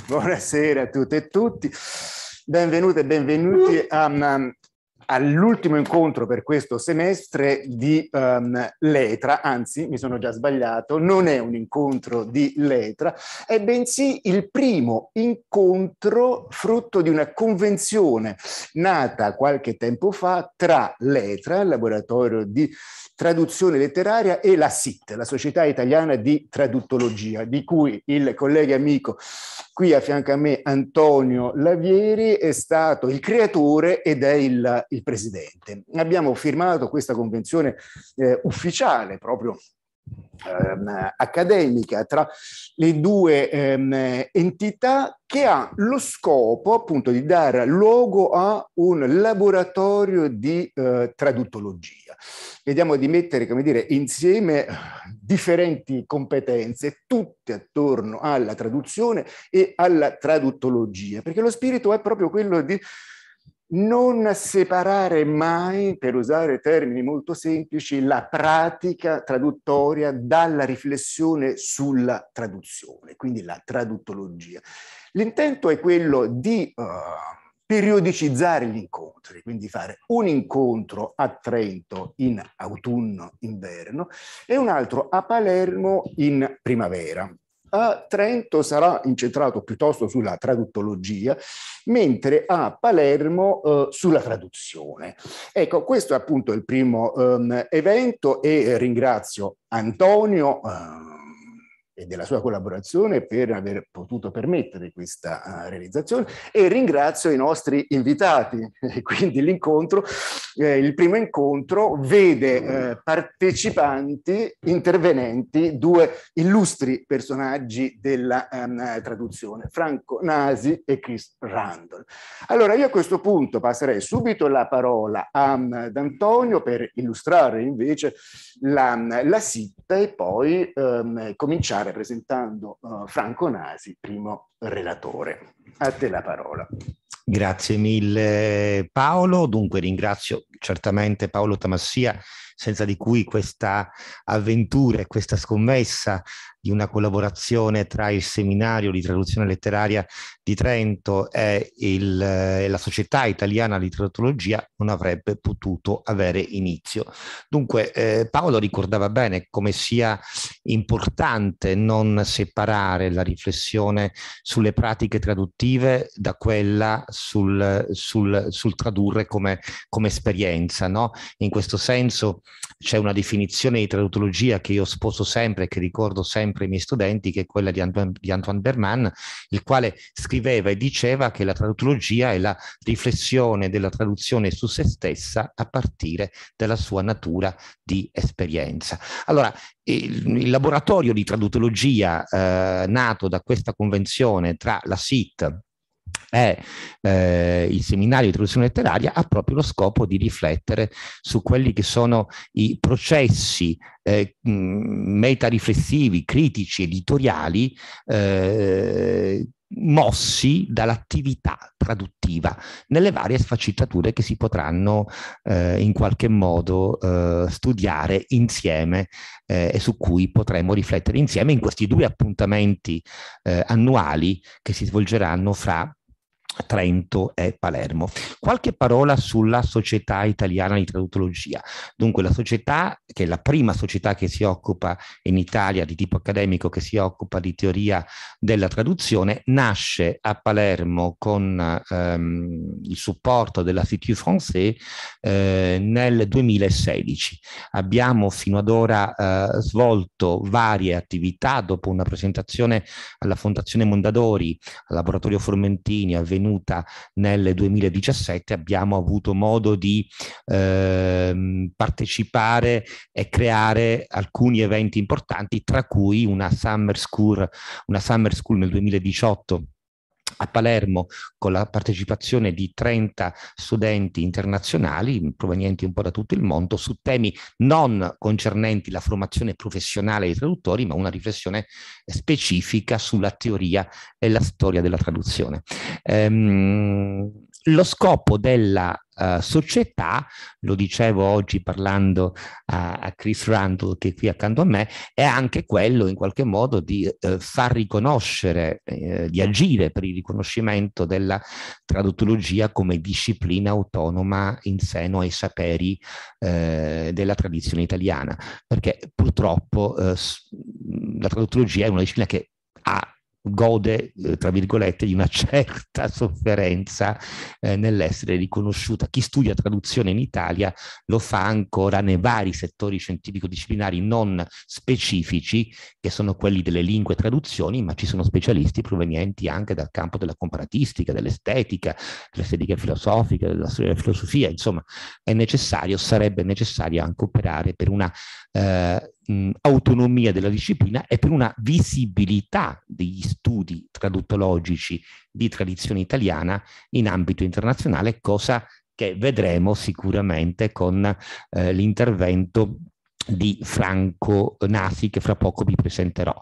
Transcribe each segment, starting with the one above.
Buonasera a tutte e tutti, benvenute e benvenuti um, um, all'ultimo incontro per questo semestre di um, Letra, anzi mi sono già sbagliato, non è un incontro di Letra, è bensì il primo incontro frutto di una convenzione nata qualche tempo fa tra Letra, il laboratorio di traduzione letteraria e la SIT, la Società Italiana di Traduttologia, di cui il collega amico Qui a fianco a me Antonio Lavieri è stato il creatore ed è il, il presidente. Abbiamo firmato questa convenzione eh, ufficiale proprio ehm, accademica tra le due ehm, entità che ha lo scopo appunto di dare luogo a un laboratorio di eh, traduttologia. Vediamo di mettere, come dire, insieme eh, differenti competenze, tutte attorno alla traduzione e alla traduttologia, perché lo spirito è proprio quello di non separare mai, per usare termini molto semplici, la pratica traduttoria dalla riflessione sulla traduzione, quindi la traduttologia. L'intento è quello di uh, periodicizzare gli incontri, quindi fare un incontro a Trento in autunno-inverno e un altro a Palermo in primavera. A Trento sarà incentrato piuttosto sulla traduttologia, mentre a Palermo eh, sulla traduzione. Ecco, questo è appunto il primo ehm, evento e ringrazio Antonio. Eh, e della sua collaborazione per aver potuto permettere questa ah, realizzazione e ringrazio i nostri invitati. Quindi l'incontro, eh, il primo incontro vede eh, partecipanti, intervenenti, due illustri personaggi della um, traduzione, Franco Nasi e Chris Randall. Allora io a questo punto passerei subito la parola a, ad mm, Antonio per illustrare invece la, mm, la SIT e poi um, cominciare iniziare presentando uh, Franco Nasi, primo relatore. A te la parola. Grazie mille Paolo, dunque ringrazio certamente Paolo Tamassia senza di cui questa avventura e questa scommessa di una collaborazione tra il seminario di traduzione letteraria di Trento e, il, la società italiana di traduttologia non avrebbe potuto avere inizio. Dunque eh, Paolo ricordava bene come sia importante non separare la riflessione sulle pratiche traduttive da quella sul, sul, sul tradurre come, come esperienza. No? In questo senso c'è una definizione di traduttologia che io sposo sempre e che ricordo sempre ai miei studenti, che è quella di Antoine, di Antoine Berman, il quale scriveva e diceva che la traduttologia è la riflessione della traduzione su se stessa a partire dalla sua natura di esperienza. Allora, il laboratorio di traduttologia eh, nato da questa convenzione tra la SIT è eh, il seminario di traduzione letteraria ha proprio lo scopo di riflettere su quelli che sono i processi eh, metariflessivi, critici, editoriali eh, mossi dall'attività traduttiva nelle varie sfaccettature che si potranno eh, in qualche modo eh, studiare insieme eh, e su cui potremo riflettere insieme in questi due appuntamenti eh, annuali che si svolgeranno fra Trento e Palermo. Qualche parola sulla Società Italiana di Traduttologia. Dunque la società, che è la prima società che si occupa in Italia di tipo accademico, che si occupa di teoria della traduzione, nasce a Palermo con ehm, il supporto della Cité Français eh, nel 2016. Abbiamo fino ad ora eh, svolto varie attività dopo una presentazione alla Fondazione Mondadori, al Laboratorio Formentini, a avvenuta nel 2017 abbiamo avuto modo di eh, partecipare e creare alcuni eventi importanti, tra cui una summer school, una summer school nel 2018 a Palermo con la partecipazione di 30 studenti internazionali provenienti un po' da tutto il mondo su temi non concernenti la formazione professionale dei traduttori, ma una riflessione specifica sulla teoria e la storia della traduzione. Ehm, lo scopo della uh, società, lo dicevo oggi parlando a, a Chris Randall che è qui accanto a me, è anche quello in qualche modo di uh, far riconoscere, eh, di agire per il riconoscimento della traduttologia come disciplina autonoma in seno ai saperi eh, della tradizione italiana, perché purtroppo eh, la traduttologia è una disciplina che ha gode, eh, tra virgolette, di una certa sofferenza eh, nell'essere riconosciuta. Chi studia traduzione in Italia lo fa ancora nei vari settori scientifico-disciplinari non specifici, che sono quelli delle lingue traduzioni, ma ci sono specialisti provenienti anche dal campo della comparatistica, dell'estetica, dell'estetica filosofica, della storia della filosofia, insomma, è necessario, sarebbe necessario anche operare per una eh, mh, autonomia della disciplina e per una visibilità degli studi traduttologici di tradizione italiana in ambito internazionale, cosa che vedremo sicuramente con eh, l'intervento di Franco Nasi che fra poco vi presenterò.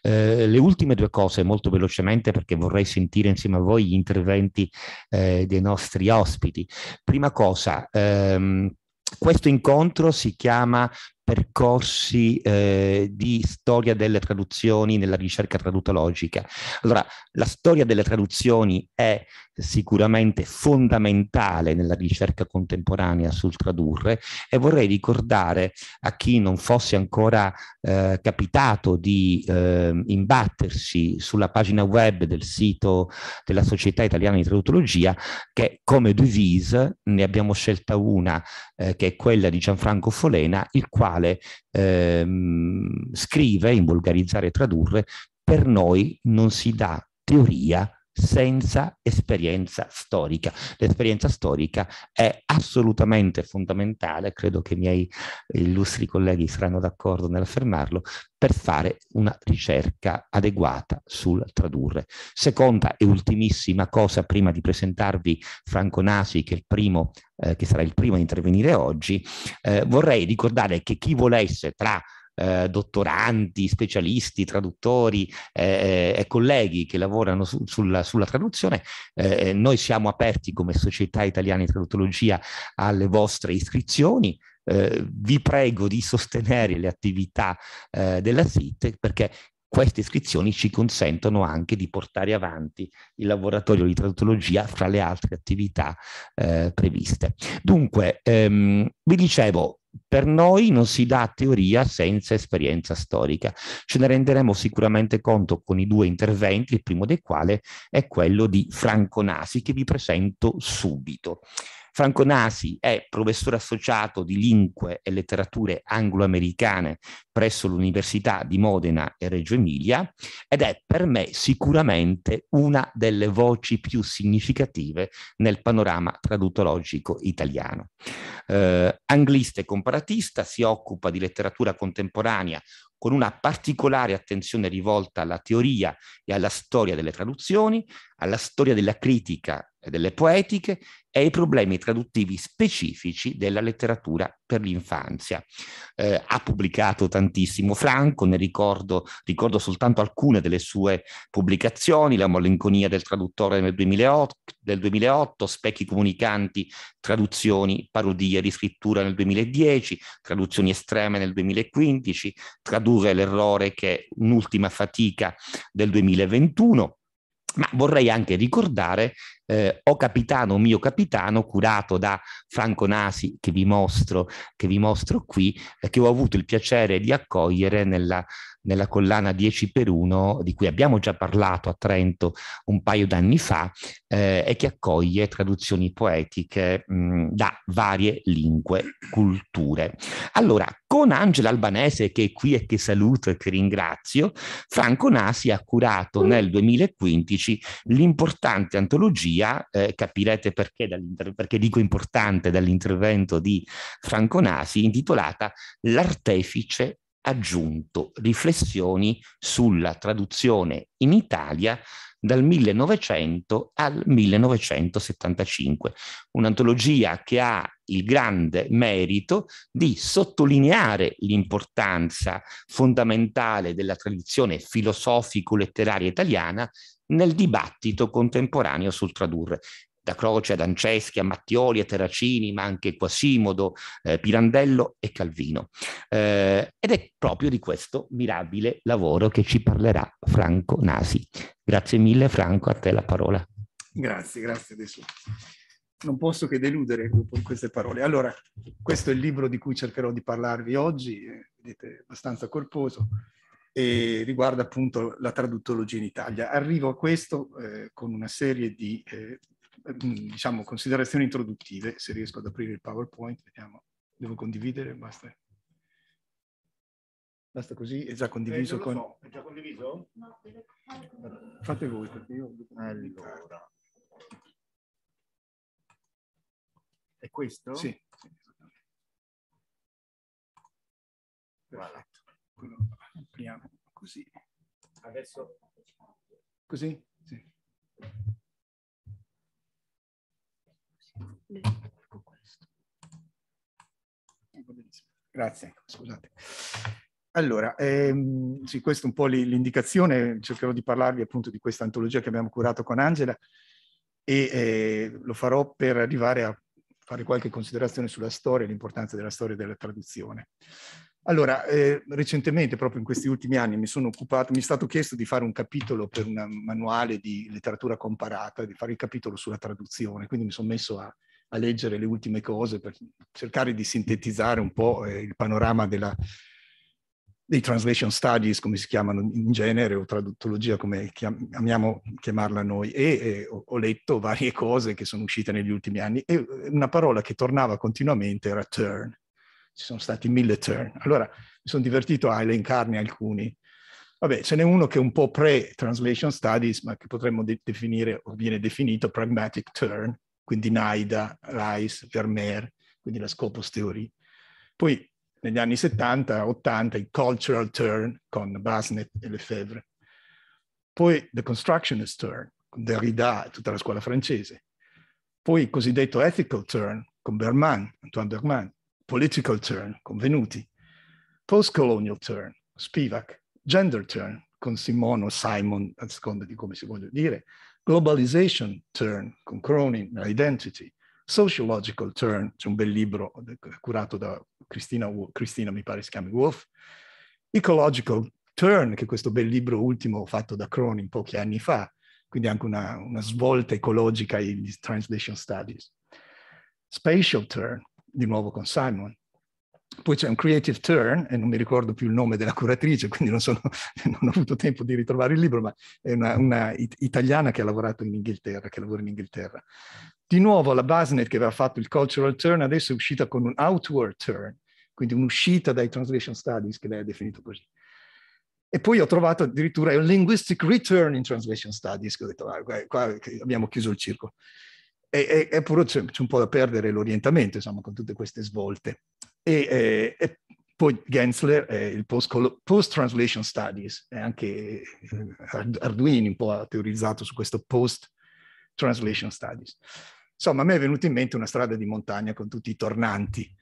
Eh, le ultime due cose molto velocemente perché vorrei sentire insieme a voi gli interventi eh, dei nostri ospiti. Prima cosa, ehm, questo incontro si chiama percorsi eh, di storia delle traduzioni nella ricerca tradutologica. Allora, la storia delle traduzioni è sicuramente fondamentale nella ricerca contemporanea sul tradurre e vorrei ricordare a chi non fosse ancora eh, capitato di eh, imbattersi sulla pagina web del sito della Società Italiana di Traduttologia che come devise ne abbiamo scelta una eh, che è quella di Gianfranco Folena il quale ehm, scrive in volgarizzare e tradurre per noi non si dà teoria senza esperienza storica. L'esperienza storica è assolutamente fondamentale, credo che i miei illustri colleghi saranno d'accordo nell'affermarlo, per fare una ricerca adeguata sul tradurre. Seconda e ultimissima cosa prima di presentarvi Franco Nasi, che, primo, eh, che sarà il primo a intervenire oggi, eh, vorrei ricordare che chi volesse tra eh, dottorandi, specialisti, traduttori eh, eh, e colleghi che lavorano su, sulla, sulla, traduzione. Eh, eh noi siamo aperti come Società Italiana di Traduttologia alle vostre iscrizioni. Eh, vi prego di sostenere le attività della SIT perché queste iscrizioni ci consentono anche di portare avanti il laboratorio di traduttologia fra le altre attività eh, previste. Dunque, ehm, vi dicevo, per noi non si dà teoria senza esperienza storica. Ce ne renderemo sicuramente conto con i due interventi, il primo dei quali è quello di Franco Nasi, che vi presento subito. Franco Nasi è professore associato di lingue e letterature anglo-americane presso l'Università di Modena e Reggio Emilia ed è per me sicuramente una delle voci più significative nel panorama traduttologico italiano. Eh, anglista e comparatista, si occupa di letteratura contemporanea con una particolare attenzione rivolta alla teoria e alla storia delle traduzioni, alla storia della critica delle poetiche e i problemi traduttivi specifici della letteratura per l'infanzia. Eh, ha pubblicato tantissimo Franco, ne ricordo, ricordo, soltanto alcune delle sue pubblicazioni, La malinconia del traduttore nel 2008, del 2008, Specchi comunicanti, traduzioni, parodie, scrittura nel 2010, traduzioni estreme nel 2015, Tradurre l'errore che è un'ultima fatica del 2021 ma vorrei anche ricordare eh, O capitano, mio capitano, curato da Franco Nasi, che vi mostro, che vi mostro qui, eh, che ho avuto il piacere di accogliere nella nella collana 10 per 1 di cui abbiamo già parlato a Trento un paio d'anni fa eh, e che accoglie traduzioni poetiche mh, mm, da varie lingue, culture. Allora, con Angela Albanese che è qui e che saluto e che ringrazio, Franco Nasi ha curato nel 2015 l'importante antologia, eh, capirete perché, perché dico importante dall'intervento di Franco Nasi, intitolata L'artefice aggiunto riflessioni sulla traduzione in Italia dal 1900 al 1975, un'antologia che ha il grande merito di sottolineare l'importanza fondamentale della tradizione filosofico-letteraria italiana nel dibattito contemporaneo sul tradurre da Croce ad Anceschi, a Mattioli, a Terracini, ma anche Quasimodo, eh, Pirandello e Calvino. Eh, ed è proprio di questo mirabile lavoro che ci parlerà Franco Nasi. Grazie mille Franco, a te la parola. Grazie, grazie adesso. Non posso che deludere con queste parole. Allora, questo è il libro di cui cercherò di parlarvi oggi, eh, vedete, abbastanza corposo, e riguarda appunto la traduttologia in Italia. Arrivo a questo eh, con una serie di eh, Ehm, diciamo, considerazioni introduttive, se riesco ad aprire il PowerPoint, vediamo, devo condividere, basta. Basta così, è già condiviso eh, con... So. È già condiviso? No, Fate voi, perché io... Allora. È questo? Sì. sì voilà. apriamo così. Adesso? Così? Sì. Ecco Grazie, scusate. Allora, ehm, sì, questa è un po' l'indicazione, cercherò di parlarvi appunto di questa antologia che abbiamo curato con Angela e eh, lo farò per arrivare a fare qualche considerazione sulla storia e l'importanza della storia della traduzione. Allora, eh, recentemente, proprio in questi ultimi anni, mi sono occupato, mi è stato chiesto di fare un capitolo per un manuale di letteratura comparata, di fare il capitolo sulla traduzione, quindi mi sono messo a, a leggere le ultime cose per cercare di sintetizzare un po' eh, il panorama della, dei translation studies, come si chiamano in genere, o traduttologia, come chiam- amiamo chiamarla noi, e eh, ho letto varie cose che sono uscite negli ultimi anni e eh, una parola che tornava continuamente era turn ci sono stati mille turn. Allora mi sono divertito a elencarne alcuni. Vabbè, ce n'è uno che è un po' pre-translation studies, ma che potremmo de- definire o viene definito pragmatic turn, quindi Naida, Rice, Vermeer, quindi la Scopus Theory. Poi negli anni 70-80 il cultural turn con Basnet e Lefebvre. Poi the constructionist turn con Derrida e tutta la scuola francese. Poi il cosiddetto ethical turn con Berman, Antoine Berman political turn, convenuti, post-colonial turn, Spivak, gender turn, con Simone o Simon, a seconda di come si voglia dire, globalization turn, con Cronin, identity, sociological turn, c'è un bel libro curato da Cristina, Cristina mi pare si chiami Wolf, ecological turn, che è questo bel libro ultimo fatto da Cronin pochi anni fa, quindi anche una, una svolta ecologica in Translation Studies. Spatial turn, di nuovo con Simon. Poi c'è un creative turn, e non mi ricordo più il nome della curatrice, quindi non, sono, non ho avuto tempo di ritrovare il libro, ma è una, una it- italiana che ha lavorato in Inghilterra, che lavora in Inghilterra. Di nuovo la Basnet che aveva fatto il cultural turn adesso è uscita con un outward turn, quindi un'uscita dai translation studies che lei ha definito così. E poi ho trovato addirittura un linguistic return in translation studies, che ho detto, ah, qua, abbiamo chiuso il circolo eppure c'è, c'è, un po' da perdere l'orientamento, insomma, con tutte queste svolte. E, eh, e poi Gensler, eh, il post-translation studies, e anche eh, Arduini un po' ha teorizzato su questo post-translation studies. Insomma, a me è venuta in mente una strada di montagna con tutti i tornanti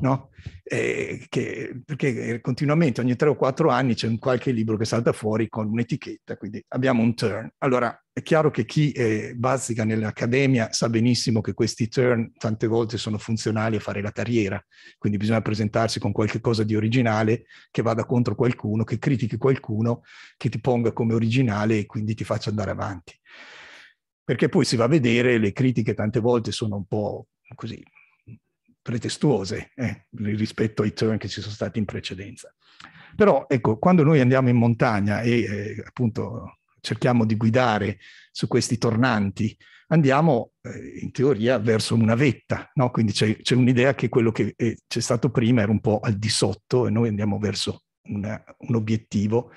no? Eh, che, perché eh, continuamente ogni 3 o 4 anni c'è un qualche libro che salta fuori con un'etichetta, quindi abbiamo un turn. Allora è chiaro che chi eh, bazzica nell'accademia sa benissimo che questi turn tante volte sono funzionali a fare la carriera, quindi bisogna presentarsi con qualcosa di originale che vada contro qualcuno, che critichi qualcuno, che ti ponga come originale e quindi ti faccia andare avanti. Perché poi si va a vedere, le critiche tante volte sono un po' così, pretestuose eh, rispetto ai turn che ci sono stati in precedenza. Però ecco, quando noi andiamo in montagna e eh, appunto cerchiamo di guidare su questi tornanti, andiamo eh, in teoria verso una vetta, no? quindi c'è, c'è, un'idea che quello che eh, c'è stato prima era un po' al di sotto e noi andiamo verso una, un obiettivo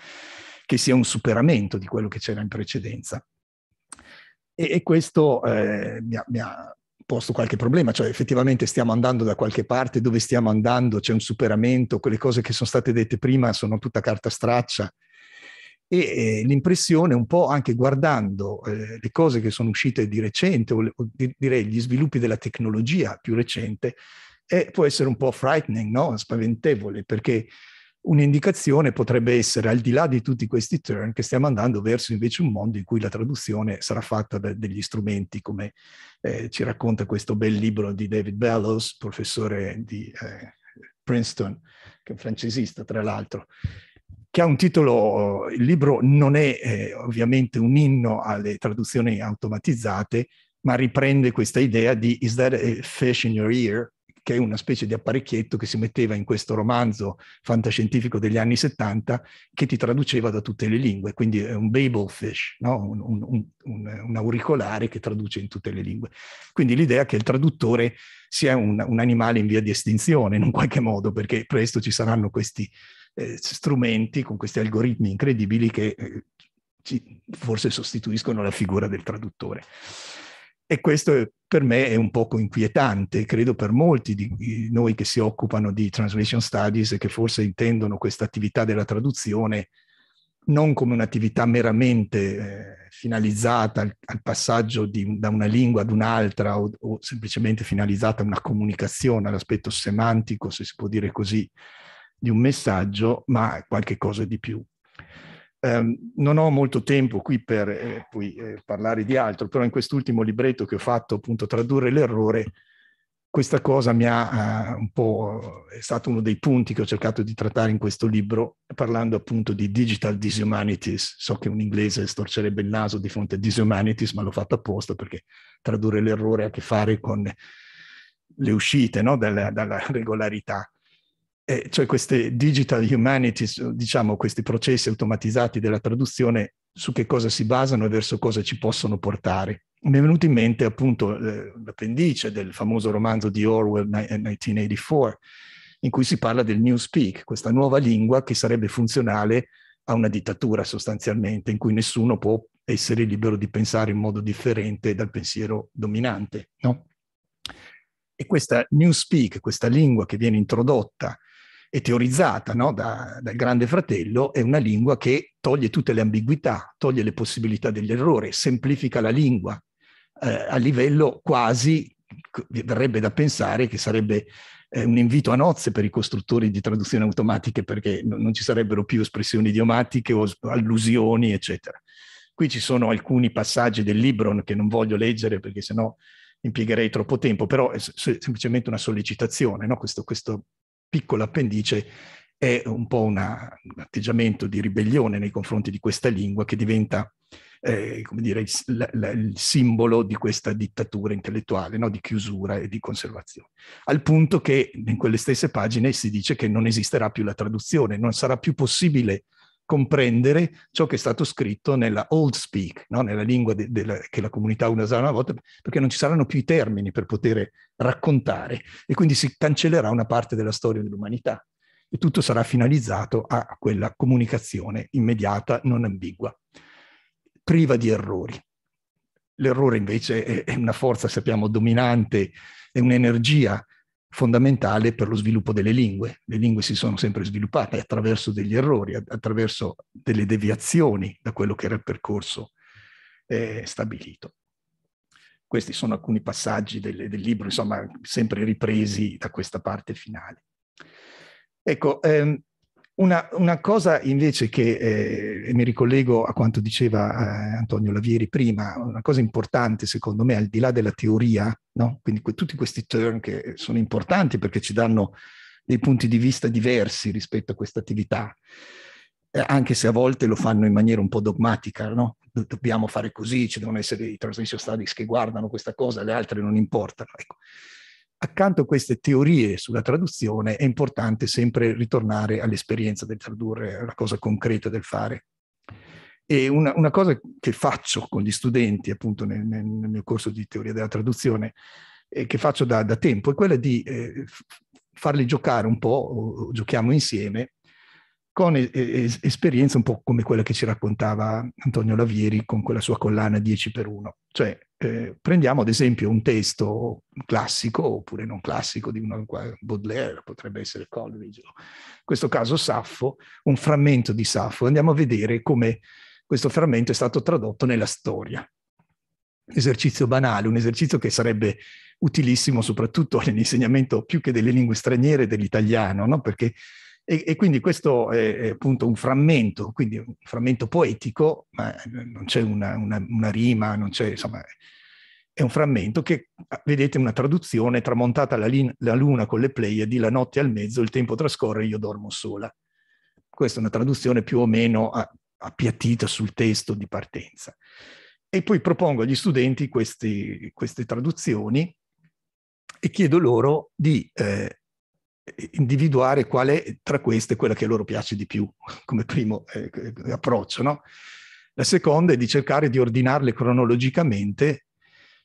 che sia un superamento di quello che c'era in precedenza. E, e questo eh, mi, ha, mi, ha, posto qualche problema, cioè effettivamente stiamo andando da qualche parte, dove stiamo andando, c'è un superamento, quelle cose che sono state dette prima sono tutta carta straccia. E eh, l'impressione, un po' anche guardando eh, le cose che sono uscite di recente, o, o direi gli sviluppi della tecnologia più recente, è, eh, può essere un po' frightening, no? spaventevole, perché un'indicazione potrebbe essere, al di là di tutti questi turn, che stiamo andando verso invece un mondo in cui la traduzione sarà fatta da degli strumenti, come eh, ci racconta questo bel libro di David Bellows, professore di eh, Princeton, che è un francesista tra l'altro, che ha un titolo, il libro non è eh, ovviamente un inno alle traduzioni automatizzate, ma riprende questa idea di Is that a fish in your ear? che è una specie di apparecchietto che si metteva in questo romanzo fantascientifico degli anni 70 che ti traduceva da tutte le lingue, quindi è un Babel Fish, no? un, un, un, un, auricolare che traduce in tutte le lingue. Quindi l'idea che il traduttore sia un, animale in via di estinzione in un qualche modo, perché presto ci saranno questi eh, strumenti con questi algoritmi incredibili che eh, ci, forse sostituiscono la figura del traduttore. E questo per me è un poco inquietante, credo per molti di noi che si occupano di translation studies e che forse intendono questa attività della traduzione non come un'attività meramente eh, finalizzata al, al passaggio di, da una lingua ad un'altra o, o, semplicemente finalizzata a una comunicazione, all'aspetto semantico, se si può dire così, di un messaggio, ma qualche cosa di più. Ehm, non ho molto tempo qui per eh, poi, eh, parlare di altro, però in quest'ultimo libretto che ho fatto, appunto, tradurre l'errore, questa cosa mi ha uh, un po', eh, è stato uno dei punti che ho cercato di trattare in questo libro, parlando appunto di digital dishumanities. So che un inglese storcerebbe il naso di fronte a dishumanities, ma l'ho fatto apposta perché tradurre l'errore ha a che fare con le uscite no? dalla, dalla regolarità eh, cioè queste digital humanities, diciamo questi processi automatizzati della traduzione, su che cosa si basano e verso cosa ci possono portare. Mi è venuto in mente appunto eh, l'appendice del famoso romanzo di Orwell 1984, eh, in cui si parla del newspeak, questa nuova lingua che sarebbe funzionale a una dittatura sostanzialmente, in cui nessuno può essere libero di pensare in modo differente dal pensiero dominante. No? E questa newspeak, questa lingua che viene introdotta e teorizzata no? da, dal Grande Fratello, è una lingua che toglie tutte le ambiguità, toglie le possibilità dell'errore, semplifica la lingua eh, a livello quasi, verrebbe da pensare che sarebbe eh, un invito a nozze per i costruttori di traduzioni automatiche perché no, non ci sarebbero più espressioni idiomatiche o allusioni, eccetera. Qui ci sono alcuni passaggi del Libron che non voglio leggere perché sennò impiegherei troppo tempo, però è semplicemente una sollecitazione, no? questo, questo piccola appendice è un po' una, un atteggiamento di ribellione nei confronti di questa lingua che diventa eh, come dire, il, la, il, simbolo di questa dittatura intellettuale, no? di chiusura e di conservazione. Al punto che in quelle stesse pagine si dice che non esisterà più la traduzione, non sarà più possibile comprendere ciò che è stato scritto nella Old Speak, no? nella lingua de- de che la comunità usava una volta, perché non ci saranno più i termini per poter raccontare e quindi si cancellerà una parte della storia dell'umanità e tutto sarà finalizzato a quella comunicazione immediata, non ambigua, priva di errori. L'errore invece è, è una forza, sappiamo, dominante, è un'energia fondamentale per lo sviluppo delle lingue. Le lingue si sono sempre sviluppate attraverso degli errori, attraverso delle deviazioni da quello che era il percorso eh, stabilito. Questi sono alcuni passaggi del, del, libro, insomma, sempre ripresi da questa parte finale. Ecco, ehm, una, una cosa invece che, eh, mi ricollego a quanto diceva eh, Antonio Lavieri prima, una cosa importante secondo me, al di là della teoria, no? quindi que- tutti questi turn che sono importanti perché ci danno dei punti di vista diversi rispetto a questa attività, eh, anche se a volte lo fanno in maniera un po' dogmatica, no? Do- dobbiamo fare così, ci devono essere i translation studies che guardano questa cosa, le altre non importano. Ecco accanto a queste teorie sulla traduzione è importante sempre ritornare all'esperienza del tradurre, alla cosa concreta del fare. E una, una cosa che faccio con gli studenti appunto nel, nel, mio corso di teoria della traduzione, eh, che faccio da, da, tempo, è quella di eh, farli giocare un po', o, o giochiamo insieme, con es- esperienze un po' come quella che ci raccontava Antonio Lavieri con quella sua collana 10x1, cioè eh, prendiamo ad esempio un testo classico oppure non classico di uno Baudelaire, potrebbe essere Coleridge, in questo caso Saffo, un frammento di Saffo, andiamo a vedere come questo frammento è stato tradotto nella storia. Esercizio banale, un esercizio che sarebbe utilissimo soprattutto nell'insegnamento più che delle lingue straniere dell'italiano, no? perché e, e quindi questo è, è, appunto un frammento, quindi un frammento poetico, ma non c'è una, una, una rima, non c'è, insomma, è un frammento che, vedete, una traduzione, tramontata la, lin- la luna con le di la notte al mezzo, il tempo trascorre, io dormo sola. Questa è una traduzione più o meno appiattita sul testo di partenza. E poi propongo agli studenti questi, queste traduzioni e chiedo loro di eh, individuare quale tra queste è quella che loro piace di più come primo eh, eh, approccio. No? La seconda è di cercare di ordinarle cronologicamente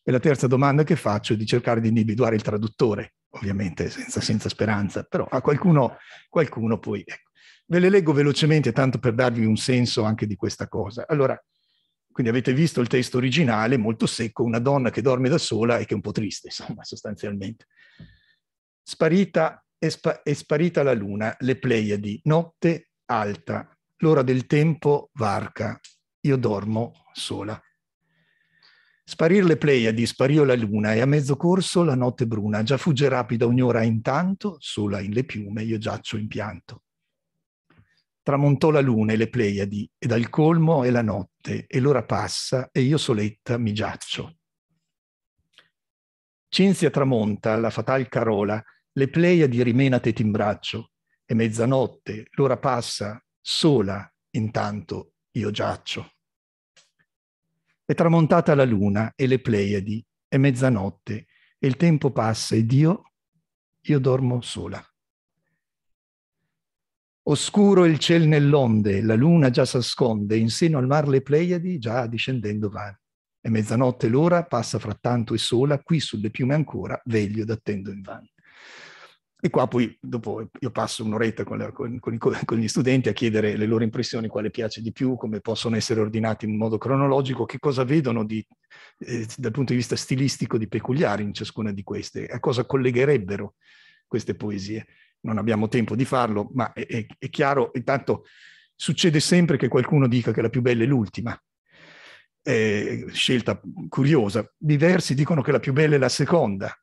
e la terza domanda che faccio è di cercare di individuare il traduttore, ovviamente senza, senza speranza, però a qualcuno, qualcuno poi... Ecco. Ve le leggo velocemente tanto per darvi un senso anche di questa cosa. Allora, quindi avete visto il testo originale, molto secco, una donna che dorme da sola e che è un po' triste, insomma, sostanzialmente. Sparita è, spa- è sparita la luna, le Pleiadi, notte alta, l'ora del tempo varca, io dormo sola. Sparir le Pleiadi, spario la luna e a mezzo corso la notte bruna, già fugge rapida un'ora intanto, sola in le piume io giaccio in pianto. Tramontò la luna e le Pleiadi, e dal colmo è la notte, e l'ora passa e io soletta mi giaccio. Cinzia tramonta, la fatal carola, le Pleiadi rimenate t'imbraccio, è mezzanotte, l'ora passa, sola, intanto io giaccio. È tramontata la luna e le Pleiadi, è mezzanotte, e il tempo passa ed io, io dormo sola. Oscuro il ciel nell'onde, la luna già s'asconde, in seno al mar le Pleiadi già discendendo van. E mezzanotte l'ora, passa frattanto e sola, qui sulle piume ancora, veglio ed attendo in vano. E qua poi dopo io passo un'oretta con, la, con, con, con, gli studenti a chiedere le loro impressioni, quale piace di più, come possono essere ordinati in modo cronologico, che cosa vedono di, eh, dal punto di vista stilistico di peculiare in ciascuna di queste, a cosa collegherebbero queste poesie. Non abbiamo tempo di farlo, ma è, è, è chiaro, intanto succede sempre che qualcuno dica che la più bella è l'ultima, eh, scelta curiosa. Diversi dicono che la più bella è la seconda,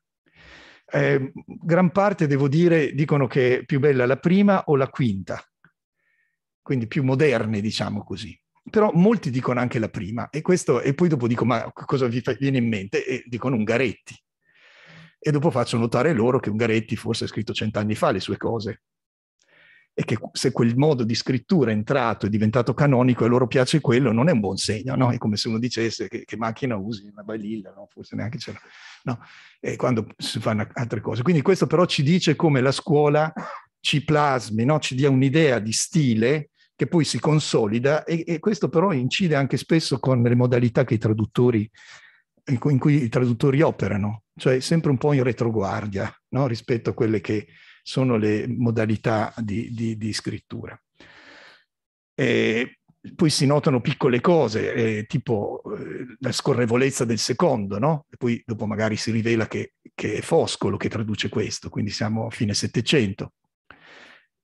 eh, gran parte, devo dire, dicono che è più bella la prima o la quinta, quindi più moderne, diciamo così. Però molti dicono anche la prima e, questo, e poi dopo dico ma cosa vi viene in mente? E dicono Ungaretti. E dopo faccio notare loro che Ungaretti forse ha scritto cent'anni fa le sue cose e che se quel modo di scrittura è entrato, è diventato canonico e loro piace quello, non è un buon segno, no? È come se uno dicesse che, che macchina usi, una balilla, no? Forse neanche c'era, no? E quando si fanno altre cose. Quindi questo però ci dice come la scuola ci plasmi, no? Ci dia un'idea di stile che poi si consolida e, e questo però incide anche spesso con le modalità che i traduttori in cui, in cui, i traduttori operano, cioè sempre un po' in retroguardia no? rispetto a quelle che sono le modalità di, di, di scrittura. E poi si notano piccole cose, eh, tipo eh, la scorrevolezza del secondo, no? E poi dopo magari si rivela che, che è Foscolo che traduce questo, quindi siamo a fine Settecento.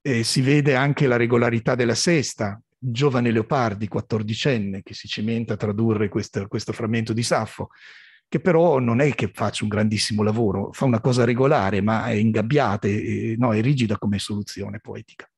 Eh, si vede anche la regolarità della sesta, giovane Leopardi, quattordicenne, che si cimenta a tradurre questo, questo frammento di Saffo che però non è che faccia un grandissimo lavoro, fa una cosa regolare, ma è ingabbiata, e, no, è rigida come soluzione poetica.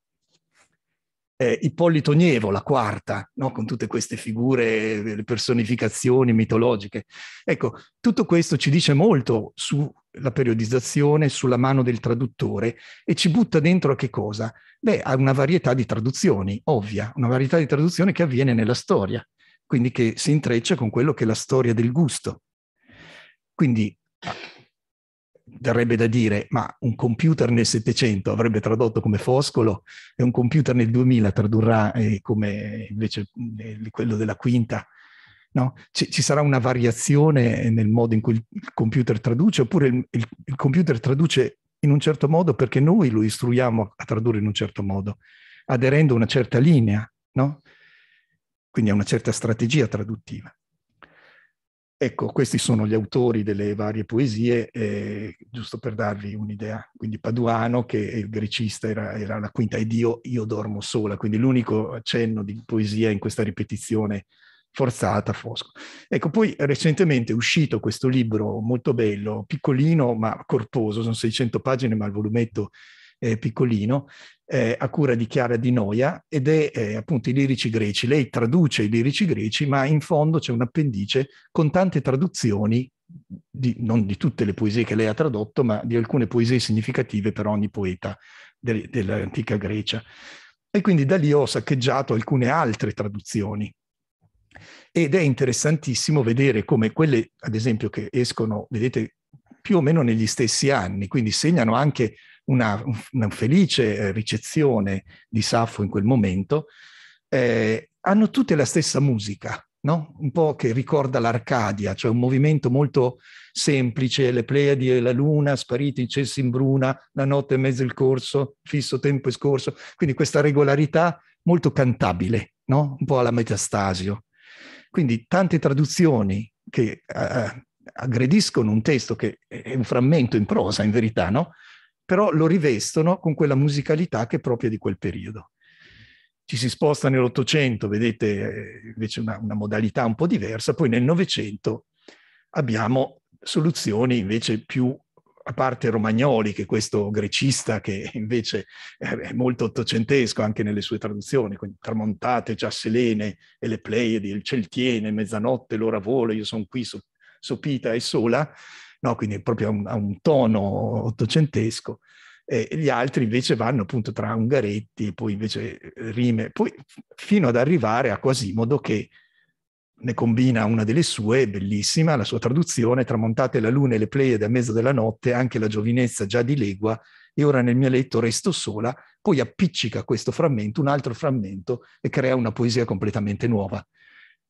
Eh, Ippolito Nievo, la quarta, no? con tutte queste figure, le personificazioni mitologiche. Ecco, tutto questo ci dice molto sulla periodizzazione, sulla mano del traduttore e ci butta dentro a che cosa? Beh, a una varietà di traduzioni, ovvia, una varietà di traduzioni che avviene nella storia, quindi che si intreccia con quello che è la storia del gusto. Quindi verrebbe da dire, ma un computer nel 700 avrebbe tradotto come foscolo e un computer nel 2000 tradurrà eh, come invece eh, quello della quinta. No? Ci, ci, sarà una variazione nel modo in cui il computer traduce, oppure il, il, il computer traduce in un certo modo perché noi lo istruiamo a tradurre in un certo modo, aderendo a una certa linea, no? quindi a una certa strategia traduttiva. Ecco, questi sono gli autori delle varie poesie, eh, giusto per darvi un'idea. Quindi Paduano, che è il grecista era, era la quinta, ed io, io dormo sola, quindi l'unico accenno di poesia in questa ripetizione forzata, fosco. Ecco, poi recentemente è uscito questo libro molto bello, piccolino ma corposo, sono 600 pagine, ma il volumetto è piccolino, eh, a cura di Chiara Di Noia ed è eh, appunto i lirici greci. Lei traduce i lirici greci, ma in fondo c'è un appendice con tante traduzioni, di, non di tutte le poesie che lei ha tradotto, ma di alcune poesie significative per ogni poeta de- dell'antica Grecia. E quindi da lì ho saccheggiato alcune altre traduzioni. Ed è interessantissimo vedere come quelle, ad esempio, che escono, vedete, più o meno negli stessi anni, quindi segnano anche una, una felice eh, ricezione di Saffo in quel momento, eh, hanno tutte la stessa musica, no? un po' che ricorda l'Arcadia, cioè un movimento molto semplice, le Pleiadi e la Luna, spariti i cessi in bruna, la notte e mezzo il corso, fisso tempo e scorso, quindi questa regolarità molto cantabile, no? un po' alla metastasio. Quindi tante traduzioni che eh, eh aggrediscono un testo che è un frammento in prosa, in verità, no? però lo rivestono con quella musicalità che è propria di quel periodo. Ci si sposta nell'Ottocento, vedete eh, invece una, una modalità un po' diversa, poi nel Novecento abbiamo soluzioni invece più a parte Romagnoli, che questo grecista che invece è molto ottocentesco anche nelle sue traduzioni, quindi tramontate, già selene e le Pleiadi, il Celtiene, mezzanotte, l'ora vola, io sono qui sopita e sola, no? quindi proprio a un, un tono ottocentesco. E gli altri invece vanno appunto tra Ungaretti, poi invece eh, Rime, poi fino ad arrivare a Quasimodo che ne combina una delle sue, bellissima, la sua traduzione, tramontate la luna e le pleiade da mezzo della notte, anche la giovinezza già di legua, e ora nel mio letto resto sola, poi appiccica questo frammento, un altro frammento e crea una poesia completamente nuova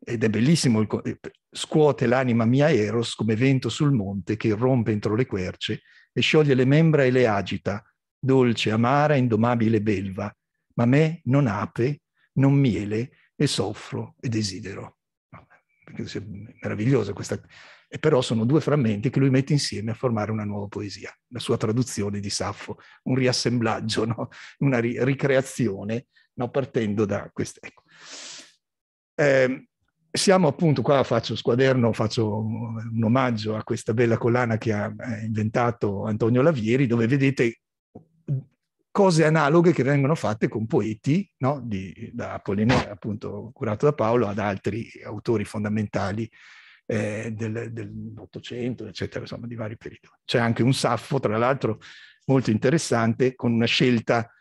ed è bellissimo, eh, scuote l'anima mia Eros come vento sul monte che irrompe entro le querce e scioglie le membra e le agita, dolce, amara, indomabile belva, ma me non ape, non miele e soffro e desidero. Ah, è meravigliosa questa... E però sono due frammenti che lui mette insieme a formare una nuova poesia, la sua traduzione di Saffo, un riassemblaggio, no? una ri- ricreazione, no? partendo da queste. Ecco. Eh, siamo appunto qua, faccio squaderno, faccio un omaggio a questa bella collana che ha eh, inventato Antonio Lavieri, dove vedete cose analoghe che vengono fatte con poeti, no? Di, da Apollinare, appunto curato da Paolo, ad altri autori fondamentali eh, del, dell'Ottocento, eccetera, insomma, di vari periodi. C'è anche un Saffo, tra l'altro, molto interessante, con una scelta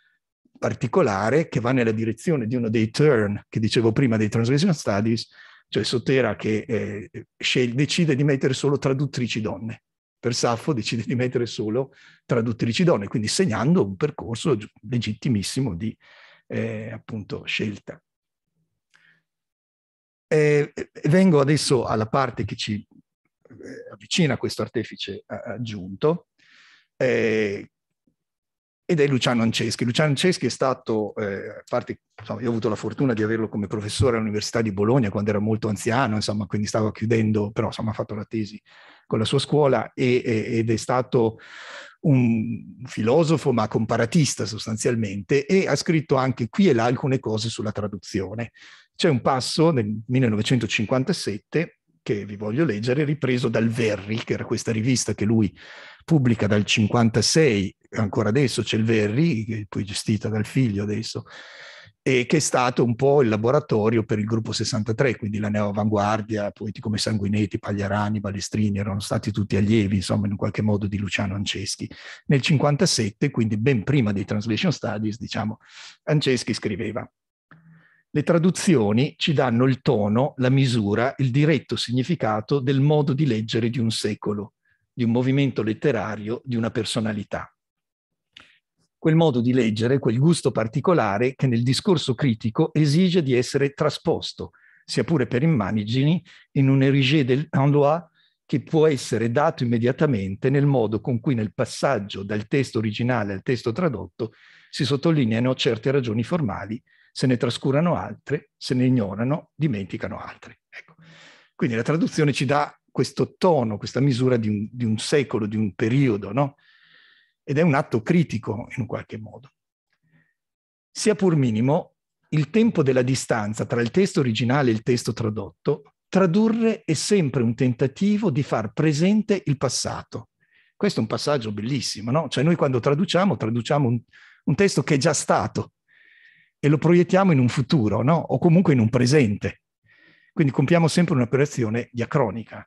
particolare che va nella direzione di uno dei turn che dicevo prima dei translation studies, cioè Sotera che eh, sceglie, decide di mettere solo traduttrici donne. Per Saffo decide di mettere solo traduttrici donne, quindi segnando un percorso legittimissimo di eh, appunto scelta. E vengo adesso alla parte che ci eh, avvicina a questo artefice aggiunto, eh, ed è Luciano Anceschi. Luciano Anceschi è stato, eh, parte, insomma, io ho avuto la fortuna di averlo come professore all'Università di Bologna quando era molto anziano, insomma, quindi stava chiudendo, però insomma, ha fatto la tesi con la sua scuola e, e, ed è stato un filosofo ma comparatista sostanzialmente e ha scritto anche qui e là alcune cose sulla traduzione. C'è un passo nel 1957 che vi voglio leggere, ripreso dal Verri, che era questa rivista che lui pubblica dal 56, ancora adesso c'è il Verri, poi gestita dal figlio adesso, e che è stato un po' il laboratorio per il gruppo 63, quindi la neoavanguardia, poeti come Sanguinetti, Pagliarani, Balestrini erano stati tutti allievi, insomma, in qualche modo di Luciano Anceschi. Nel 57, quindi ben prima dei Translation Studies, diciamo, Anceschi scriveva le traduzioni ci danno il tono, la misura, il diretto significato del modo di leggere di un secolo, di un movimento letterario, di una personalità. Quel modo di leggere, quel gusto particolare che nel discorso critico esige di essere trasposto, sia pure per immagini, in un érigé del Anlois che può essere dato immediatamente nel modo con cui nel passaggio dal testo originale al testo tradotto si sottolineano certe ragioni formali se ne trascurano altre, se ne ignorano, dimenticano altre. Ecco. Quindi la traduzione ci dà questo tono, questa misura di un, di un secolo, di un periodo, no? Ed è un atto critico in un qualche modo. Sia pur minimo, il tempo della distanza tra il testo originale e il testo tradotto, tradurre è sempre un tentativo di far presente il passato. Questo è un passaggio bellissimo, no? Cioè noi quando traduciamo, traduciamo un, un testo che è già stato, e lo proiettiamo in un futuro, no? o comunque in un presente. Quindi compiamo sempre un'operazione diacronica.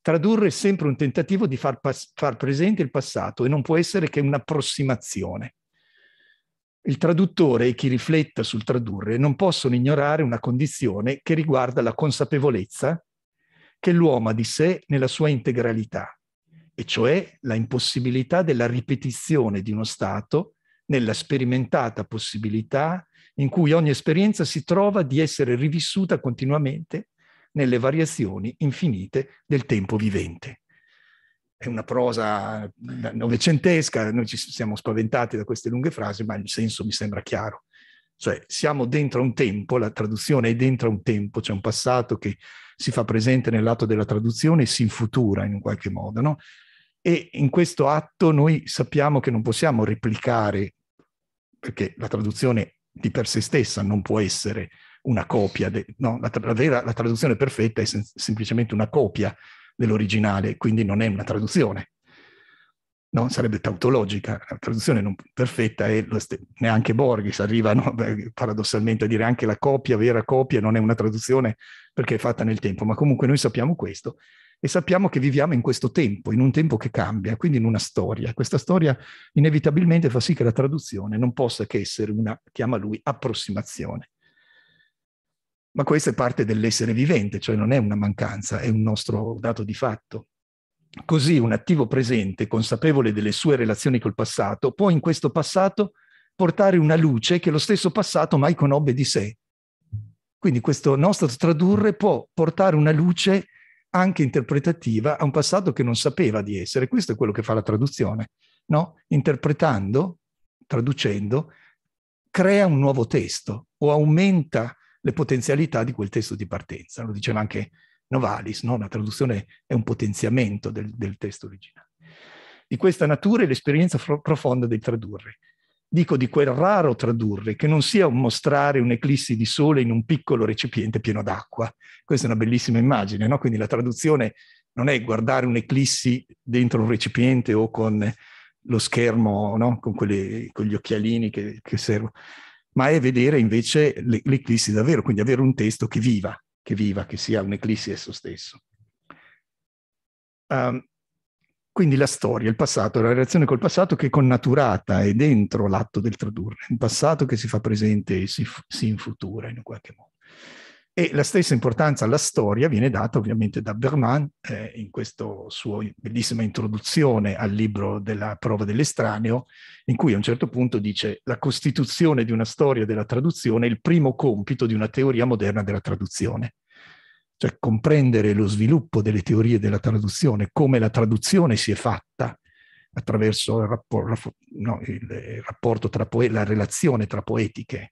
Tradurre è sempre un tentativo di far, pas- far presente il passato e non può essere che un'approssimazione. Il traduttore e chi rifletta sul tradurre non possono ignorare una condizione che riguarda la consapevolezza che l'uomo ha di sé nella sua integralità, e cioè la impossibilità della ripetizione di uno stato nella sperimentata possibilità in cui ogni esperienza si trova di essere rivissuta continuamente nelle variazioni infinite del tempo vivente. È una prosa eh, novecentesca, noi ci siamo spaventati da queste lunghe frasi, ma il senso mi sembra chiaro. Cioè, siamo dentro un tempo, la traduzione è dentro un tempo, c'è un passato che si fa presente nell'atto della traduzione e si infutura in un qualche modo, no? E in questo atto noi sappiamo che non possiamo replicare perché la traduzione di per sé stessa non può essere una copia, de, no, la, tra, la, vera, la, traduzione perfetta è sem- semplicemente una copia dell'originale, quindi non è una traduzione. No? Sarebbe tautologica, la traduzione non perfetta è st- neanche Borges arriva no, paradossalmente a dire anche la copia, vera copia, non è una traduzione perché è fatta nel tempo, ma comunque noi sappiamo questo e sappiamo che viviamo in questo tempo, in un tempo che cambia, quindi in una storia. Questa storia inevitabilmente fa sì che la traduzione non possa che essere una, chiama lui, approssimazione. Ma questa è parte dell'essere vivente, cioè non è una mancanza, è un nostro dato di fatto. Così un attivo presente, consapevole delle sue relazioni col passato, può in questo passato portare una luce che lo stesso passato mai conobbe di sé. Quindi questo nostro tradurre può portare una luce anche interpretativa a un passato che non sapeva di essere. Questo è quello che fa la traduzione, no? Interpretando, traducendo, crea un nuovo testo o aumenta le potenzialità di quel testo di partenza. Lo diceva anche Novalis, no? la traduzione è un potenziamento del, del testo originale. Di questa natura è l'esperienza profonda del tradurre. Dico di quel raro tradurre, che non sia un mostrare un'eclissi di sole in un piccolo recipiente pieno d'acqua. Questa è una bellissima immagine, no? Quindi la traduzione non è guardare un'eclissi dentro un recipiente o con lo schermo, no? con, quelle, con, gli occhialini che, che, servono, ma è vedere invece l'eclissi davvero, quindi avere un testo che viva, che viva, che sia un'eclissi esso stesso. Um, quindi la storia, il passato, la relazione col passato che è connaturata, e dentro l'atto del tradurre, un passato che si fa presente e si, si infutura in qualche modo. E la stessa importanza alla storia viene data ovviamente da Berman eh, in questa sua bellissima introduzione al libro della prova dell'estraneo, in cui a un certo punto dice la costituzione di una storia della traduzione è il primo compito di una teoria moderna della traduzione cioè comprendere lo sviluppo delle teorie della traduzione, come la traduzione si è fatta attraverso il, rapport, no, il rapporto tra poe- la relazione tra poetiche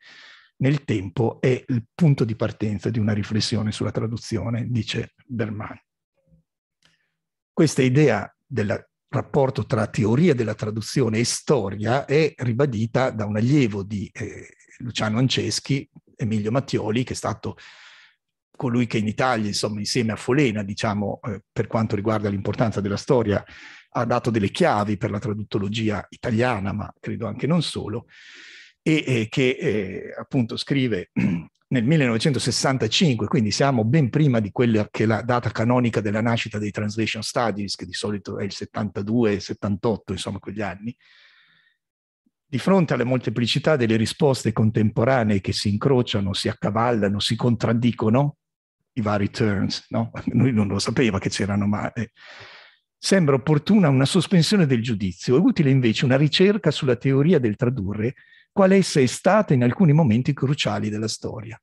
nel tempo è il punto di partenza di una riflessione sulla traduzione, dice Berman. Questa idea del rapporto tra teoria della traduzione e storia è ribadita da un allievo di eh, Luciano Anceschi, Emilio Mattioli, che è stato colui che in Italia, insomma, insieme a Folena, diciamo, eh, per quanto riguarda l'importanza della storia, ha dato delle chiavi per la traduttologia italiana, ma credo anche non solo, e, e che eh, appunto scrive nel 1965, quindi siamo ben prima di quella che è la data canonica della nascita dei Translation Studies, che di solito è il 72-78, insomma, quegli anni, di fronte alla molteplicità delle risposte contemporanee che si incrociano, si accavallano, si contraddicono, i vari turns, no? Lui non lo sapeva che c'erano, ma eh, sembra opportuna una sospensione del giudizio, è utile invece una ricerca sulla teoria del tradurre quale essa è stata in alcuni momenti cruciali della storia.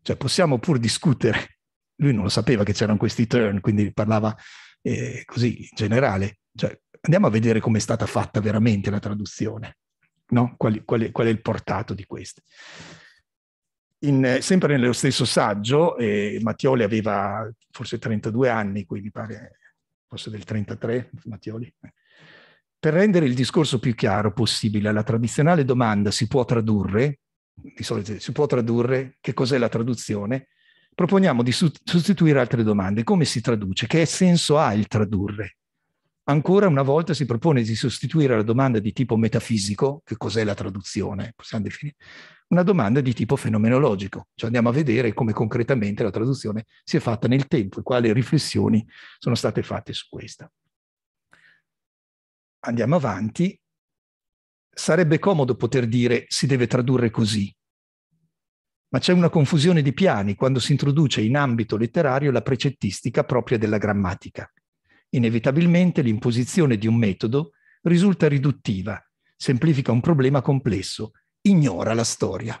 Cioè possiamo pur discutere, lui non lo sapeva che c'erano questi turn, quindi parlava eh, così in generale, cioè, andiamo a vedere come è stata fatta veramente la traduzione, no? qual, qual, è, qual è il portato di queste in, eh, sempre nello stesso saggio, eh, Mattioli aveva forse 32 anni, qui mi pare fosse del 33, Mattioli. Per rendere il discorso più chiaro possibile, alla tradizionale domanda si può tradurre, di solito si può tradurre che cos'è la traduzione, proponiamo di sostituire altre domande, come si traduce, che senso ha il tradurre? ancora una volta si propone di sostituire la domanda di tipo metafisico, che cos'è la traduzione, possiamo definire, una domanda di tipo fenomenologico, cioè andiamo a vedere come concretamente la traduzione si è fatta nel tempo e quali riflessioni sono state fatte su questa. Andiamo avanti. Sarebbe comodo poter dire si deve tradurre così, ma c'è una confusione di piani quando si introduce in ambito letterario la precettistica propria della grammatica. Inevitabilmente l'imposizione di un metodo risulta riduttiva, semplifica un problema complesso, ignora la storia.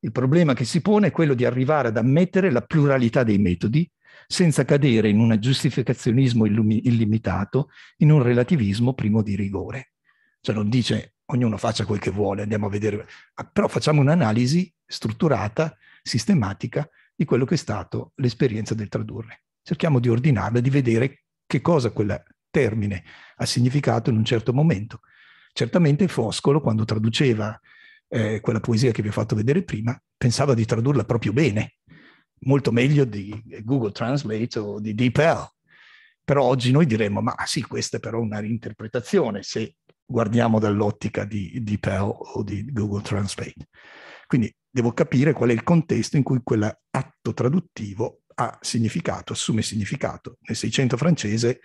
Il problema che si pone è quello di arrivare ad ammettere la pluralità dei metodi senza cadere in un giustificazionismo illimitato, in un relativismo primo di rigore. Cioè non dice ognuno faccia quel che vuole, andiamo a vedere, ah, però facciamo un'analisi strutturata, sistematica di quello che è stato l'esperienza del tradurre. Cerchiamo di ordinarla, di vedere che cosa quel termine ha significato in un certo momento. Certamente Foscolo, quando traduceva eh, quella poesia che vi ho fatto vedere prima, pensava di tradurla proprio bene, molto meglio di Google Translate o di DeepL. Però oggi noi diremmo, ma sì, questa è però una reinterpretazione se guardiamo dall'ottica di DeepL o di Google Translate. Quindi devo capire qual è il contesto in cui quell'atto traduttivo ha significato, assume significato. Nel Seicento francese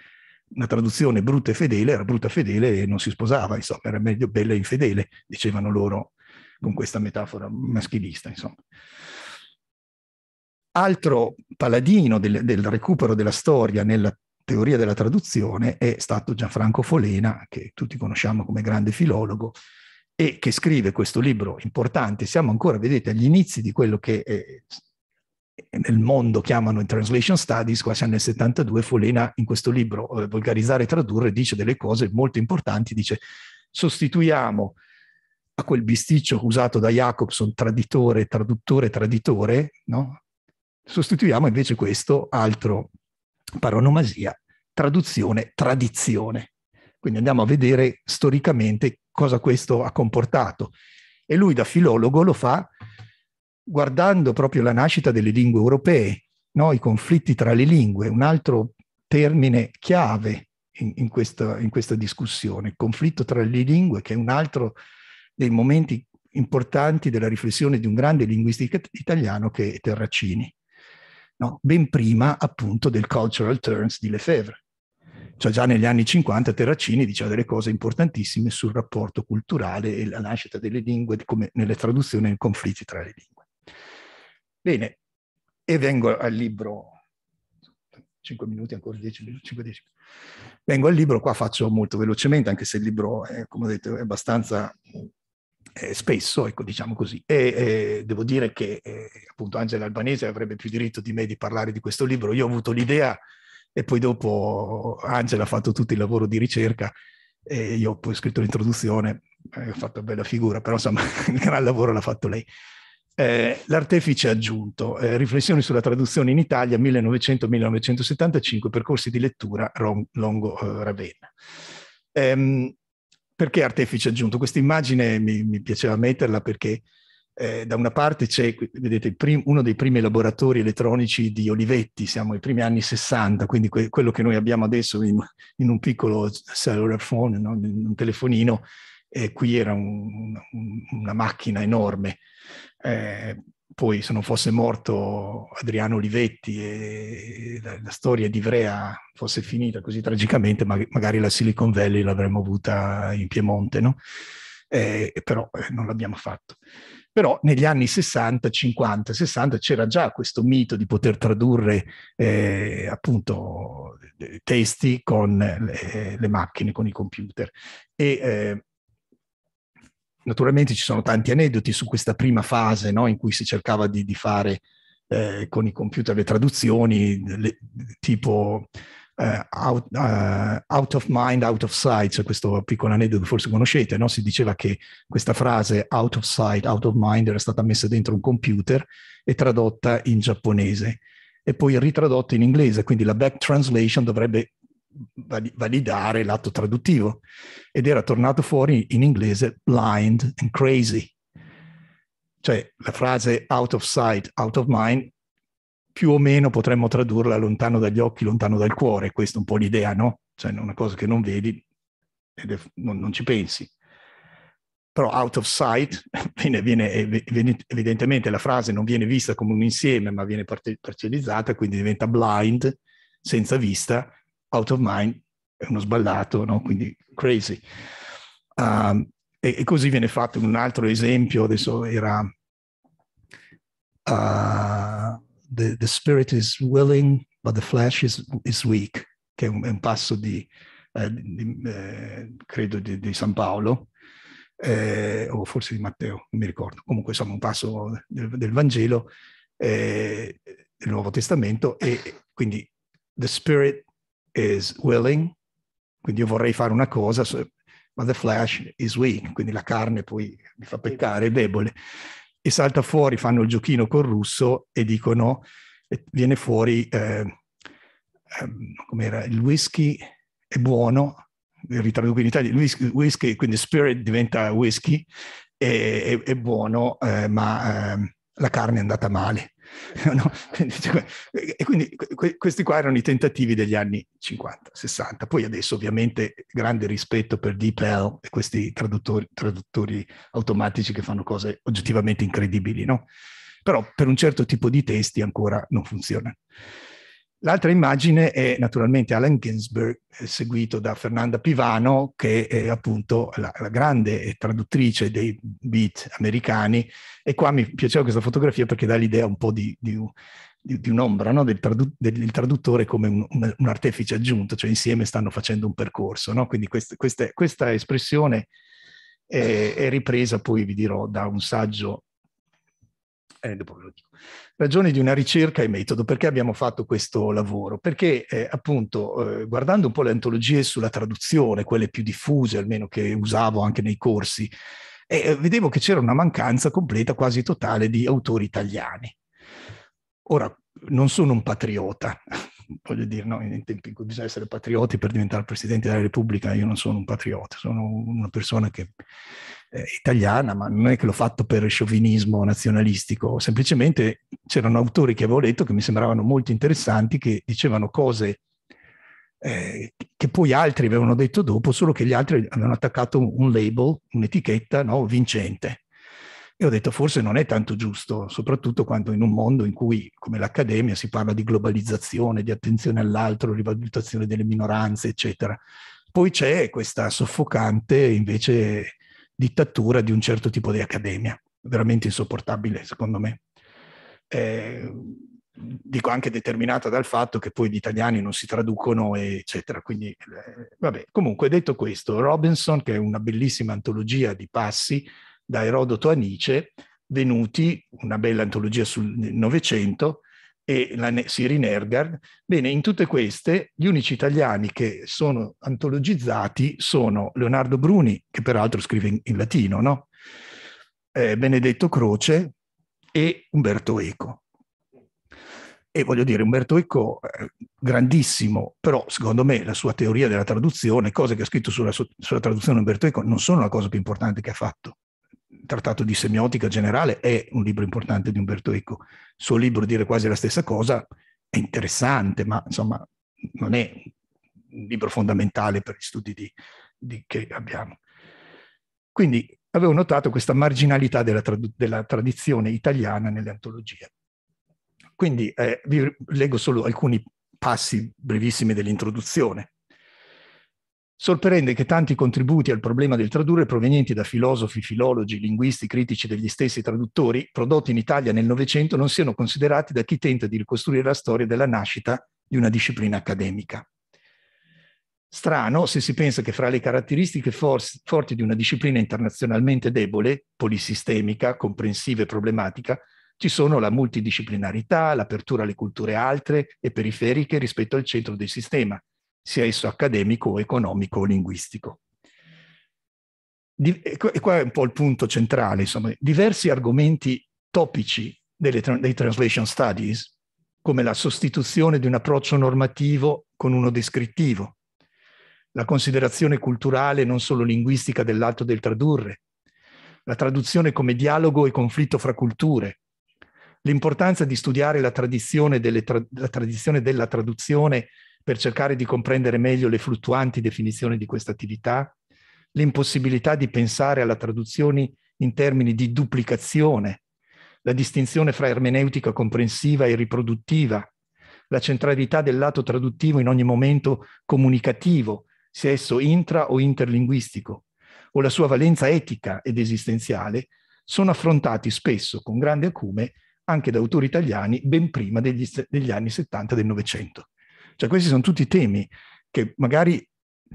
una traduzione brutta e fedele era brutta e fedele e non si sposava, insomma, era meglio bella e infedele, dicevano loro con questa metafora maschilista, insomma. Altro paladino del, del recupero della storia nella teoria della traduzione è stato Gianfranco Folena, che tutti conosciamo come grande filologo, e che scrive questo libro importante. Siamo ancora, vedete, agli inizi di quello che è nel mondo chiamano in translation studies, qua siamo nel 72, Folena in questo libro eh, Volgarizzare e tradurre dice delle cose molto importanti, dice sostituiamo a quel bisticcio usato da Jacobson, traditore, traduttore, traditore, no? sostituiamo invece questo altro paronomasia, traduzione, tradizione. Quindi andiamo a vedere storicamente cosa questo ha comportato. E lui da filologo lo fa guardando proprio la nascita delle lingue europee, no? i conflitti tra le lingue, un altro termine chiave in, in, questa, in questa discussione, il conflitto tra le lingue che è un altro dei momenti importanti della riflessione di un grande linguista italiano che è Terracini, no? ben prima appunto del cultural turns di Lefebvre. Cioè già negli anni 50 Terracini diceva delle cose importantissime sul rapporto culturale e la nascita delle lingue come nelle traduzioni e conflitti tra le lingue. Bene, e vengo al libro, 5 minuti ancora, 10 minuti, 5-10 Vengo al libro, qua faccio molto velocemente, anche se il libro, è, come ho detto, è abbastanza eh, spesso, ecco, diciamo così. E eh, devo dire che eh, appunto Angela Albanese avrebbe più diritto di me di parlare di questo libro. Io ho avuto l'idea e poi dopo Angela ha fatto tutto il lavoro di ricerca e io ho poi scritto l'introduzione, eh, ho fatto bella figura, però insomma il gran lavoro l'ha fatto lei. Eh, L'artefice ha aggiunto eh, riflessioni sulla traduzione in Italia 1900-1975, percorsi di lettura Ron, Longo eh, Ravenna. Ehm, perché Artefice aggiunto? Questa immagine mi, mi, piaceva metterla perché eh, da una parte c'è, vedete, prim, uno dei primi laboratori elettronici di Olivetti, siamo ai primi anni 60, quindi que- quello che noi abbiamo adesso in, in un piccolo cellular phone, no? un telefonino, eh, qui era un, una macchina enorme. Eh, poi se non fosse morto Adriano Olivetti e la, la storia di Ivrea fosse finita così tragicamente, ma, magari la Silicon Valley l'avremmo avuta in Piemonte, no? Eh, però eh, non l'abbiamo fatto. Però negli anni 60, 50, 60 c'era già questo mito di poter tradurre eh, appunto eh, testi con eh, le, eh, le, macchine, con i computer. E naturalmente ci sono tanti aneddoti su questa prima fase no, in cui si cercava di, di fare eh, con i computer le traduzioni le, tipo uh, out, uh, out, of mind, out of sight, cioè questo piccolo aneddoto che forse conoscete, no? si diceva che questa frase out of sight, out of mind era stata messa dentro un computer e tradotta in giapponese e poi ritradotta in inglese, quindi la back translation dovrebbe validare l'atto traduttivo ed era tornato fuori in inglese blind and crazy. Cioè la frase out of sight, out of mind, più o meno potremmo tradurla lontano dagli occhi, lontano dal cuore. Questa è un po' l'idea, no? Cioè una cosa che non vedi e non, non, ci pensi. Però out of sight, viene, viene, evidentemente la frase non viene vista come un insieme, ma viene parzializzata, quindi diventa blind, senza vista, out of mind è uno sballato, no? quindi crazy. Um, e, e, così viene fatto un altro esempio, adesso era uh, the, the, spirit is willing but the flesh is, is weak, che è un, è un passo di, eh, di eh, credo di, di, San Paolo, eh, o forse di Matteo, non mi ricordo, comunque insomma un passo del, del Vangelo, eh, del Nuovo Testamento, e quindi the spirit is willing, quindi io vorrei fare una cosa, ma the flesh is weak, quindi la carne poi mi fa peccare, è debole. E salta fuori, fanno il giochino col russo e dicono, viene fuori, eh, eh, com'era, il whisky è buono, ritraduco in Italia, il whisky, whisky, quindi spirit diventa whisky, è, è, è buono, eh, ma ehm, la carne è andata male. No? Cioè, e quindi questi qua erano i tentativi degli anni 50, 60. Poi adesso ovviamente grande rispetto per DeepL e questi traduttori, traduttori automatici che fanno cose oggettivamente incredibili, no? Però per un certo tipo di testi ancora non funzionano. L'altra immagine è naturalmente Allen Ginsberg, eh, seguito da Fernanda Pivano, che è appunto la, la grande traduttrice dei beat americani. E qua mi piaceva questa fotografia perché dà l'idea un po' di, di, di, di un'ombra no? del, tradu- del, traduttore come un, un, un, artefice aggiunto, cioè insieme stanno facendo un percorso. No? Quindi quest, questa, questa espressione è, è ripresa, poi vi dirò, da un saggio eh, dopo ve lo dico, ragione di una ricerca e metodo, perché abbiamo fatto questo lavoro? Perché eh, appunto eh, guardando un po' le antologie sulla traduzione, quelle più diffuse almeno che usavo anche nei corsi, eh, eh, vedevo che c'era una mancanza completa, quasi totale, di autori italiani. Ora, non sono un patriota, voglio dire, no, in tempi in cui bisogna essere patrioti per diventare Presidente della Repubblica, io non sono un patriota, sono una persona che è italiana, ma non è che l'ho fatto per sciovinismo nazionalistico, semplicemente c'erano autori che avevo letto che mi sembravano molto interessanti, che dicevano cose eh, che poi altri avevano detto dopo, solo che gli altri avevano attaccato un label, un'etichetta no, vincente. E ho detto forse non è tanto giusto, soprattutto quando in un mondo in cui, come l'Accademia, si parla di globalizzazione, di attenzione all'altro, rivalutazione delle minoranze, eccetera. Poi c'è questa soffocante invece dittatura di un certo tipo di accademia, veramente insopportabile secondo me. Eh, dico anche determinata dal fatto che poi gli italiani non si traducono, eccetera. Quindi, eh, vabbè, comunque detto questo, Robinson, che è una bellissima antologia di passi, da Erodoto a Nice, venuti, una bella antologia sul Novecento, e la Sirin Ergard. Bene, in tutte queste gli unici italiani che sono antologizzati sono Leonardo Bruni, che peraltro scrive in, in latino, no? eh, Benedetto Croce e Umberto Eco. E voglio dire, Umberto Eco, eh, grandissimo, però secondo me la sua teoria della traduzione, cose che ha scritto sulla, sulla traduzione di Umberto Eco, non sono la cosa più importante che ha fatto trattato di semiotica generale è un libro importante di Umberto Eco. Il suo libro Dire quasi la stessa cosa è interessante, ma insomma non è un libro fondamentale per gli studi di, di, che abbiamo. Quindi avevo notato questa marginalità della, trad- della tradizione italiana nelle antologie. Quindi eh, vi leggo solo alcuni passi brevissimi dell'introduzione. Sorprende che tanti contributi al problema del tradurre provenienti da filosofi, filologi, linguisti, critici degli stessi traduttori, prodotti in Italia nel Novecento, non siano considerati da chi tenta di ricostruire la storia della nascita di una disciplina accademica. Strano se si pensa che fra le caratteristiche forti di una disciplina internazionalmente debole, polisistemica, comprensiva e problematica, ci sono la multidisciplinarità, l'apertura alle culture altre e periferiche rispetto al centro del sistema, sia esso accademico, economico o linguistico. Di, e qua è un po' il punto centrale, insomma, diversi argomenti topici delle, dei translation studies, come la sostituzione di un approccio normativo con uno descrittivo, la considerazione culturale non solo linguistica dell'atto del tradurre, la traduzione come dialogo e conflitto fra culture, l'importanza di studiare la tradizione, tra la tradizione della traduzione per cercare di comprendere meglio le fluttuanti definizioni di questa attività, l'impossibilità di pensare alla traduzione in termini di duplicazione, la distinzione fra ermeneutica comprensiva e riproduttiva, la centralità del lato traduttivo in ogni momento comunicativo, sia esso intra o interlinguistico, o la sua valenza etica ed esistenziale, sono affrontati spesso con grande acume anche da autori italiani ben prima degli, degli anni 70 del Novecento. Cioè questi sono tutti temi che magari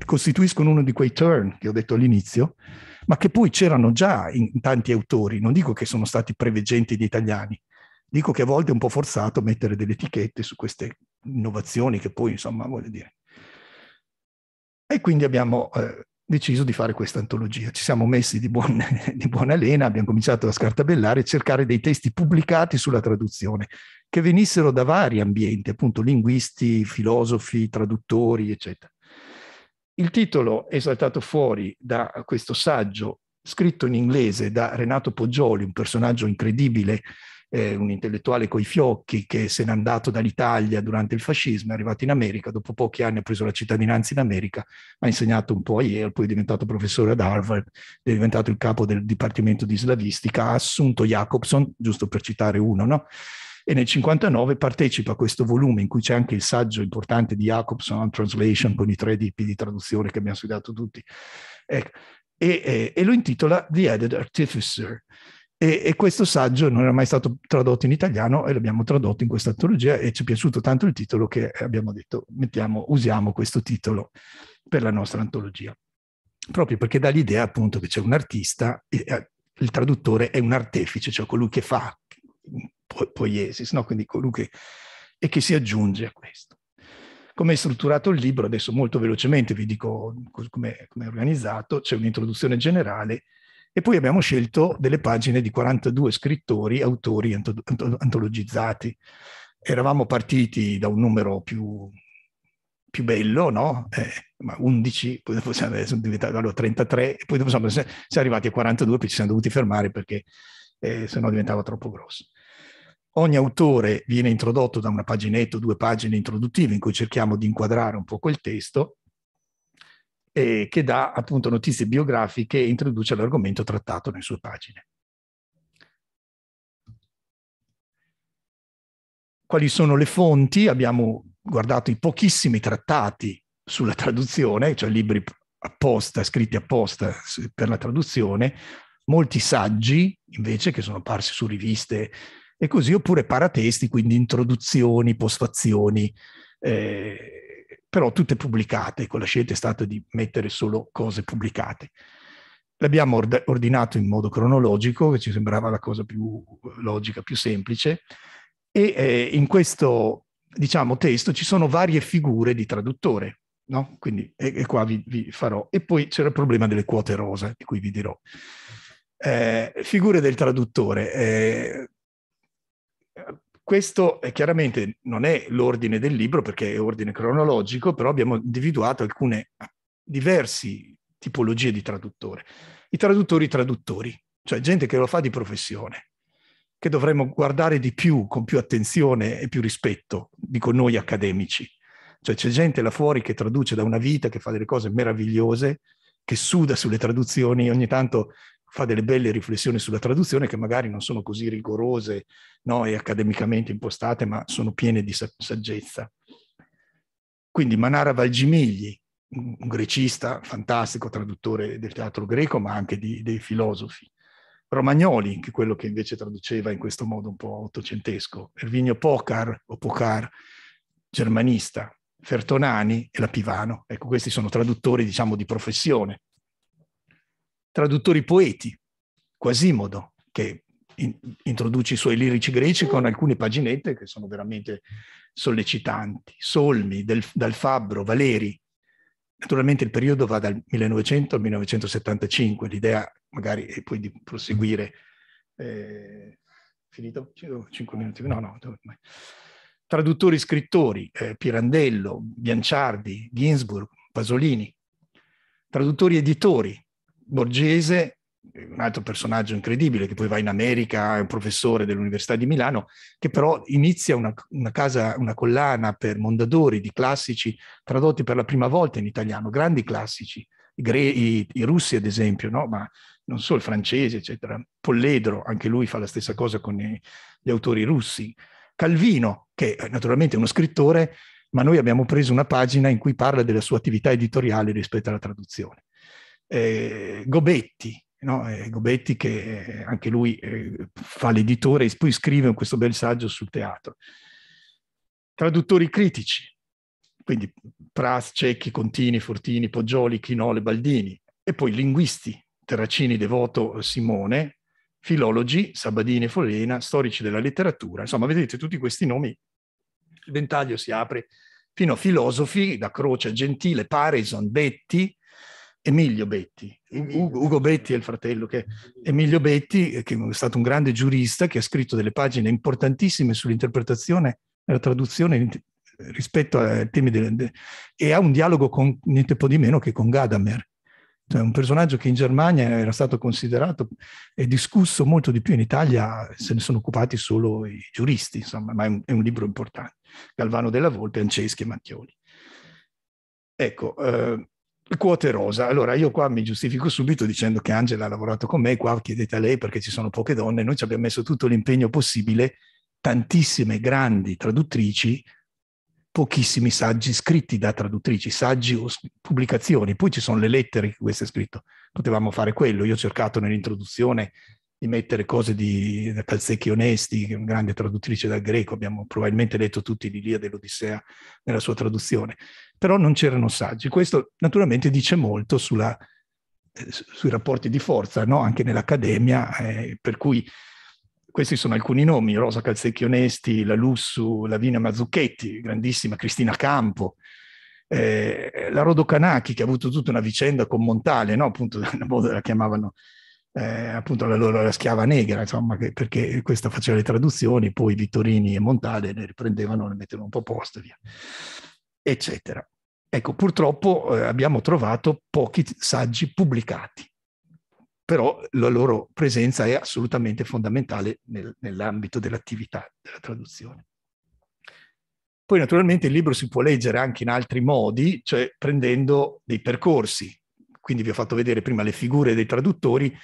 costituiscono uno di quei turn che ho detto all'inizio, ma che poi c'erano già in tanti autori. Non dico che sono stati preveggenti gli italiani, dico che a volte è un po' forzato mettere delle etichette su queste innovazioni che poi, insomma, voglio dire. E quindi abbiamo eh, deciso di fare questa antologia. Ci siamo messi di, buon, di buona lena, abbiamo cominciato a scartabellare e cercare dei testi pubblicati sulla traduzione che venissero da vari ambienti, appunto linguisti, filosofi, traduttori, eccetera. Il titolo è saltato fuori da questo saggio scritto in inglese da Renato Poggioli, un personaggio incredibile, eh, un intellettuale coi fiocchi che se n'è andato dall'Italia durante il fascismo, è arrivato in America, dopo pochi anni ha preso la cittadinanza in America, ha insegnato un po' a Yale, poi è diventato professore ad Harvard, è diventato il capo del Dipartimento di Slavistica, ha assunto Jacobson, giusto per citare uno, no? e nel 59 partecipa a questo volume in cui c'è anche il saggio importante di Jacobson on Translation con i tre tipi di traduzione che abbiamo studiato tutti, ecco, e, e, e, lo intitola The Added Artificer. E, e, questo saggio non era mai stato tradotto in italiano e l'abbiamo tradotto in questa antologia e ci è piaciuto tanto il titolo che abbiamo detto mettiamo, usiamo questo titolo per la nostra antologia. Proprio perché dà l'idea appunto che c'è un artista, eh, il traduttore è un artefice, cioè colui che fa, poiesis, no? quindi colui che, e che si aggiunge a questo. Come è strutturato il libro? Adesso molto velocemente vi dico come è organizzato, c'è un'introduzione generale e poi abbiamo scelto delle pagine di 42 scrittori, autori anto, anto, antologizzati. Eravamo partiti da un numero più, più bello, no? Eh, ma 11, poi siamo diventati allora 33, poi siamo, siamo, arrivati a 42, poi ci siamo dovuti fermare perché eh, sennò diventava troppo grosso. Ogni autore viene introdotto da una paginetta o due pagine introduttive in cui cerchiamo di inquadrare un po' quel testo eh, che dà appunto notizie biografiche e introduce l'argomento trattato nelle sue pagine. Quali sono le fonti? Abbiamo guardato i pochissimi trattati sulla traduzione, cioè libri apposta, scritti apposta per la traduzione, molti saggi invece che sono apparsi su riviste e così, oppure paratesti, quindi introduzioni, postazioni, eh, però tutte pubblicate, con la scelta è stata di mettere solo cose pubblicate. L'abbiamo ord- ordinato in modo cronologico, che ci sembrava la cosa più logica, più semplice, e eh, in questo diciamo, testo ci sono varie figure di traduttore, no? Quindi, e, e qua vi, vi, farò. E poi c'era il problema delle quote rosa, di cui vi dirò. Eh, figure del traduttore. Eh, Ehm, questo chiaramente non è l'ordine del libro perché è ordine cronologico, però abbiamo individuato alcune ah, diverse tipologie di traduttore. I traduttori traduttori, cioè gente che lo fa di professione, che dovremmo guardare di più, con più attenzione e più rispetto, dico noi accademici. Cioè c'è gente là fuori che traduce da una vita, che fa delle cose meravigliose, che suda sulle traduzioni, ogni tanto fa delle belle riflessioni sulla traduzione che magari non sono così rigorose no, e accademicamente impostate, ma sono piene di saggezza. Quindi Manara Valgimigli, un grecista fantastico, traduttore del teatro greco, ma anche di, dei filosofi. Romagnoli, che è quello che invece traduceva in questo modo un po' ottocentesco. Ervinio Pocar, o Pocar, germanista. Fertonani e la Pivano. Ecco, questi sono traduttori, diciamo, di professione, traduttori poeti, Quasimodo, che in, introduce i suoi lirici greci con alcune paginette che sono veramente sollecitanti, Solmi, del, dal Fabbro, Valeri. Naturalmente il periodo va dal 1900 al 1975, l'idea magari è poi di proseguire. Eh, finito? Cinque minuti? No, no. Dove, Traduttori scrittori, eh, Pirandello, Bianciardi, Ginsburg, Pasolini. Traduttori editori, Borghese, un altro personaggio incredibile che poi va in America, è un professore dell'Università di Milano, che però inizia una, una, casa, una collana per Mondadori di classici tradotti per la prima volta in italiano, grandi classici, i, gre- i, i russi ad esempio, no? ma non solo il francese, eccetera. Polledro, anche lui fa la stessa cosa con i, gli autori russi. Calvino, che è naturalmente è uno scrittore, ma noi abbiamo preso una pagina in cui parla della sua attività editoriale rispetto alla traduzione eh, Gobetti, no? eh, Gobetti che eh, anche lui eh, fa l'editore e poi scrive questo bel saggio sul teatro. Traduttori critici, quindi Pras, Cecchi, Contini, Fortini, Poggioli, Chinole, Baldini, e poi linguisti, Terracini, Devoto, Simone, filologi, Sabadini Follena, storici della letteratura, insomma vedete tutti questi nomi, il ventaglio si apre fino a filosofi da Croce, Gentile, Pareson, Betti, Emilio Betti. Ugo, Ugo, Betti è il fratello che Emilio Betti, che è stato un grande giurista, che ha scritto delle pagine importantissime sull'interpretazione, e la traduzione rispetto ai temi del, de, e ha un dialogo con niente po' di meno che con Gadamer. Cioè un personaggio che in Germania era stato considerato e discusso molto di più, in Italia se ne sono occupati solo i giuristi, insomma, ma è un, è un libro importante. Galvano della Volpe, Anceschi e Mattioli. Ecco, eh, Quote rosa. Allora io qua mi giustifico subito dicendo che Angela ha lavorato con me, qua chiedete a lei perché ci sono poche donne, noi ci abbiamo messo tutto l'impegno possibile, tantissime grandi traduttrici, pochissimi saggi scritti da traduttrici, saggi o pubblicazioni, poi ci sono le lettere che questo è scritto, potevamo fare quello, io ho cercato nell'introduzione di mettere cose di, Calzecchi Onesti, che è una grande traduttrice dal greco, abbiamo probabilmente letto tutti l'Ilia dell'Odissea nella sua traduzione però non c'erano saggi. Questo naturalmente dice molto sulla, eh, sui rapporti di forza, no? anche nell'accademia, eh, per cui questi sono alcuni nomi, Rosa Calzecchi Onesti, la Lussu, Lavina Mazzucchetti, grandissima, Cristina Campo, eh, la Rodo Canacchi che ha avuto tutta una vicenda con Montale, no? appunto la chiamavano eh, appunto la loro la schiava negra, insomma, che, perché questa faceva le traduzioni, poi Vittorini e Montale ne riprendevano, ne mettevano un po' a posto via eccetera. Ecco, purtroppo eh, abbiamo trovato pochi saggi pubblicati, però la loro presenza è assolutamente fondamentale nel, nell'ambito dell'attività della traduzione. Poi naturalmente il libro si può leggere anche in altri modi, cioè prendendo dei percorsi. Quindi vi ho fatto vedere prima le figure dei traduttori,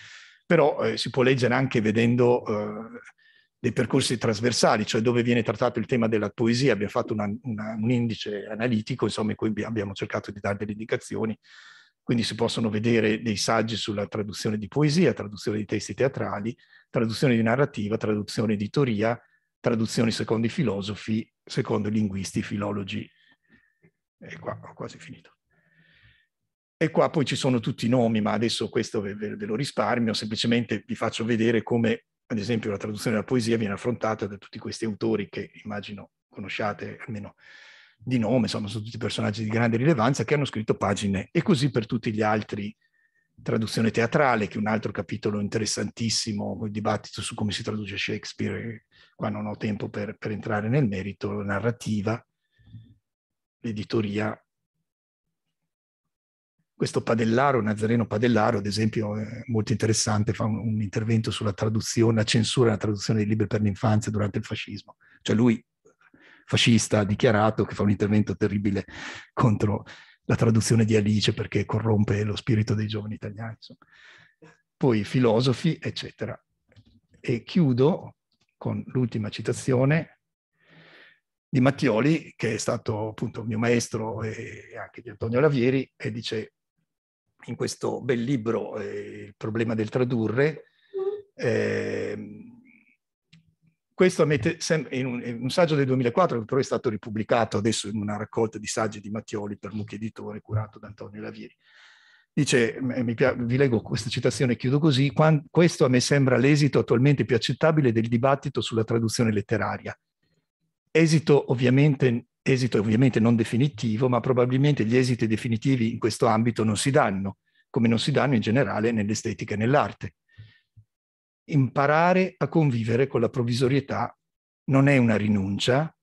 però eh, si può leggere anche vedendo eh, dei percorsi trasversali, cioè dove viene trattato il tema della poesia, abbiamo fatto una, una, un indice analitico, insomma, in cui abbiamo cercato di dare delle indicazioni, quindi si possono vedere dei saggi sulla traduzione di poesia, traduzione di testi teatrali, traduzione di narrativa, traduzione di teoria, traduzioni secondo i filosofi, secondo i linguisti, i filologi. E qua ho quasi finito. E qua poi ci sono tutti i nomi, ma adesso questo ve, ve, ve lo risparmio, semplicemente vi faccio vedere come ad esempio la traduzione della poesia viene affrontata da tutti questi autori che immagino conosciate almeno di nome, insomma sono tutti personaggi di grande rilevanza che hanno scritto pagine e così per tutti gli altri traduzione teatrale, che è un altro capitolo interessantissimo, il dibattito su come si traduce Shakespeare, qua non ho tempo per, per entrare nel merito, narrativa, l'editoria questo Padellaro, Nazareno Padellaro, ad esempio, è molto interessante, fa un, un intervento sulla traduzione, la censura e la traduzione dei libri per l'infanzia durante il fascismo. Cioè lui, fascista, ha dichiarato che fa un intervento terribile contro la traduzione di Alice perché corrompe lo spirito dei giovani italiani. Insomma. Poi filosofi, eccetera. E chiudo con l'ultima citazione di Mattioli, che è stato appunto mio maestro e anche di Antonio Lavieri, e dice in questo bel libro eh, Il problema del tradurre. Eh, questo mette in un, in un, saggio del 2004 che però è stato ripubblicato adesso in una raccolta di saggi di Mattioli per Mucchi Editore curato da Antonio Lavieri. Dice, vi leggo questa citazione e chiudo così, questo a me sembra l'esito attualmente più accettabile del dibattito sulla traduzione letteraria. Esito ovviamente esito ovviamente non definitivo, ma probabilmente gli esiti definitivi in questo ambito non si danno, come non si danno in generale nell'estetica e nell'arte. Imparare a convivere con la provvisorietà non è una rinuncia,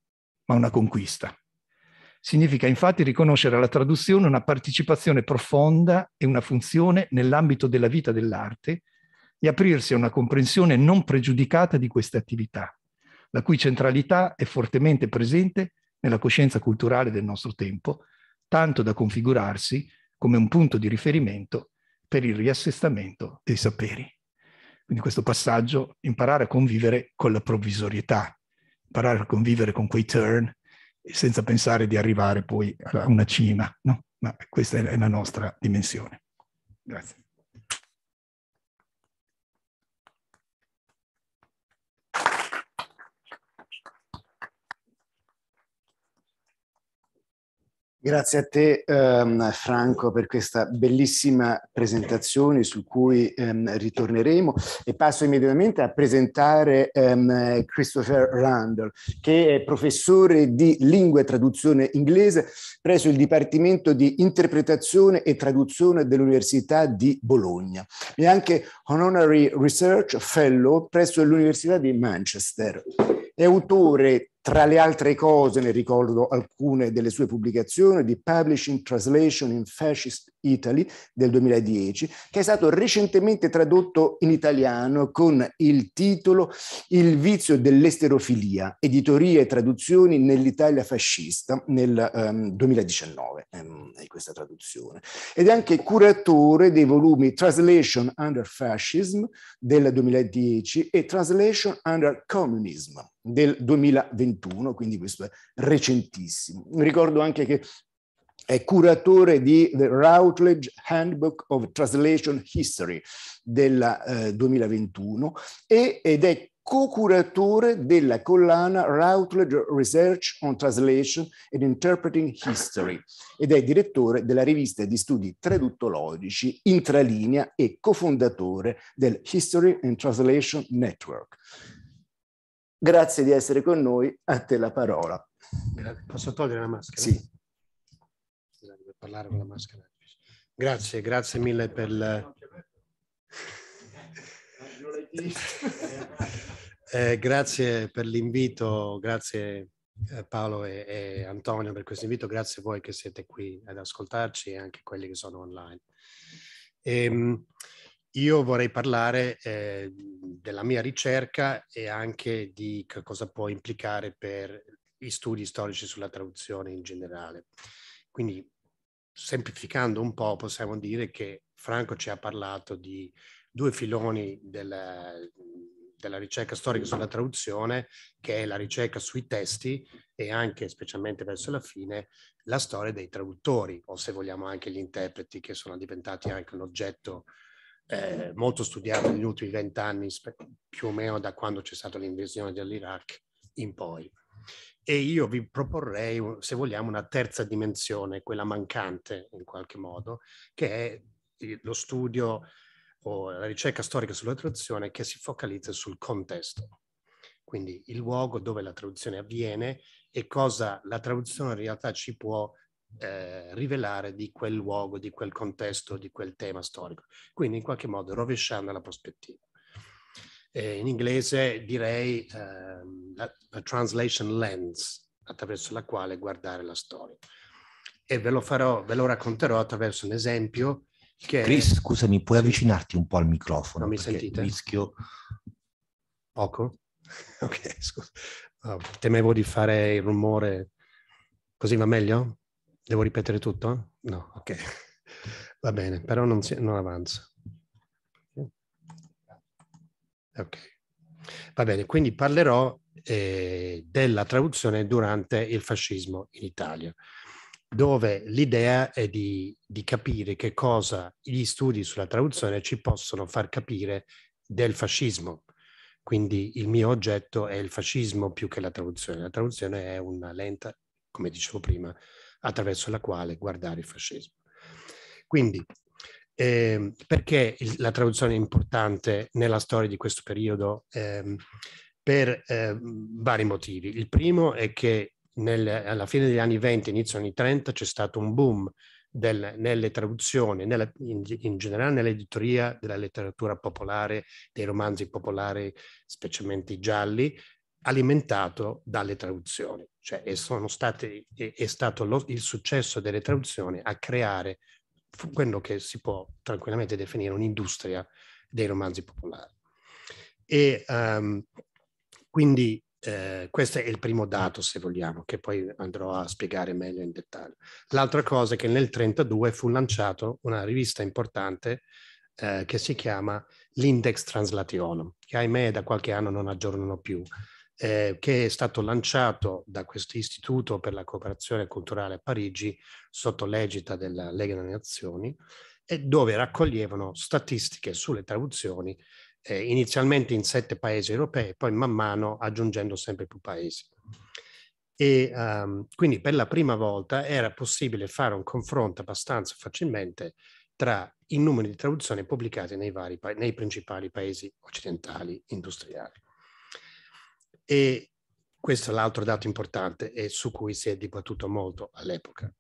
ma una conquista. Significa infatti riconoscere alla traduzione una partecipazione profonda e una funzione nell'ambito della vita dell'arte e aprirsi a una comprensione non pregiudicata di queste attività, la cui centralità è fortemente presente nella coscienza culturale del nostro tempo, tanto da configurarsi come un punto di riferimento per il riassestamento dei saperi. Quindi questo passaggio, imparare a convivere con la provvisorietà, imparare a convivere con quei turn senza pensare di arrivare poi a una cima, no? ma questa è la nostra dimensione. Grazie. Grazie a te ehm, Franco per questa bellissima presentazione su cui ehm, ritorneremo e passo immediatamente a presentare ehm, Christopher Randall che è professore di lingua e traduzione inglese presso il Dipartimento di Interpretazione e Traduzione dell'Università di Bologna e anche Honorary Research Fellow presso l'Università di Manchester. È autore tra le altre cose ne ricordo alcune delle sue pubblicazioni di Publishing Translation in Fascist Italy del 2010, che è stato recentemente tradotto in italiano con il titolo Il vizio dell'esterofilia, editoria e traduzioni nell'Italia fascista nel um, 2019, um, è questa traduzione. Ed è anche curatore dei volumi Translation Under Fascism del 2010 e Translation Under Communism del 2021, quindi questo è recentissimo. Ricordo anche che è curatore di The Routledge Handbook of Translation History del eh, 2021 e, ed è co-curatore della collana Routledge Research on Translation and Interpreting History ed è direttore della rivista di studi traduttologici Intralinea e cofondatore del History and Translation Network. Grazie di essere con noi, a te la parola. Posso togliere la maschera? Sì parlare con la maschera. Grazie, grazie mille per... La... eh, grazie per l'invito, grazie eh, Paolo e, e Antonio per questo invito, grazie a voi che siete qui ad ascoltarci e anche quelli che sono online. E, ehm, io vorrei parlare eh, della mia ricerca e anche di cosa può implicare per gli studi storici sulla traduzione in generale. Quindi semplificando un po', possiamo dire che Franco ci ha parlato di due filoni della, della ricerca storica sulla traduzione, che è la ricerca sui testi e anche, specialmente verso la fine, la storia dei traduttori, o se vogliamo anche gli interpreti, che sono diventati anche un oggetto eh, molto studiato negli ultimi vent'anni, più o meno da quando c'è stata l'invasione dell'Iraq in poi e io vi proporrei, se vogliamo, una terza dimensione, quella mancante in qualche modo, che è lo studio o la ricerca storica sulla traduzione che si focalizza sul contesto, quindi il luogo dove la traduzione avviene e cosa la traduzione in realtà ci può eh, rivelare di quel luogo, di quel contesto, di quel tema storico. Quindi in qualche modo rovesciando la prospettiva eh, in inglese direi eh, la, la translation lens attraverso la quale guardare la storia. E ve lo farò, ve lo racconterò attraverso un esempio che... Chris, scusami, puoi avvicinarti un po' al microfono? Non mi sentite? Rischio... Poco? ok, scusa. Oh, temevo di fare il rumore. Così va meglio? Devo ripetere tutto? No, ok. Va bene, però non, si... non avanza. Ok. Va bene, quindi parlerò eh, della traduzione durante il fascismo in Italia, dove l'idea è di, di, capire che cosa gli studi sulla traduzione ci possono far capire del fascismo. Quindi il mio oggetto è il fascismo più che la traduzione. La traduzione è una lenta, come dicevo prima, attraverso la quale guardare il fascismo. Quindi eh, perché il, la traduzione è importante nella storia di questo periodo? Eh, per eh, vari motivi. Il primo è che nel, alla fine degli anni 20, inizio anni 30, c'è stato un boom del, nelle traduzioni, nella, in, in, generale nell'editoria della letteratura popolare, dei romanzi popolari, specialmente i gialli, alimentato dalle traduzioni. Cioè, è, state, è, è stato lo, il successo delle traduzioni a creare quello che si può tranquillamente definire un'industria dei romanzi popolari. E um, quindi eh, questo è il primo dato, se vogliamo, che poi andrò a spiegare meglio in dettaglio. L'altra cosa è che nel 1932 fu lanciata una rivista importante eh, che si chiama l'Index Translationum, che ahimè da qualche anno non aggiornano più, eh, che è stato lanciato da questo istituto per la cooperazione culturale a Parigi sotto l'egita della Lega delle Nazioni e dove raccoglievano statistiche sulle traduzioni eh, inizialmente in sette paesi europei, poi man mano aggiungendo sempre più paesi. E um, quindi per la prima volta era possibile fare un confronto abbastanza facilmente tra i numeri di traduzioni pubblicati nei, vari, nei principali paesi occidentali industriali. E questo è l'altro dato importante e su cui si è dibattuto molto all'epoca.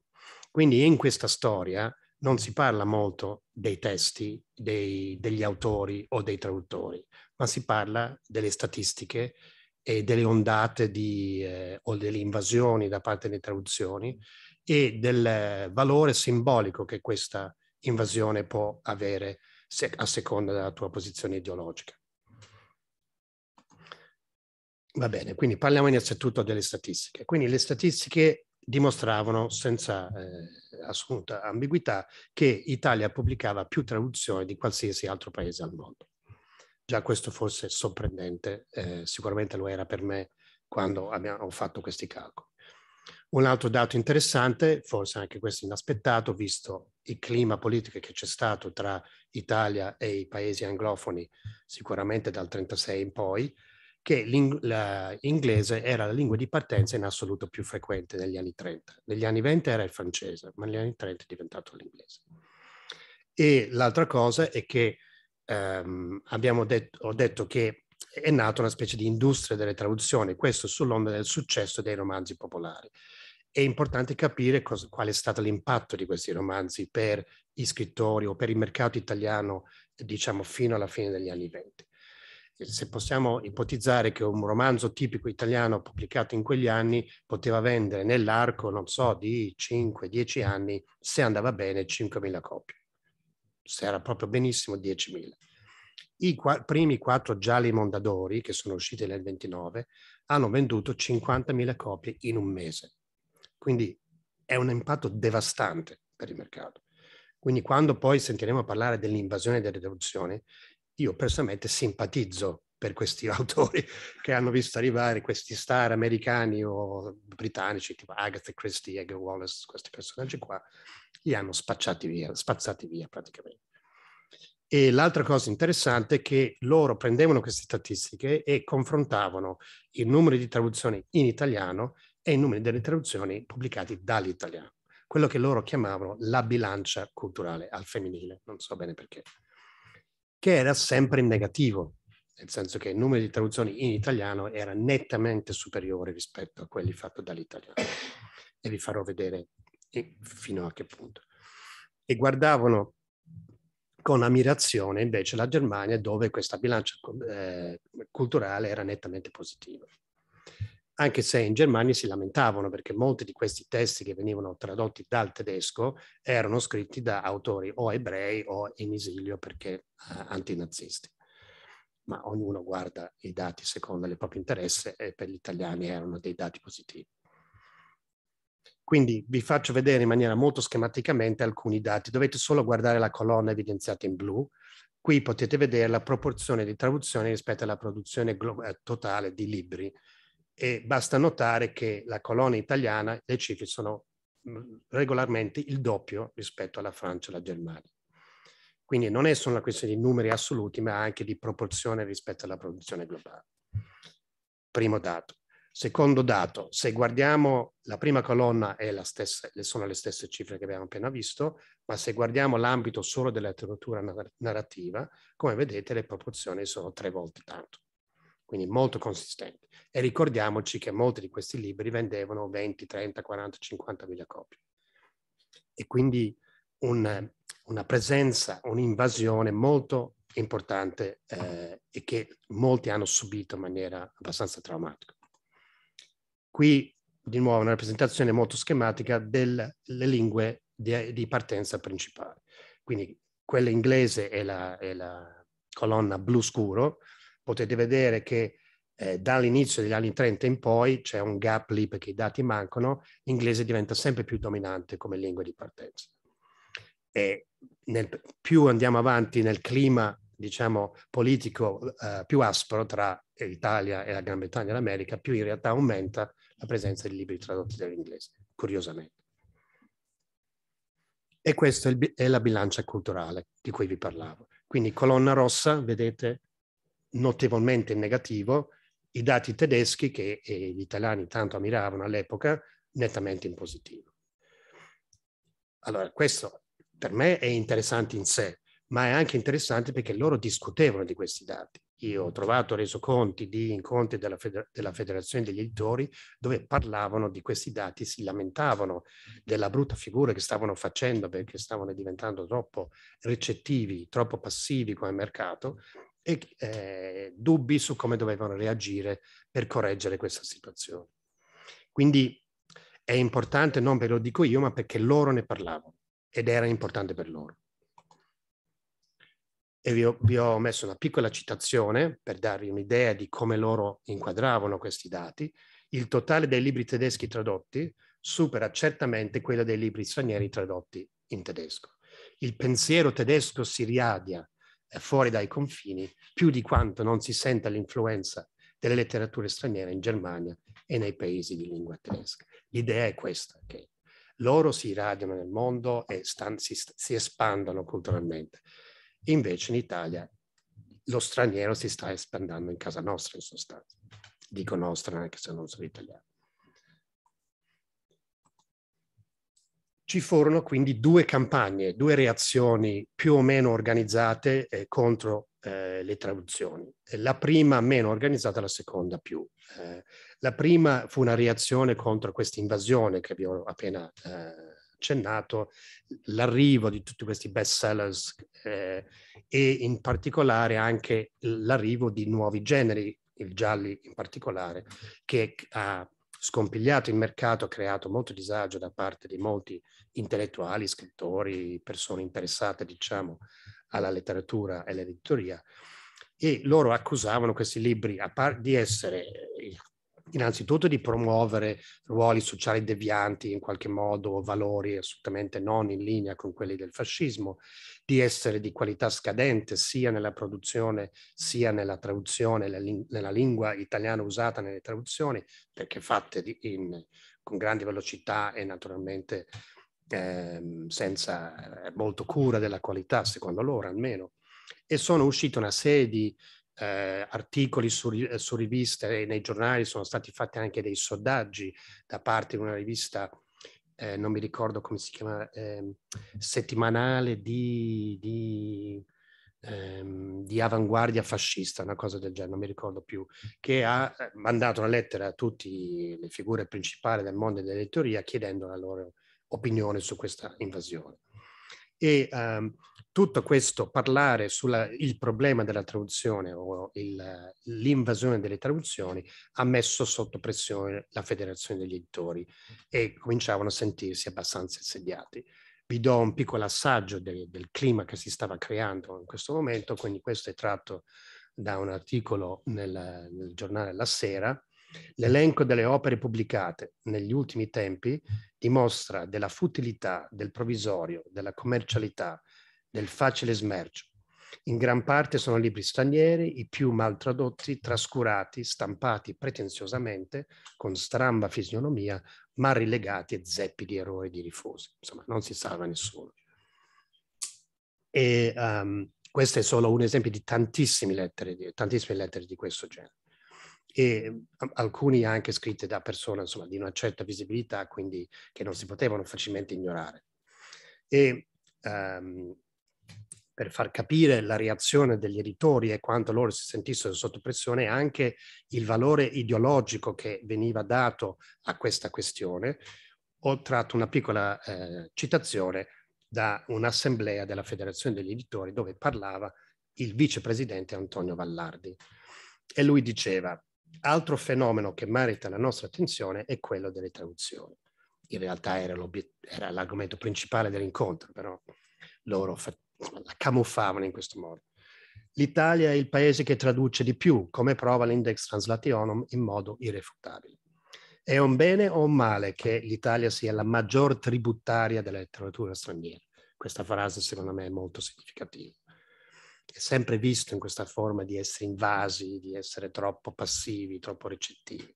Quindi in questa storia non si parla molto dei testi, dei, degli autori o dei traduttori, ma si parla delle statistiche e delle ondate di, eh, o delle invasioni da parte delle traduzioni e del valore simbolico che questa invasione può avere se, a seconda della tua posizione ideologica. Va bene, quindi parliamo innanzitutto delle statistiche. Quindi le statistiche dimostravano senza eh, assoluta ambiguità che Italia pubblicava più traduzioni di qualsiasi altro paese al mondo. Già questo forse è sorprendente, eh, sicuramente lo era per me quando abbiamo fatto questi calcoli. Un altro dato interessante, forse anche questo inaspettato, visto il clima politico che c'è stato tra Italia e i paesi anglofoni, sicuramente dal 1936 in poi, che l'inglese era la lingua di partenza in assoluto più frequente negli anni 30. Negli anni 20 era il francese, ma negli anni 30 è diventato l'inglese. E l'altra cosa è che ehm, det- ho detto che è nata una specie di industria delle traduzioni, questo sull'onda del successo dei romanzi popolari. È importante capire cosa, qual è stato l'impatto di questi romanzi per gli scrittori o per il mercato italiano, diciamo, fino alla fine degli anni 20 se possiamo ipotizzare che un romanzo tipico italiano pubblicato in quegli anni poteva vendere nell'arco, non so, di 5-10 anni, se andava bene, 5.000 copie. Se era proprio benissimo, 10.000. I qu- primi quattro gialli Mondadori, che sono usciti nel 29, hanno venduto 50.000 copie in un mese. Quindi è un impatto devastante per il mercato. Quindi quando poi sentiremo parlare dell'invasione delle rivoluzioni, io personalmente simpatizzo per questi autori che hanno visto arrivare questi star americani o britannici, tipo Agatha Christie, Edgar Wallace, questi personaggi qua, li hanno spacciati via, spazzati via praticamente. E l'altra cosa interessante è che loro prendevano queste statistiche e confrontavano il numero di traduzioni in italiano e i numeri delle traduzioni pubblicate dall'italiano, quello che loro chiamavano la bilancia culturale al femminile, non so bene perché che era sempre in negativo, nel senso che il numero di traduzioni in italiano era nettamente superiore rispetto a quelli fatti dall'italiano. E vi farò vedere eh, fino a che punto. E guardavano con ammirazione invece la Germania dove questa bilancia eh, culturale era nettamente positiva anche se in Germania si lamentavano perché molti di questi testi che venivano tradotti dal tedesco erano scritti da autori o ebrei o in esilio perché eh, antinazisti. Ma ognuno guarda i dati secondo il proprio interesse e per gli italiani erano dei dati positivi. Quindi vi faccio vedere in maniera molto schematicamente alcuni dati. Dovete solo guardare la colonna evidenziata in blu. Qui potete vedere la proporzione di traduzioni rispetto alla produzione eh, totale di libri e basta notare che la colonia italiana, le cifre sono mm, regolarmente il doppio rispetto alla Francia e alla Germania. Quindi non è solo una questione di numeri assoluti, ma anche di proporzione rispetto alla produzione globale. Primo dato. Secondo dato, se guardiamo la prima colonna la stessa, sono le stesse cifre che abbiamo appena visto, ma se guardiamo l'ambito solo della letteratura narrativa, come vedete le proporzioni sono tre volte tanto quindi molto consistenti. E ricordiamoci che molti di questi libri vendevano 20, 30, 40, 50 mila copie. E quindi un, una presenza, un'invasione molto importante eh, e che molti hanno subito in maniera abbastanza traumatica. Qui di nuovo una rappresentazione molto schematica delle lingue di, di partenza principali. Quindi quella inglese è la, è la colonna blu scuro, potete vedere che eh, dall'inizio degli anni 30 in poi c'è un gap lì perché i dati mancano, l'inglese diventa sempre più dominante come lingua di partenza. E nel, più andiamo avanti nel clima, diciamo, politico eh, più aspro tra l'Italia e la Gran Bretagna e l'America, più in realtà aumenta la presenza di libri tradotti dall'inglese, curiosamente. E questa è, è la bilancia culturale di cui vi parlavo. Quindi colonna rossa, vedete, notevolmente in negativo, i dati tedeschi che eh, gli italiani tanto ammiravano all'epoca, nettamente in positivo. Allora, questo per me è interessante in sé, ma è anche interessante perché loro discutevano di questi dati. Io ho trovato resoconti di incontri della, feder- della Federazione degli Editori dove parlavano di questi dati, si lamentavano della brutta figura che stavano facendo perché stavano diventando troppo recettivi, troppo passivi come mercato e eh, dubbi su come dovevano reagire per correggere questa situazione. Quindi è importante, non ve lo dico io, ma perché loro ne parlavano ed era importante per loro. E vi ho, vi ho messo una piccola citazione per darvi un'idea di come loro inquadravano questi dati. Il totale dei libri tedeschi tradotti supera certamente quello dei libri stranieri tradotti in tedesco. Il pensiero tedesco si riadia eh, fuori dai confini più di quanto non si senta l'influenza delle letterature straniere in Germania e nei paesi di lingua tedesca. L'idea è questa, che loro si irradiano nel mondo e stan, si, si espandono culturalmente. Invece in Italia lo straniero si sta espandendo in casa nostra, in sostanza. Dico nostra anche se non sono italiano. ci furono quindi due campagne, due reazioni più o meno organizzate eh, contro eh, le traduzioni. Eh, la prima meno organizzata, la seconda più. Eh, la prima fu una reazione contro questa invasione che abbiamo appena eh, accennato, l'arrivo di tutti questi best sellers eh, e in particolare anche l'arrivo di nuovi generi, il gialli in particolare, che ha scompigliato il mercato, ha creato molto disagio da parte di molti intellettuali, scrittori, persone interessate, diciamo, alla letteratura e all'editoria. E loro accusavano questi libri par- di essere innanzitutto di promuovere ruoli sociali devianti in qualche modo, valori assolutamente non in linea con quelli del fascismo, di essere di qualità scadente sia nella produzione sia nella traduzione, nella lingua italiana usata nelle traduzioni, perché fatte in, con grande velocità e naturalmente eh, senza eh, molto cura della qualità, secondo loro almeno. E sono uscite una serie di eh, articoli su, eh, su, riviste e eh, nei giornali, sono stati fatti anche dei sondaggi da parte di una rivista, eh, non mi ricordo come si chiama, eh, settimanale di, di, ehm, di, avanguardia fascista, una cosa del genere, non mi ricordo più, che ha eh, mandato una lettera a tutte le figure principali del mondo dell'editoria chiedendo la loro opinione su questa invasione. E um, tutto questo parlare sul problema della traduzione o il, l'invasione delle traduzioni ha messo sotto pressione la Federazione degli Editori e cominciavano a sentirsi abbastanza insediati. Vi do un piccolo assaggio del, del clima che si stava creando in questo momento, quindi questo è tratto da un articolo nel, nel giornale La Sera, L'elenco delle opere pubblicate negli ultimi tempi dimostra della futilità, del provvisorio, della commercialità, del facile smercio. In gran parte sono libri stranieri, i più mal tradotti, trascurati, stampati pretenziosamente, con stramba fisionomia, ma rilegati e zeppi di errori di rifosi. Insomma, non si salva nessuno. E um, questo è solo un esempio di tantissime lettere di, tantissime lettere di questo genere e mhmm, alcuni anche scritti da persone insomma, di una certa visibilità, quindi che non si potevano facilmente ignorare. E um, per far capire la reazione degli editori e quanto loro si sentissero sotto pressione, anche il valore ideologico che veniva dato a questa questione, ho tratto una piccola eh, citazione da un'assemblea della Federazione degli Editori dove parlava il vicepresidente Antonio Vallardi. E lui diceva, altro fenomeno che merita la nostra attenzione è quello delle traduzioni. In realtà era, era l'argomento principale dell'incontro, però loro la camuffavano in questo modo. L'Italia è il paese che traduce di più, come prova l'index translationum in modo irrefutabile. È un bene o un male che l'Italia sia la maggior tributaria della letteratura straniera? Questa frase secondo me è molto significativa sempre visto in questa forma di essere invasi, di essere troppo passivi, troppo recettivi.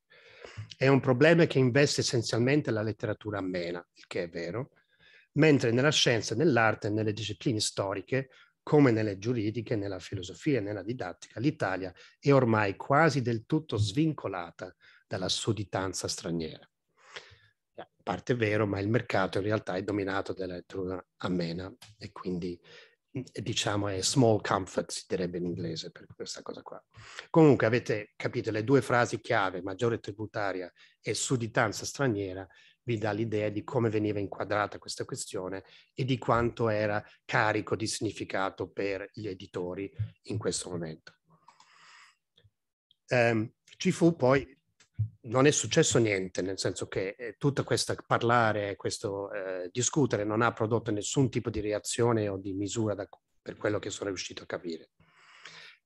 È un problema che investe essenzialmente la letteratura amena, il che è vero, mentre nella scienza, nell'arte e nelle discipline storiche, come nelle giuridiche, nella filosofia e nella didattica, l'Italia è ormai quasi del tutto svincolata dalla sudditanza straniera. In parte vero, ma il mercato in realtà è dominato dalla letteratura amena e quindi diciamo è small comfort, si direbbe in inglese per questa cosa qua. Comunque avete capito le due frasi chiave, maggiore tributaria e sudditanza straniera, vi dà l'idea di come veniva inquadrata questa questione e di quanto era carico di significato per gli editori in questo momento. Um, ci fu poi non è successo niente, nel senso che eh, tutto questo parlare, questo eh, discutere non ha prodotto nessun tipo di reazione o di misura da, per quello che sono riuscito a capire.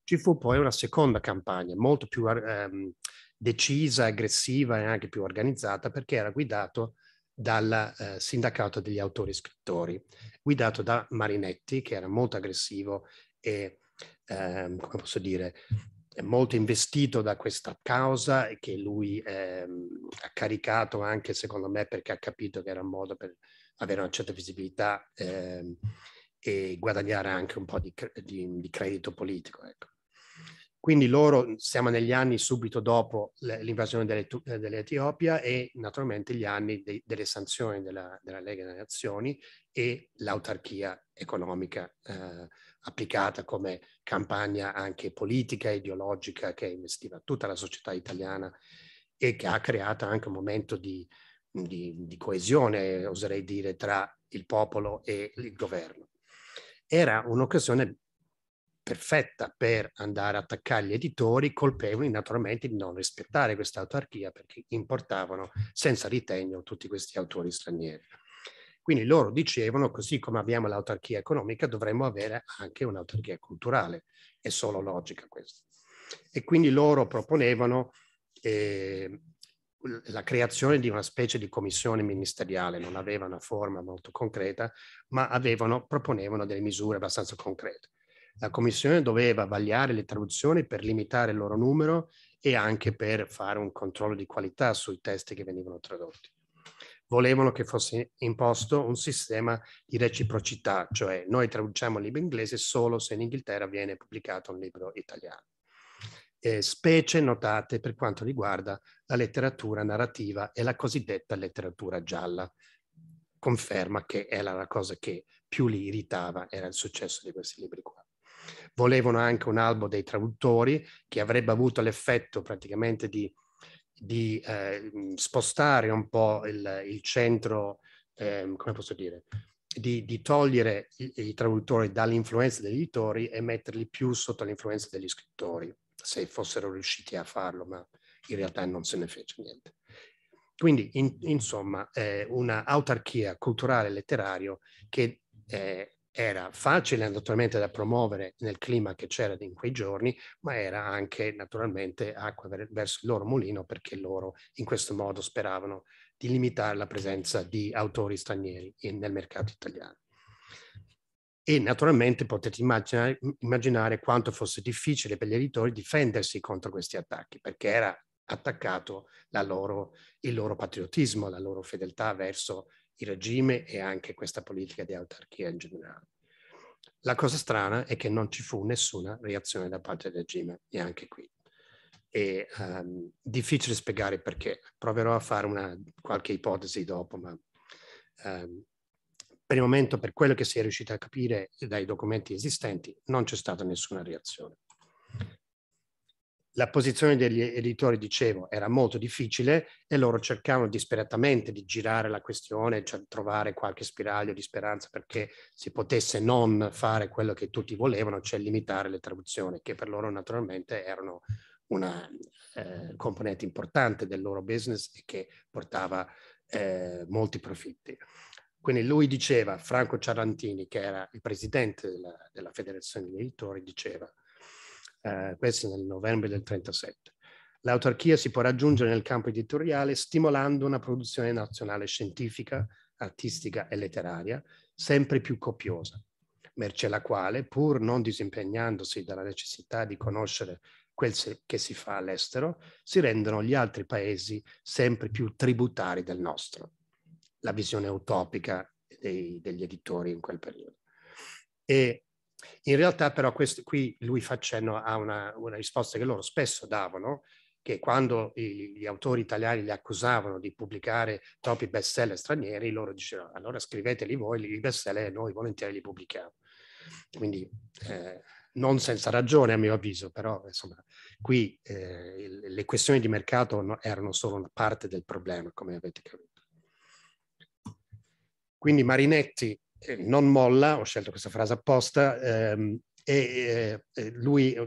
Ci fu poi una seconda campagna, molto più ehm, decisa, aggressiva e anche più organizzata, perché era guidato dal eh, sindacato degli autori e scrittori, guidato da Marinetti, che era molto aggressivo e, ehm, come posso dire, molto investito da questa causa e che lui eh, ha caricato anche, secondo me, perché ha capito che era un modo per avere una certa visibilità eh, e guadagnare anche un po' di, di, di credito politico. Ecco. Quindi loro, siamo negli anni subito dopo l'invasione dell'Etiopia e naturalmente gli anni de, delle sanzioni della, della, Lega delle Nazioni e l'autarchia economica eh, applicata come campagna anche politica e ideologica che investiva tutta la società italiana e che ha creato anche un momento di, di, di coesione, oserei dire, tra il popolo e il governo. Era un'occasione perfetta per andare a attaccare gli editori colpevoli naturalmente di non rispettare questa autarchia perché importavano senza ritegno tutti questi autori stranieri. Quindi loro dicevano, così come abbiamo l'autarchia economica, dovremmo avere anche un'autarchia culturale. È solo logica questa. E quindi loro proponevano eh, la creazione di una specie di commissione ministeriale, non aveva una forma molto concreta, ma avevano, proponevano delle misure abbastanza concrete. La commissione doveva vagliare le traduzioni per limitare il loro numero e anche per fare un controllo di qualità sui testi che venivano tradotti volevano che fosse imposto un sistema di reciprocità, cioè noi traduciamo il libro inglese solo se in Inghilterra viene pubblicato un libro italiano. Eh, specie notate per quanto riguarda la letteratura narrativa e la cosiddetta letteratura gialla. Conferma che era la cosa che più li irritava, era il successo di questi libri qua. Volevano anche un albo dei traduttori che avrebbe avuto l'effetto praticamente di di eh, spostare un po' il, il centro, eh, come posso dire, di, di togliere i, i, traduttori dall'influenza degli editori e metterli più sotto l'influenza degli scrittori, se fossero riusciti a farlo, ma in realtà non se ne fece niente. Quindi, in, insomma, eh, un'autarchia culturale e letteraria che eh, era facile naturalmente da promuovere nel clima che c'era in quei giorni, ma era anche naturalmente acqua verso il loro mulino perché loro in questo modo speravano di limitare la presenza di autori stranieri nel mercato italiano. E naturalmente potete immaginare, immaginare quanto fosse difficile per gli editori difendersi contro questi attacchi, perché era attaccato loro, il loro patriottismo, la loro fedeltà verso il regime e anche questa politica di autarchia in generale. La cosa strana è che non ci fu nessuna reazione da parte del regime, neanche qui. È um, ehm, difficile spiegare perché. Proverò a fare una, qualche ipotesi dopo, ma um, per il momento, per quello che si è riuscito a capire dai documenti esistenti, non c'è stata nessuna reazione la posizione degli editori, dicevo, era molto difficile e loro cercavano disperatamente di girare la questione, cioè trovare qualche spiraglio di speranza perché si potesse non fare quello che tutti volevano, cioè limitare le traduzioni, che per loro naturalmente erano una eh, componente importante del loro business e che portava eh, molti profitti. Quindi lui diceva, Franco Ciarantini, che era il presidente della, della Federazione degli Editori, diceva eh, questo nel novembre del 1937. L'autarchia si può raggiungere nel campo editoriale stimolando una produzione nazionale scientifica, artistica e letteraria sempre più copiosa, merce la quale, pur non disimpegnandosi dalla necessità di conoscere quel che si fa all'estero, si rendono gli altri paesi sempre più tributari del nostro. La visione utopica dei, degli editori in quel periodo. E in realtà però questo, qui lui fa accenno a una, una risposta che loro spesso davano, che quando gli autori italiani li accusavano di pubblicare troppi bestseller stranieri, loro dicevano allora scriveteli voi i bestseller e noi volentieri li pubblichiamo. Quindi eh, non senza ragione a mio avviso, però insomma qui eh, le questioni di mercato no, erano solo una parte del problema, come avete capito. Quindi Marinetti non molla, ho scelto questa frase apposta, ehm, e eh, eh lui eh,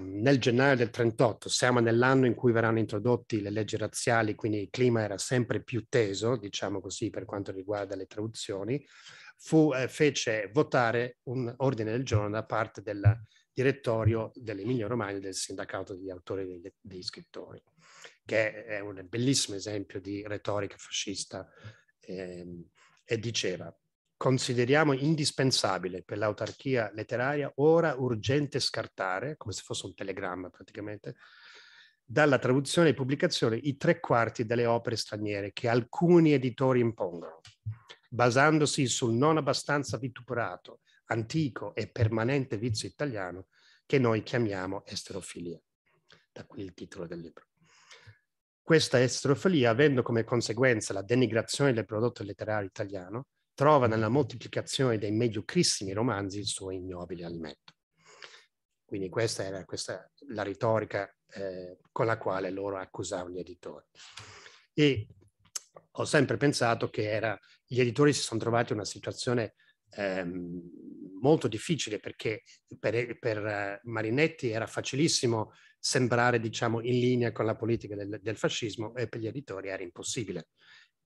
nel gennaio del 38, siamo nell'anno in cui verranno introdotti le leggi razziali, quindi il clima era sempre più teso, diciamo così, per quanto riguarda le traduzioni, fu, eh, fece votare un ordine del giorno da parte del direttorio dell'Emilio Romagna del sindacato degli autori e degli, degli scrittori, che è un bellissimo esempio di retorica fascista ehm, e diceva consideriamo indispensabile per l'autarchia letteraria, ora urgente scartare, come se fosse un telegramma praticamente, dalla traduzione e pubblicazione i tre quarti delle opere straniere che alcuni editori impongono, basandosi sul non abbastanza vituperato, antico e permanente vizio italiano che noi chiamiamo esterofilia. Da qui il titolo del libro. Questa esterofilia, avendo come conseguenza la denigrazione del prodotto letterario italiano, trova nella moltiplicazione dei mediocrissimi romanzi il suo ignobile alimento. Quindi questa era questa, la retorica eh, con la quale loro accusavano gli editori. E ho sempre pensato che era, gli editori si sono trovati in una situazione ehm, molto difficile perché per, per eh, Marinetti era facilissimo sembrare diciamo, in linea con la politica del, del fascismo e per gli editori era impossibile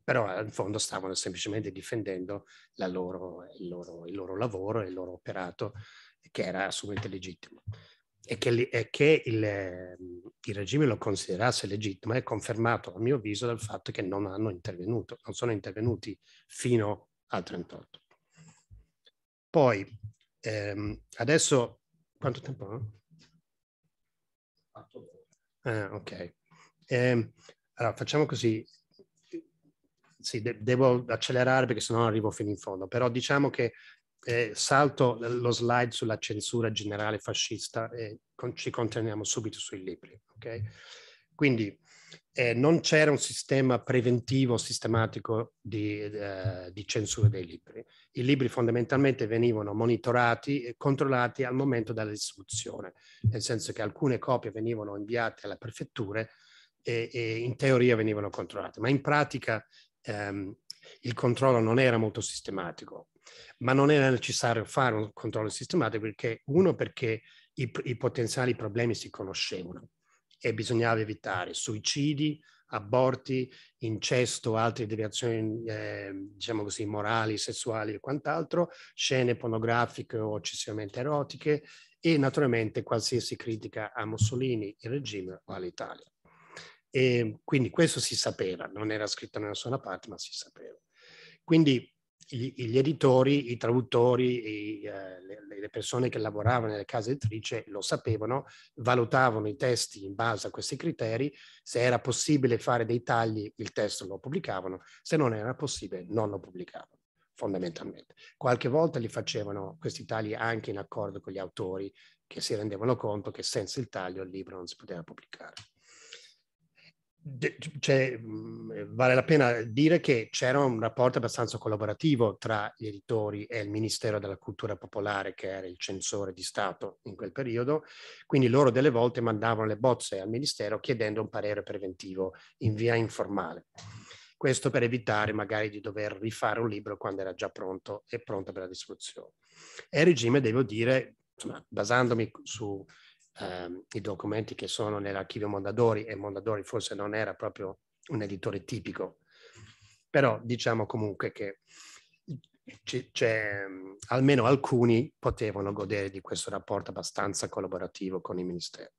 però ehm, in fondo stavano semplicemente difendendo loro, il, loro, il, loro, lavoro e il loro operato, che era assolutamente legittimo. E che, e che il, ehm, il, regime lo considerasse legittimo è confermato, a mio avviso, dal fatto che non hanno intervenuto, non sono intervenuti fino al 38. Poi, ehm, adesso, quanto tempo ho? Eh, ah, ok. Eh, allora, facciamo così, sì, de- devo accelerare perché sennò arrivo fino in fondo, però diciamo che eh, salto lo slide sulla censura generale fascista e con- ci conteniamo subito sui libri. Okay? Quindi eh, non c'era un sistema preventivo sistematico di, eh, di, censura dei libri. I libri fondamentalmente venivano monitorati e controllati al momento della distribuzione, nel senso che alcune copie venivano inviate alle prefetture e, e in teoria venivano controllate, ma in pratica ehm, il controllo non era molto sistematico, ma non era necessario fare un controllo sistematico perché, uno, perché i, i potenziali problemi si conoscevano e bisognava evitare suicidi, aborti, incesto, altre deviazioni, eh, diciamo così, morali, sessuali e quant'altro, scene pornografiche o eccessivamente erotiche e naturalmente qualsiasi critica a Mussolini, il regime o all'Italia. E ehm, quindi questo si sapeva, non era scritto da nessuna parte, ma si sapeva. Quindi gli, gli editori, i traduttori, i, eh, le, le, persone che lavoravano nelle case editrici lo sapevano, valutavano i testi in base a questi criteri, se era possibile fare dei tagli il testo lo pubblicavano, se non era possibile non lo pubblicavano fondamentalmente. Qualche volta li facevano questi tagli anche in accordo con gli autori che si rendevano conto che senza il taglio il libro non si poteva pubblicare cioè, mhmm, vale la pena dire che c'era un rapporto abbastanza collaborativo tra gli editori e il Ministero della Cultura Popolare, che era il censore di Stato in quel periodo, quindi loro delle volte mandavano le bozze al Ministero chiedendo un parere preventivo in via informale. Questo per evitare magari di dover rifare un libro quando era già pronto e pronto per la distribuzione. E il regime, devo dire, insomma, basandomi su ehm, i documenti che sono nell'archivio Mondadori e Mondadori forse non era proprio un editore tipico, però diciamo comunque che c- almeno alcuni potevano godere di questo rapporto abbastanza collaborativo con il Ministero.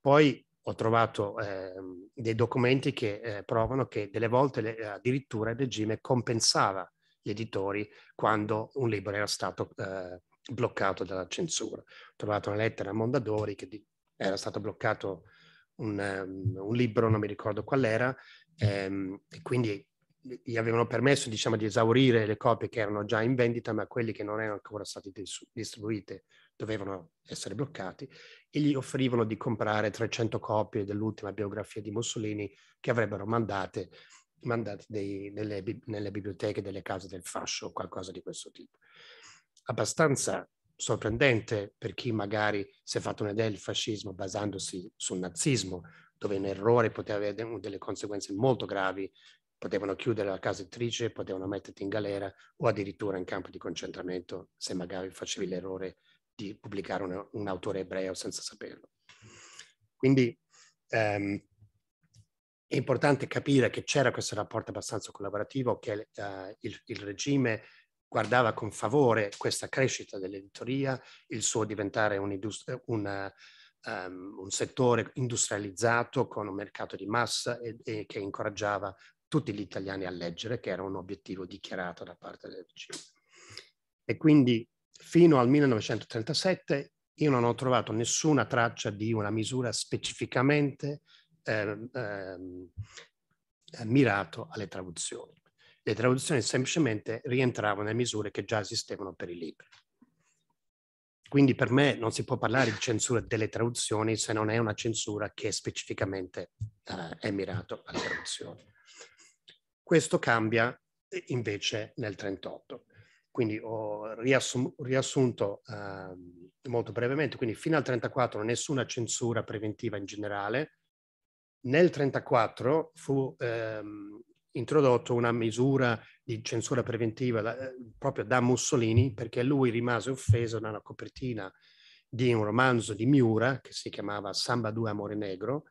Poi ho trovato eh, dei documenti che eh, provano che delle volte le, addirittura il regime compensava gli editori quando un libro era stato eh, bloccato dalla censura. Ho trovato una lettera a Mondadori che di, era stato bloccato un, um, un, libro, non mi ricordo qual era, ehm, e quindi gli avevano permesso diciamo, di esaurire le copie che erano già in vendita, ma quelli che non erano ancora stati dis- distribuiti dovevano essere bloccati, e gli offrivano di comprare 300 copie dell'ultima biografia di Mussolini che avrebbero mandate, mandate dei, delle, nelle biblioteche delle case del fascio o qualcosa di questo tipo abbastanza sorprendente per chi magari si è fatto un'idea del fascismo basandosi sul nazismo, dove un errore poteva avere delle conseguenze molto gravi, potevano chiudere la casa editrice, potevano metterti in galera o addirittura in campo di concentramento se magari facevi l'errore di pubblicare un, un autore ebreo senza saperlo. Quindi ehm, è importante capire che c'era questo rapporto abbastanza collaborativo, che eh, il, il regime guardava con favore questa crescita dell'editoria, il suo diventare un, eh, una, um, ehm, un settore industrializzato con un mercato di massa e, e, che incoraggiava tutti gli italiani a leggere, che era un obiettivo dichiarato da parte del regime. E quindi fino al 1937 io non ho trovato nessuna traccia di una misura specificamente eh, eh, mirato alle traduzioni. Le traduzioni semplicemente rientravano nelle misure che già esistevano per i libri. Quindi per me non si può parlare di censura delle traduzioni se non è una censura che specificamente eh, è mirata alle traduzioni. Questo cambia eh, invece nel 38. Quindi ho riassum- riassunto eh, molto brevemente, quindi fino al 34 nessuna censura preventiva in generale. Nel 34 fu ehm, introdotto una misura di censura preventiva da, eh, proprio da Mussolini perché lui rimase offeso da una copertina di un romanzo di Miura che si chiamava Samba 2 Amore Negro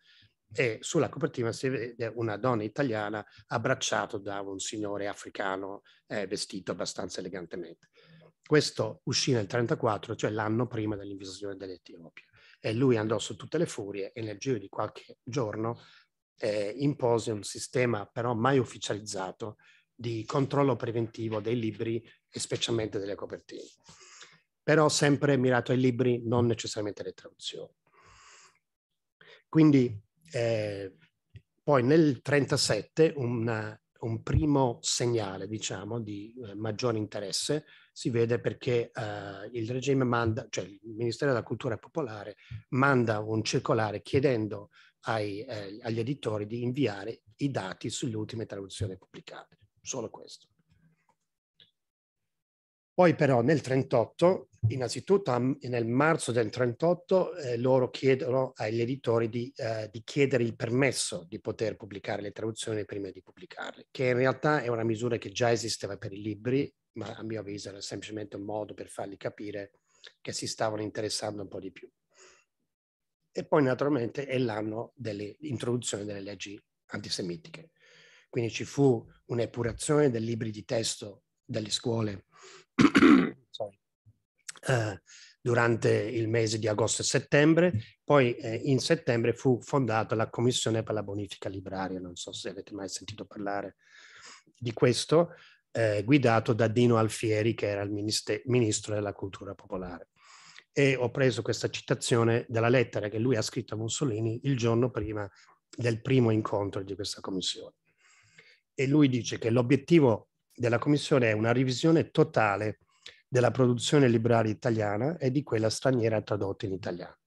e sulla copertina si vede una donna italiana abbracciata da un signore africano eh, vestito abbastanza elegantemente. Questo uscì nel 1934, cioè l'anno prima dell'invasione dell'Etiopia e lui andò su tutte le furie e nel giro di qualche giorno eh, impose un sistema però mai ufficializzato di controllo preventivo dei libri e specialmente delle copertine, però sempre mirato ai libri, non necessariamente alle traduzioni. Quindi eh, poi nel 1937 un primo segnale, diciamo, di eh, maggiore interesse si vede perché eh, il regime manda, cioè il Ministero della Cultura Popolare manda un circolare chiedendo ai, eh, agli editori di inviare i dati sulle ultime traduzioni pubblicate. Solo questo. Poi però nel 38, innanzitutto nel marzo del 38, eh, loro chiedono agli editori di, eh, di, chiedere il permesso di poter pubblicare le traduzioni prima di pubblicarle, che in realtà è una misura che già esisteva per i libri, ma a mio avviso era semplicemente un modo per fargli capire che si stavano interessando un po' di più e poi naturalmente è l'anno dell'introduzione delle leggi antisemitiche. Quindi ci fu un'epurazione dei libri di testo delle scuole eh, durante il mese di agosto e settembre, poi eh, in settembre fu fondata la Commissione per la bonifica libraria, non so se avete mai sentito parlare di questo, eh, guidato da Dino Alfieri che era il ministro della cultura popolare e ho preso questa citazione della lettera che lui ha scritto a Mussolini il giorno prima del primo incontro di questa commissione. E lui dice che l'obiettivo della commissione è una revisione totale della produzione libraria italiana e di quella straniera tradotta in italiano.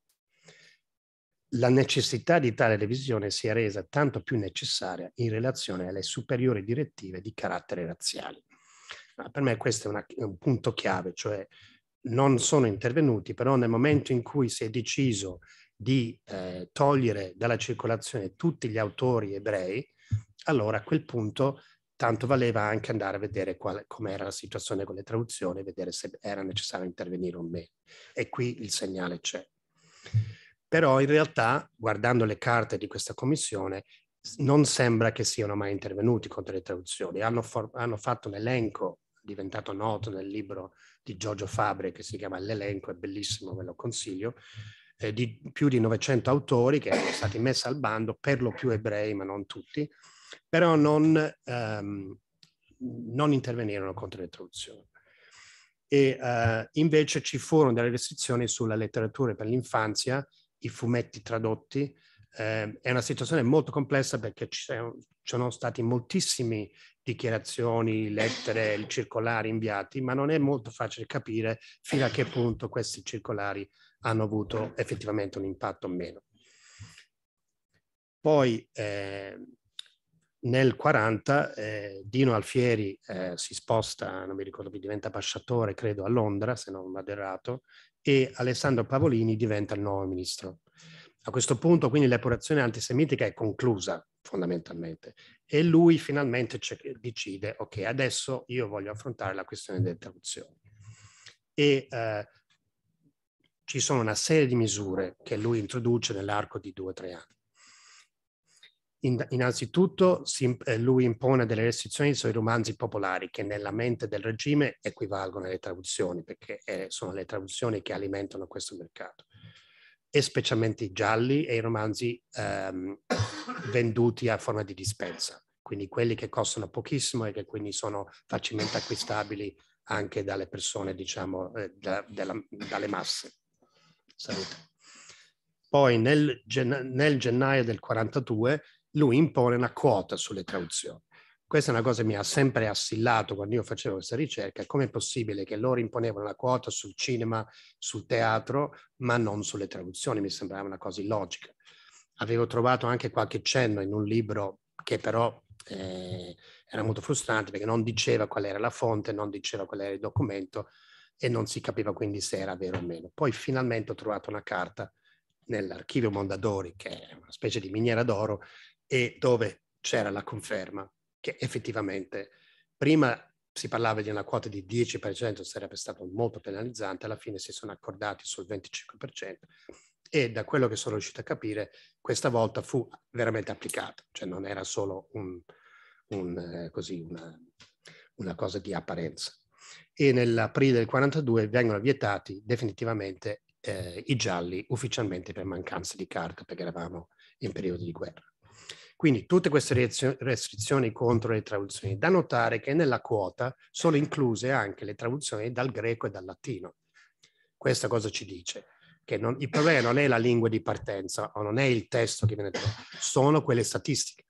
La necessità di tale revisione si è resa tanto più necessaria in relazione alle superiori direttive di carattere razziale. Ma per me questo è una, un punto chiave, cioè non sono intervenuti, però nel momento in cui si è deciso di eh, togliere dalla circolazione tutti gli autori ebrei, allora a quel punto tanto valeva anche andare a vedere qual, com'era la situazione con le traduzioni, vedere se era necessario intervenire o meno. E qui il segnale c'è. Però in realtà, guardando le carte di questa commissione, non sembra che siano mai intervenuti contro le traduzioni. Hanno, hanno fatto un elenco diventato noto nel libro di Giorgio Fabre che si chiama L'elenco, è bellissimo, ve lo consiglio, eh, di più di 900 autori che sono stati messi al bando, per lo più ebrei, ma non tutti, però non, ehm, non intervenirono contro le traduzioni. E eh, invece ci furono delle restrizioni sulla letteratura per l'infanzia, i fumetti tradotti, eh, è una situazione molto complessa perché ci sono stati moltissimi dichiarazioni, lettere, circolari inviati, ma non è molto facile capire fino a che punto questi circolari hanno avuto effettivamente un impatto o meno. Poi eh, nel 40 eh, Dino Alfieri eh, si sposta, non mi ricordo, più, diventa ambasciatore credo a Londra, se non vado errato, e Alessandro Pavolini diventa il nuovo ministro a questo punto quindi l'epurazione antisemitica è conclusa fondamentalmente e lui finalmente decide, ok, adesso io voglio affrontare la questione delle traduzioni. E eh, ci sono una serie di misure che lui introduce nell'arco di due o tre anni. In, innanzitutto si, eh, lui impone delle restrizioni sui romanzi popolari che nella mente del regime equivalgono alle traduzioni, perché è, eh, sono le traduzioni che alimentano questo mercato e specialmente i gialli e i romanzi ehm, venduti a forma di dispensa, quindi quelli che costano pochissimo e che quindi sono facilmente acquistabili anche dalle persone, diciamo, eh, da, della, dalle masse. Salute. Poi nel, nel gennaio del 42 lui impone una quota sulle traduzioni questa è una cosa che mi ha sempre assillato quando io facevo questa ricerca. Com'è possibile che loro imponevano la quota sul cinema, sul teatro, ma non sulle traduzioni? Mi sembrava una cosa illogica. Avevo trovato anche qualche cenno in un libro che però eh, era molto frustrante perché non diceva qual era la fonte, non diceva qual era il documento e non si capiva quindi se era vero o meno. Poi finalmente ho trovato una carta nell'archivio Mondadori, che è una specie di miniera d'oro, e dove c'era la conferma che effettivamente prima si parlava di una quota di 10%, sarebbe stato molto penalizzante, alla fine si sono accordati sul 25% e da quello che sono riuscito a capire questa volta fu veramente applicata, cioè non era solo un, un, eh, così, una, una cosa di apparenza. E nell'aprile del 42 vengono vietati definitivamente eh, i gialli ufficialmente per mancanza di carta perché eravamo in periodo di guerra. Quindi tutte queste restrizioni contro le traduzioni. Da notare che nella quota sono incluse anche le traduzioni dal greco e dal latino. Questa cosa ci dice? Che non, il problema non è la lingua di partenza o non è il testo che viene tradotto, sono quelle statistiche.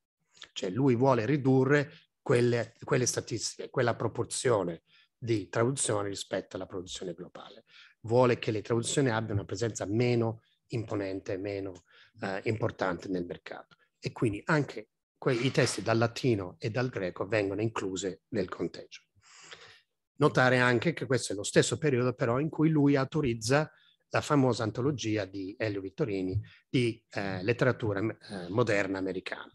Cioè lui vuole ridurre quelle, quelle statistiche, quella proporzione di traduzione rispetto alla produzione globale. Vuole che le traduzioni abbiano una presenza meno imponente, meno eh, importante nel mercato e quindi anche que- i testi dal latino e dal greco vengono incluse nel conteggio. Notare anche che questo è lo stesso periodo però in cui lui autorizza la famosa antologia di Elio Vittorini di eh, letteratura eh, moderna americana.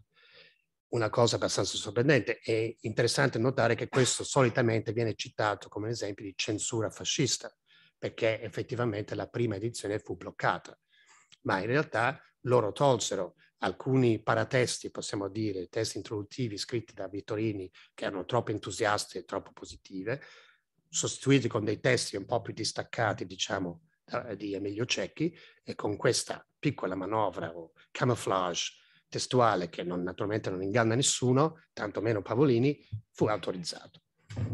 Una cosa abbastanza sorprendente e interessante notare che questo solitamente viene citato come esempio di censura fascista, perché effettivamente la prima edizione fu bloccata, ma in realtà loro tolsero alcuni paratesti, possiamo dire, testi introduttivi scritti da Vittorini che erano troppo entusiasti e troppo positive, sostituiti con dei testi un po' più distaccati, diciamo, di Emilio Cecchi e con questa piccola manovra o camouflage testuale che non, naturalmente non inganna nessuno, tantomeno Pavolini, fu autorizzato.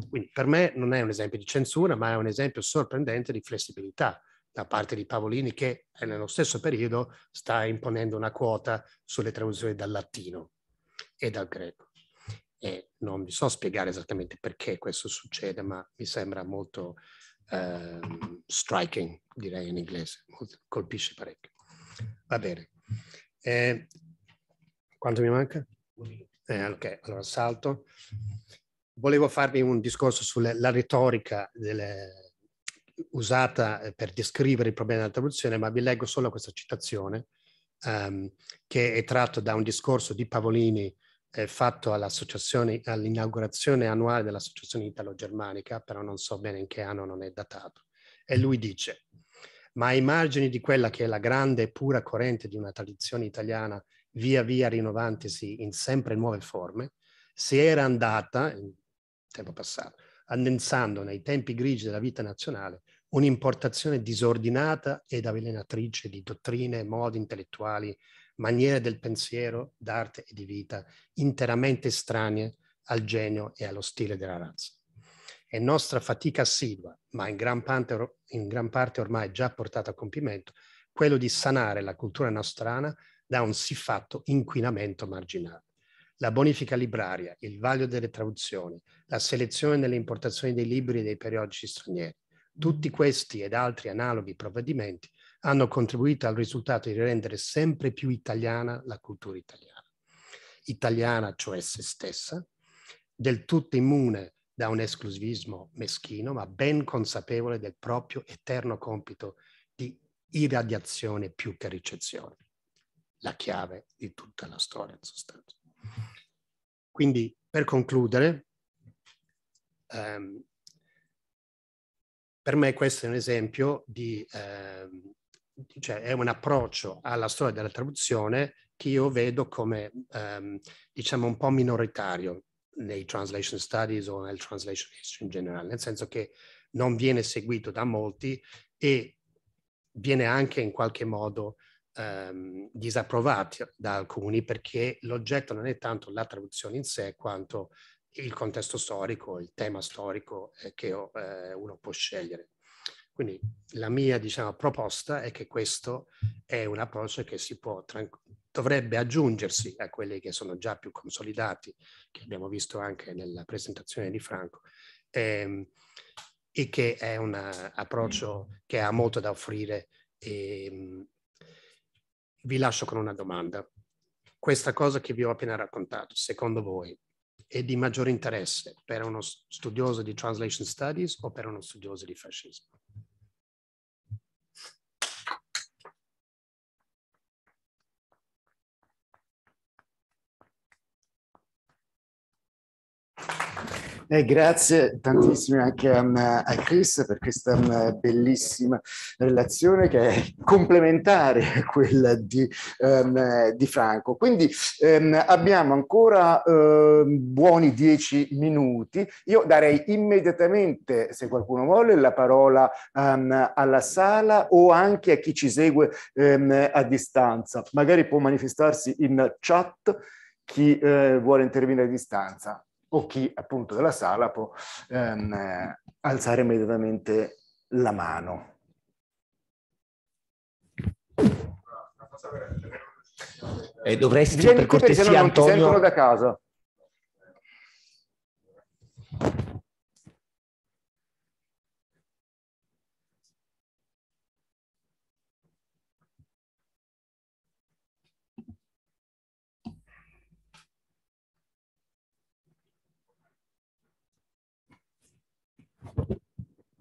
Quindi per me non è un esempio di censura, ma è un esempio sorprendente di flessibilità da parte di Pavolini che nello stesso periodo sta imponendo una quota sulle traduzioni dal latino e dal greco. E non vi so spiegare esattamente perché questo succede, ma mi sembra molto eh, striking, direi in inglese, colpisce parecchio. Va bene. Eh, quanto mi manca? Eh, ok, allora salto. Volevo farvi un discorso sulla retorica delle, usata eh, per descrivere il problema della traduzione, ma vi leggo solo questa citazione um, che è tratto da un discorso di Pavolini eh, fatto all'inaugurazione annuale dell'Associazione Italo-Germanica, però non so bene in che anno non è datato. E lui dice, ma ai margini di quella che è la grande e pura corrente di una tradizione italiana via via rinnovandosi in sempre nuove forme, si era andata, in tempo passato, addensando nei tempi grigi della vita nazionale un'importazione disordinata ed avvelenatrice di dottrine, modi intellettuali, maniere del pensiero, d'arte e di vita interamente estranee al genio e allo stile della razza. È nostra fatica assidua, ma in gran, parte, in gran parte ormai già portata a compimento, quello di sanare la cultura nostrana da un siffatto inquinamento marginale la bonifica libraria, il vaglio delle traduzioni, la selezione delle importazioni dei libri e dei periodici stranieri. Tutti questi ed altri analoghi provvedimenti hanno contribuito al risultato di rendere sempre più italiana la cultura italiana. Italiana, cioè se stessa, del tutto immune da un esclusivismo meschino, ma ben consapevole del proprio eterno compito di irradiazione più che ricezione. La chiave di tutta la storia, in sostanza. Quindi, per concludere, ehm, per me questo è un esempio di, ehm, cioè è un approccio alla storia della traduzione che io vedo come, ehm, diciamo, un po' minoritario nei translation studies o nel translation history in generale, nel senso che non viene seguito da molti e viene anche in qualche modo ehm, disapprovati da alcuni perché l'oggetto non è tanto la traduzione in sé quanto il contesto storico, il tema storico eh, che oh, eh, uno può scegliere. Quindi la mia diciamo, proposta è che questo è un approccio che può, dovrebbe aggiungersi a quelli che sono già più consolidati, che abbiamo visto anche nella presentazione di Franco, ehm, e che è un approccio che ha molto da offrire ehm, vi lascio con una domanda. Questa cosa che vi ho appena raccontato, secondo voi, è di maggiore interesse per uno studioso di Translation Studies o per uno studioso di fascismo? Eh, grazie tantissimo anche a, mm, a, Chris per questa mm, bellissima relazione che è complementare a quella di, um, di Franco. Quindi um, abbiamo ancora uh, buoni dieci minuti. Io darei immediatamente, se qualcuno vuole, la parola um, alla sala o anche a chi ci segue a distanza. Magari può manifestarsi in chat chi eh, vuole intervenire a distanza o chi appunto della sala può ehm, alzare immediatamente la mano. E dovresti Vieni per cortesia, Antonio, da casa.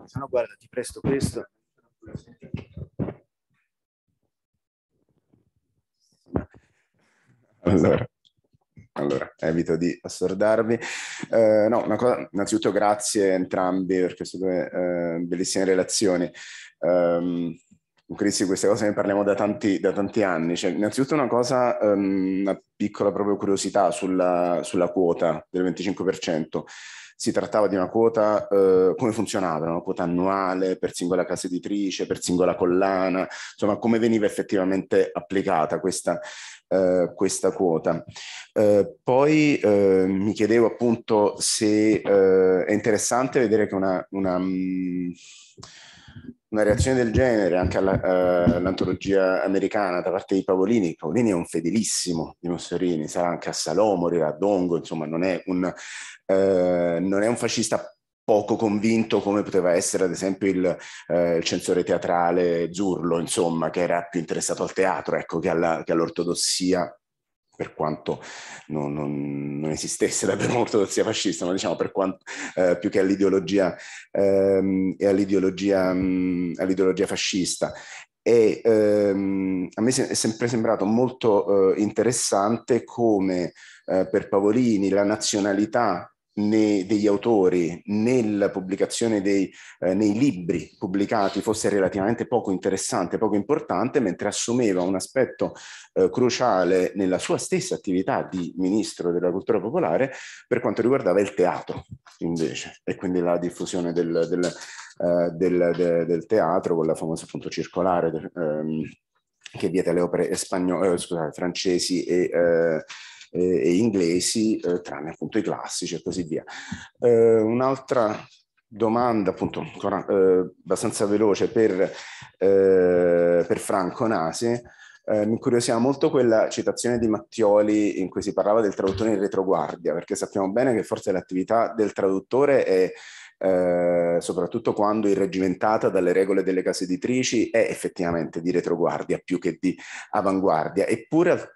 se no guarda ti presto questo allora allora, evito di assordarvi. Eh, no, una cosa, innanzitutto grazie a entrambi per queste due eh, bellissime relazioni. Um, con queste cose ne parliamo da tanti, da tanti anni. Cioè, innanzitutto una cosa, um, una piccola proprio curiosità sulla, sulla quota del 25% si trattava di una quota, eh, come funzionava, una quota annuale per singola casa editrice, per singola collana, insomma come veniva effettivamente applicata questa, eh, questa quota. Eh, poi eh, mi chiedevo appunto se eh, è interessante vedere che una, una, mm, una reazione del genere anche eh, all'antologia americana da parte di Pavolini, Pavolini è un fedelissimo di Mussolini, sarà anche a Salomo, a Dongo, insomma non è un eh, non è un fascista poco convinto come poteva essere ad esempio il, eh, il, censore teatrale Zurlo, insomma, che era più interessato al teatro ecco, che, alla, che all'ortodossia per quanto non, non, non esistesse davvero prima fascista, ma diciamo per quanto, eh, più che all'ideologia, ehm, e all'ideologia, mh, mm, all'ideologia fascista. E ehm, a me è sempre sembrato molto eh, interessante come eh, per Pavolini la nazionalità né degli autori né la pubblicazione dei, eh, nei libri pubblicati fosse relativamente poco interessante, poco importante, mentre assumeva un aspetto eh, cruciale nella sua stessa attività di ministro della cultura popolare per quanto riguardava il teatro invece e quindi la diffusione del, del, eh, del, de, del teatro con la famosa appunto circolare ehm, che vieta le opere spagnole, eh, scusate, francesi e eh, eh, e inglesi, eh, tranne appunto i classici e così via. Eh, un'altra domanda appunto ancora eh, abbastanza veloce per, eh, per Franco Nasi. Eh, mi incuriosiva molto quella citazione di Mattioli in cui si parlava del traduttore in retroguardia, perché sappiamo bene che forse l'attività del traduttore è eh, soprattutto quando irregimentata dalle regole delle case editrici, è effettivamente di retroguardia più che di avanguardia, eppure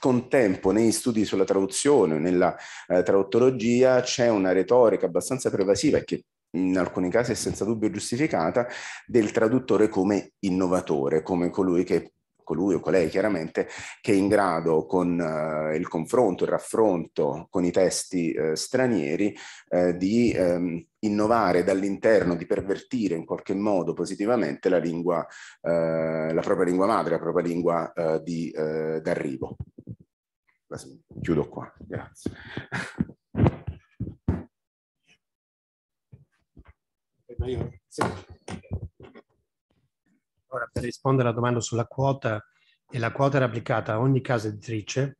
contempo negli studi sulla traduzione, nella eh, traduttologia, c'è una retorica abbastanza pervasiva e che in alcuni casi è senza dubbio giustificata, del traduttore come innovatore, come colui che colui o colei chiaramente che è in grado con eh, il confronto, il raffronto con i testi eh, stranieri eh, di ehm, innovare dall'interno, di pervertire in qualche modo positivamente la lingua, eh, la propria lingua madre, la propria lingua eh, di, eh, d'arrivo. Chiudo qua, grazie. Allora, per rispondere alla domanda sulla quota, la quota era applicata a ogni casa editrice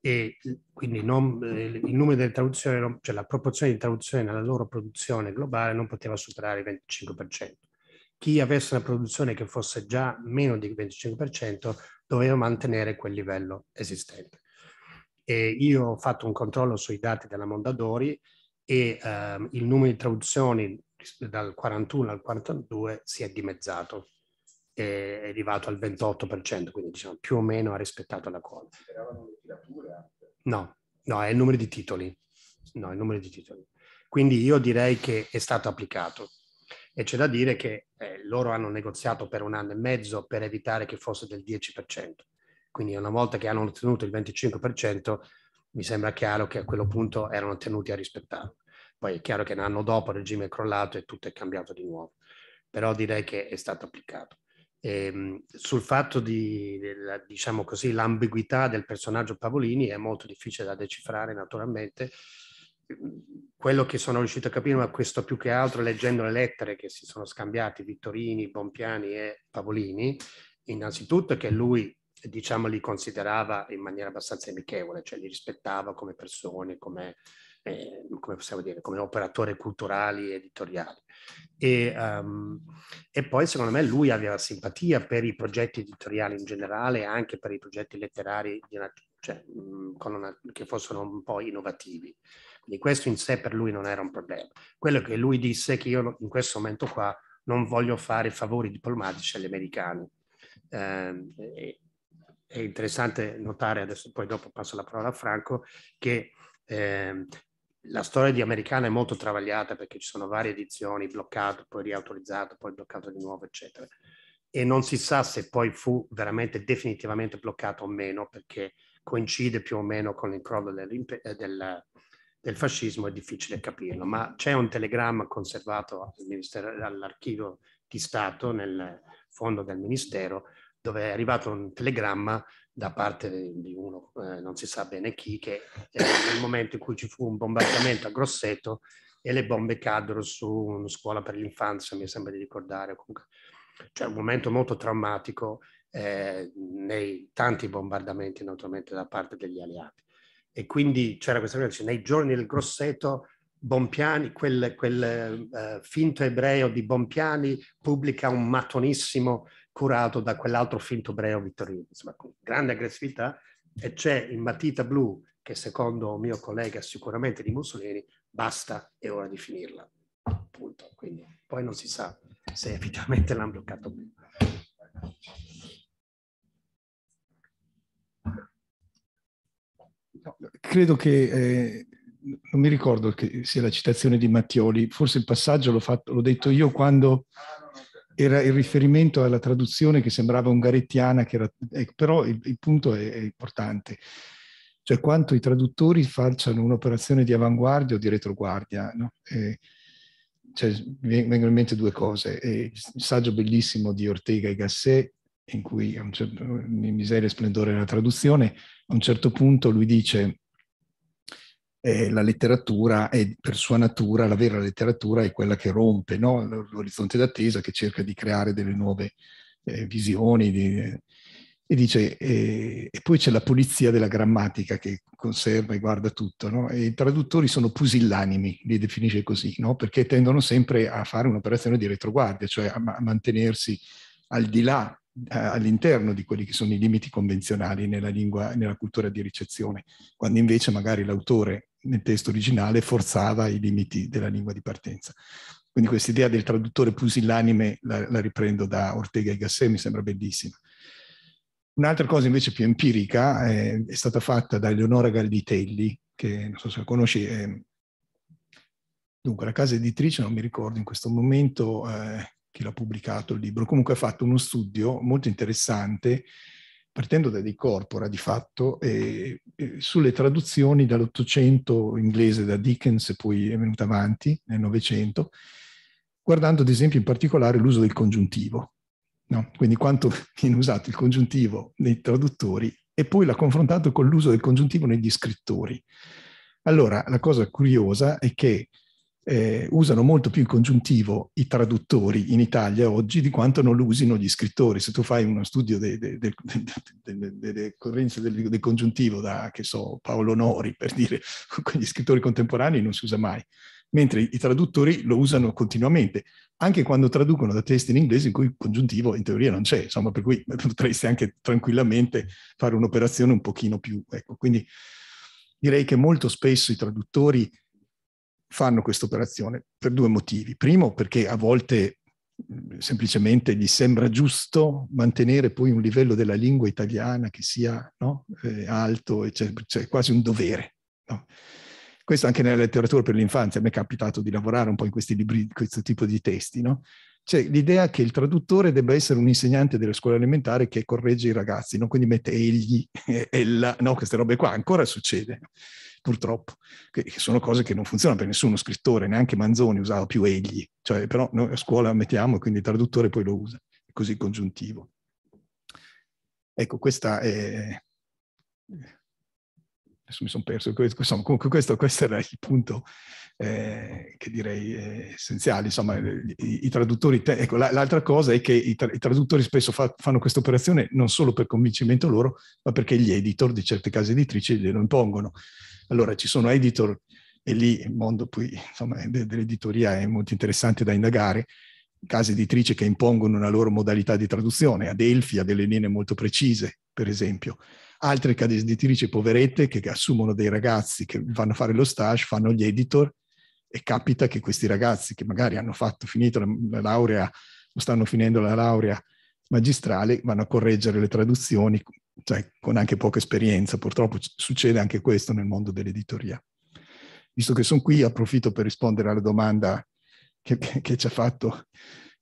e quindi non, eh, il numero delle traduzioni, cioè la proporzione di traduzione nella loro produzione globale non poteva superare il 25%. Chi avesse una produzione che fosse già meno di 25% doveva mantenere quel livello esistente. E io ho fatto un controllo sui dati della Mondadori e ehm, il numero di traduzioni dal 41 al 42 si è dimezzato, è arrivato al 28%, quindi diciamo più o meno ha rispettato la quota. No, no, è il numero di titoli. No, il numero di titoli. Quindi io direi che è stato applicato. E c'è da dire che eh, loro hanno negoziato per un anno e mezzo per evitare che fosse del 10%. Quindi una volta che hanno ottenuto il 25%, mi sembra chiaro che a quello punto erano tenuti a rispettarlo. Poi è chiaro che un anno dopo il regime è crollato e tutto è cambiato di nuovo, però direi che è stato applicato. E, ehm, sul fatto di, diciamo così, l'ambiguità del personaggio Pavolini è molto difficile da decifrare naturalmente. Quello che sono riuscito a capire, ma questo più che altro leggendo le lettere che si sono scambiati Vittorini, Bompiani e Pavolini, innanzitutto è che lui diciamo, li considerava in maniera abbastanza amichevole, cioè li rispettava come persone, come, eh, come possiamo dire, come operatori culturali e editoriali. E, um, e, poi secondo me lui aveva simpatia per i progetti editoriali in generale anche per i progetti letterari una, cioè, mm, una, che fossero un po' innovativi. Quindi questo in sé per lui non era un problema. Quello che lui disse è che io in questo momento qua non voglio fare favori diplomatici agli americani. Eh, è interessante notare, adesso poi dopo passo la parola a Franco, che eh, la storia di Americana è molto travagliata perché ci sono varie edizioni, bloccato, poi riautorizzato, poi bloccato di nuovo, eccetera. E non si sa se poi fu veramente definitivamente bloccato o meno, perché coincide più o meno con il crollo del, eh, del, del fascismo, è difficile capirlo. Ma c'è un telegramma conservato al all'archivio di Stato nel fondo del Ministero dove è arrivato un telegramma da parte di uno, eh, non si sa bene chi, che eh, nel momento in cui ci fu un bombardamento a Grosseto e le bombe caddero su una scuola per l'infanzia, mi sembra di ricordare. Comunque, cioè un momento molto traumatico eh, nei tanti bombardamenti naturalmente da parte degli alleati. E quindi c'era questa cosa, cioè, nei giorni del Grosseto Bompiani, quel, quel eh, finto ebreo di Bompiani pubblica un matonissimo curato da quell'altro finto breo Vittorino, insomma con grande aggressività e c'è in matita blu che secondo mio collega sicuramente di Mussolini basta, è ora di finirla. Punto. Quindi poi non si sa se effettivamente l'hanno bloccato o meno. No, credo che eh non mi ricordo che sia la citazione di Mattioli, forse il passaggio l'ho, fatto, l'ho detto io quando era il riferimento alla traduzione che sembrava ungarettiana, che era, eh, però il, il punto è, è, importante, cioè quanto i traduttori facciano un'operazione di avanguardia o di retroguardia. No? Eh, cioè, mi vengono in mente due cose, eh, il saggio bellissimo di Ortega e Gasset, in cui certo, in Miseria e Splendore nella traduzione, a un certo punto lui dice eh, la letteratura è per sua natura, la vera letteratura è quella che rompe no? l'orizzonte d'attesa, che cerca di creare delle nuove eh, visioni. Di, e dice, e poi c'è la pulizia della grammatica che conserva e guarda tutto. No? E I traduttori sono pusillanimi, li definisce così, no? perché tendono sempre a fare un'operazione di retroguardia, cioè a, ma- a mantenersi al di là all'interno di quelli che sono i limiti convenzionali nella lingua, nella cultura di ricezione, quando invece magari l'autore nel testo originale forzava i limiti della lingua di partenza. Quindi questa idea del traduttore pusillanime la, la riprendo da Ortega e Gasset, mi sembra bellissima. Un'altra cosa invece più empirica eh, è stata fatta da Eleonora Galditelli, che non so se la conosci. Eh, dunque, la casa editrice, non mi ricordo in questo momento eh, chi l'ha pubblicato il libro, comunque ha fatto uno studio molto interessante partendo da dei corpora di fatto, eh, eh, sulle traduzioni dall'Ottocento inglese da Dickens e poi è venuta avanti nel Novecento, guardando ad esempio in particolare l'uso del congiuntivo. No? Quindi quanto viene usato il congiuntivo nei traduttori e poi l'ha confrontato con l'uso del congiuntivo negli scrittori. Allora, la cosa curiosa è che eh, usano molto più il congiuntivo i traduttori in Italia oggi di quanto non lo usino gli scrittori. Se tu fai uno studio delle correnze del, del, congiuntivo da, che so, Paolo Nori, per dire, con gli scrittori contemporanei non si usa mai, mentre i traduttori lo usano continuamente, anche quando traducono da testi in inglese in cui il congiuntivo in teoria non c'è, insomma, per cui potresti anche tranquillamente fare un'operazione un pochino più, ecco, quindi direi che molto spesso i traduttori fanno questa operazione per due motivi. Primo, perché a volte semplicemente gli sembra giusto mantenere poi un livello della lingua italiana che sia no, eh, alto, cioè, cioè quasi un dovere. No? Questo anche nella letteratura per l'infanzia, a me è capitato di lavorare un po' in questi libri, questo tipo di testi, no? Cioè l'idea che il traduttore debba essere un insegnante della scuola elementare che corregge i ragazzi, no? quindi mette egli, ella, no? queste robe qua, ancora succede purtroppo, che, che sono cose che non funzionano per nessuno scrittore, neanche Manzoni usava più egli, cioè, però noi a scuola mettiamo, quindi il traduttore poi lo usa, così congiuntivo. Ecco, questa è adesso mi sono perso, insomma, comunque questo, questo, era il punto eh, che direi eh, essenziale, insomma eh, i, i traduttori, te- ecco l'altra cosa è che i, tra- i traduttori spesso fa- fanno questa operazione non solo per convincimento loro, ma perché gli editor di certe case editrici glielo impongono. Allora ci sono editor, e lì il mondo poi, insomma, dell'editoria è molto interessante da indagare, case editrici che impongono una loro modalità di traduzione, ad Elfi ha delle linee molto precise, per esempio altre case editrici poverette che assumono dei ragazzi che vanno a fare lo stage, fanno gli editor e capita che questi ragazzi che magari hanno fatto, finito la, la laurea o stanno finendo la laurea magistrale vanno a correggere le traduzioni, cioè con anche poca esperienza. Purtroppo succede anche questo nel mondo dell'editoria. Visto che sono qui, approfitto per rispondere alla domanda che, che, che ci ha fatto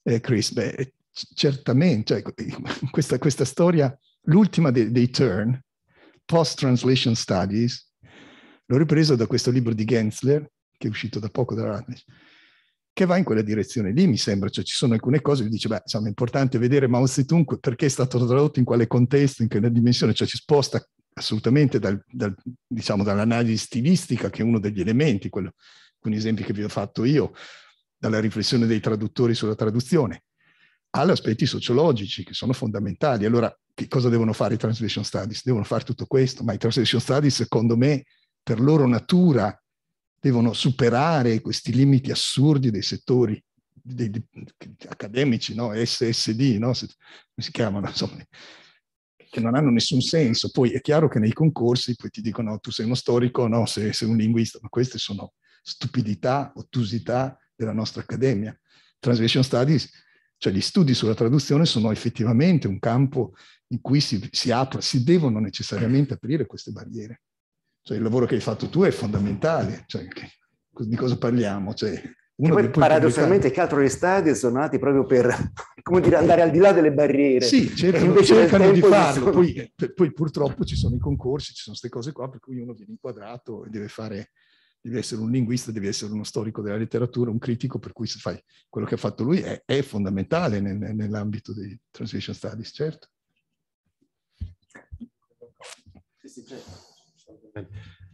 eh, Chris. Beh, certamente, cioè, ecco, questa, questa, storia, l'ultima dei, dei turn, Post-Translation Studies, l'ho ripreso da questo libro di Gensler, che è uscito da poco dalla Rutledge, che va in quella direzione lì, mi sembra. Cioè ci sono alcune cose che dice, beh, insomma, è importante vedere Mao Zedong perché è stato tradotto, in quale contesto, in che dimensione, cioè ci sposta assolutamente dal, dal, diciamo, dall'analisi stilistica, che è uno degli elementi, quello, alcuni esempi che vi ho fatto io, dalla riflessione dei traduttori sulla traduzione, agli aspetti sociologici che sono fondamentali. Allora, che cosa devono fare i translation studies? Devono fare tutto questo, ma i translation studies, secondo me, per loro natura, devono superare questi limiti assurdi dei settori dei, dei, accademici, no? SSD, no? Se, come si chiamano, insomma, che non hanno nessun senso. Poi è chiaro che nei concorsi poi ti dicono tu sei uno storico, no, sei, sei un linguista, ma queste sono stupidità, ottusità della nostra accademia. Translation Studies cioè gli studi sulla traduzione sono effettivamente un campo in cui si, si, apre, si devono necessariamente aprire queste barriere. Cioè il lavoro che hai fatto tu è fondamentale, cioè, che, di cosa parliamo? Cioè, uno poi, paradossalmente i Cultural Studies sono nati proprio per dire, andare al di là delle barriere. Sì, cercano, cercano di farlo, sono... poi, poi, purtroppo ci sono i concorsi, ci sono queste cose qua, per cui uno viene inquadrato e deve fare devi essere un linguista, devi essere uno storico della letteratura, un critico, per cui se fai quello che ha fatto lui è, è fondamentale nel, nell'ambito dei translation studies, certo. certo.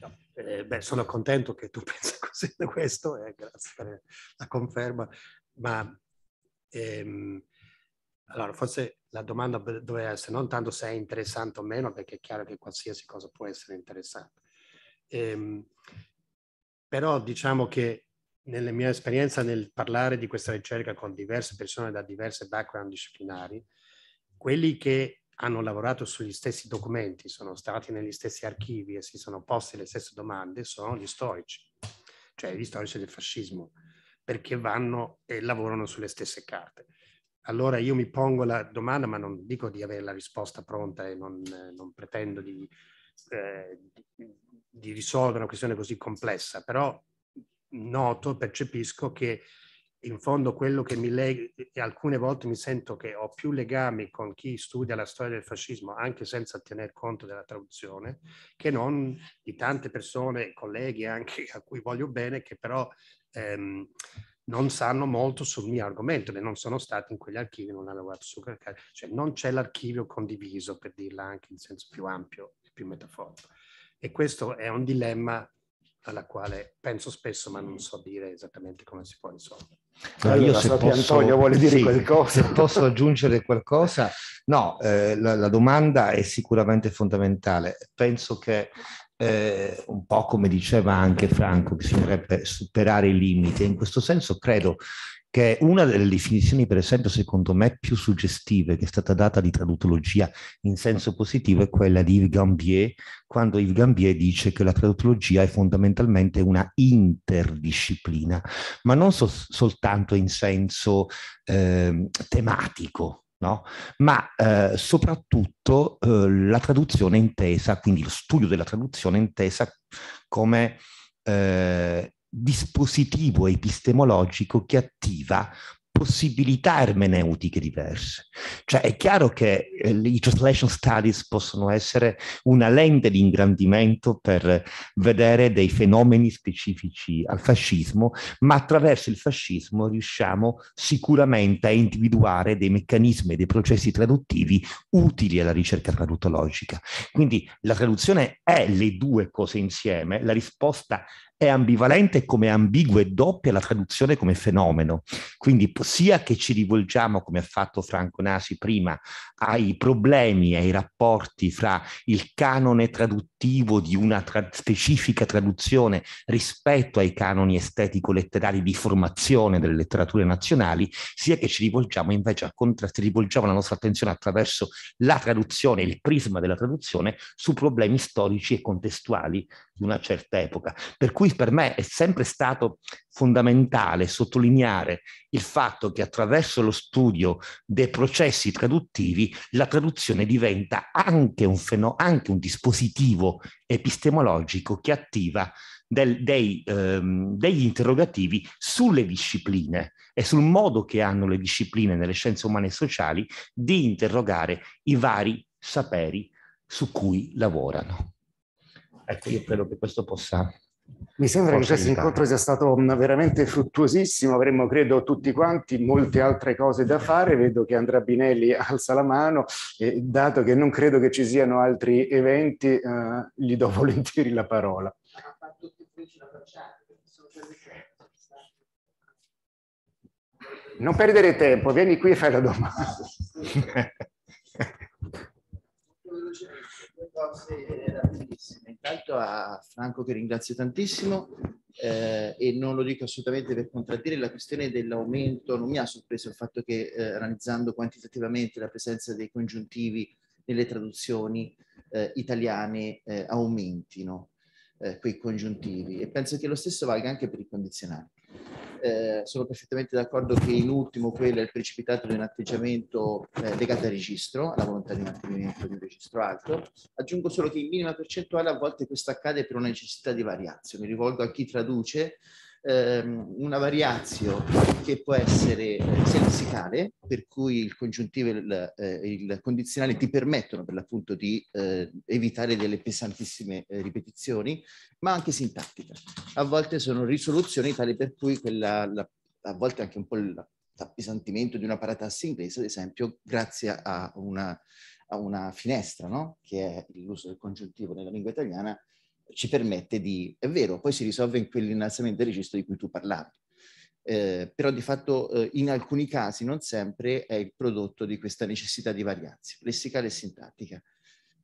No. Eh, beh, sono contento che tu pensi così da questo, eh, grazie per la conferma, ma ehm, allora forse la domanda doveva essere non tanto se è interessante o meno, perché è chiaro che qualsiasi cosa può essere interessante. Ehm, però diciamo che nella mia esperienza nel parlare di questa ricerca con diverse persone da diverse background disciplinari, quelli che hanno lavorato sugli stessi documenti, sono stati negli stessi archivi e si sono posti le stesse domande, sono gli storici, cioè gli storici del fascismo, perché vanno e lavorano sulle stesse carte. Allora io mi pongo la domanda, ma non dico di avere la risposta pronta e non, non pretendo di, eh, di di risolvere una questione così complessa, però noto, percepisco che in fondo quello che mi lega, alcune volte mi sento che ho più legami con chi studia la storia del fascismo, anche senza tener conto della traduzione, che non di tante persone, colleghi anche a cui voglio bene, che però ehm, non sanno molto sul mio argomento, né non sono stati in quegli archivi, non hanno lavorato su quel cioè non c'è l'archivio condiviso, per dirla anche in senso più ampio e più metaforico. E questo è un dilemma alla quale penso spesso, ma non so dire esattamente come si può risolvere. Allora, io se so posso, Antonio vuole dire sì, qualcosa. Se posso aggiungere qualcosa, no, eh, la, la, domanda è sicuramente fondamentale. Penso che eh, un po' come diceva anche Franco, bisognerebbe superare i limiti. In questo senso credo che è una delle definizioni, per esempio, secondo me più suggestive che è stata data di traduttologia in senso positivo è quella di Yves Gambier, quando Yves Gambier dice che la traduttologia è fondamentalmente una interdisciplina, ma non so- soltanto in senso eh, tematico, No? ma eh, soprattutto eh, la traduzione intesa, quindi lo studio della traduzione intesa come eh, dispositivo epistemologico che attiva possibilità ermeneutiche diverse. Cioè è chiaro che eh, i translation studies possono essere una lente di ingrandimento per vedere dei fenomeni specifici al fascismo, ma attraverso il fascismo riusciamo sicuramente a individuare dei meccanismi e dei processi traduttivi utili alla ricerca traduttologica. Quindi la traduzione è le due cose insieme, la risposta è è ambivalente come ambigua e doppia la traduzione come fenomeno. Quindi sia che ci rivolgiamo, come ha fatto Franco Nasi prima, ai problemi, ai rapporti fra il canone traduttivo di una tra- specifica traduzione rispetto ai canoni estetico-letterari di formazione delle letterature nazionali, sia che ci rivolgiamo invece a contra- rivolgiamo la nostra attenzione attraverso la traduzione, il prisma della traduzione, su problemi storici e contestuali di una certa epoca. Per cui per me è sempre stato fondamentale sottolineare il fatto che attraverso lo studio dei processi traduttivi la traduzione diventa anche un, feno- anche un dispositivo epistemologico che attiva del, dei, ehm, degli interrogativi sulle discipline e sul modo che hanno le discipline nelle scienze umane e sociali di interrogare i vari saperi su cui lavorano. Ecco, io credo che questo possa mi sembra che questo incontro sia stato mm, veramente fruttuosissimo, avremmo credo tutti quanti molte altre cose da fare, vedo che Andrea Binelli alza la mano, e dato che non credo che ci siano altri eventi, eh, gli do volentieri la parola. Non perdere tempo, vieni qui e fai la domanda. cose rapidissime. Intanto a Franco che ringrazio tantissimo eh, e non lo dico assolutamente per contraddire la questione dell'aumento, non mi ha sorpreso il fatto che eh, analizzando quantitativamente la presenza dei congiuntivi nelle traduzioni eh, italiane eh, aumentino eh, quei congiuntivi e penso che lo stesso valga anche per i condizionali. Eh, sono perfettamente d'accordo che in ultimo quello è il precipitato di un atteggiamento eh, legato al registro, alla volontà di mantenimento di un registro alto. Aggiungo solo che in minima percentuale a volte questo accade per una necessità di variazione. Mi rivolgo a chi traduce ehm, una variazio che può essere eh, lessicale, per cui il congiuntivo e il, eh, il, condizionale ti permettono per l'appunto di eh, evitare delle pesantissime eh, ripetizioni, ma anche sintattica. A volte sono risoluzioni tali per cui quella, la, a volte anche un po' l'appesantimento di una paratassi inglese, ad esempio, grazie a una, a una finestra, no? che è l'uso del congiuntivo nella lingua italiana, ci permette di, è vero, poi si risolve in quell'innalzamento del registro di cui tu parlavi, eh, però di fatto eh, in alcuni casi, non sempre, è il prodotto di questa necessità di varianza lessicale e sintattica.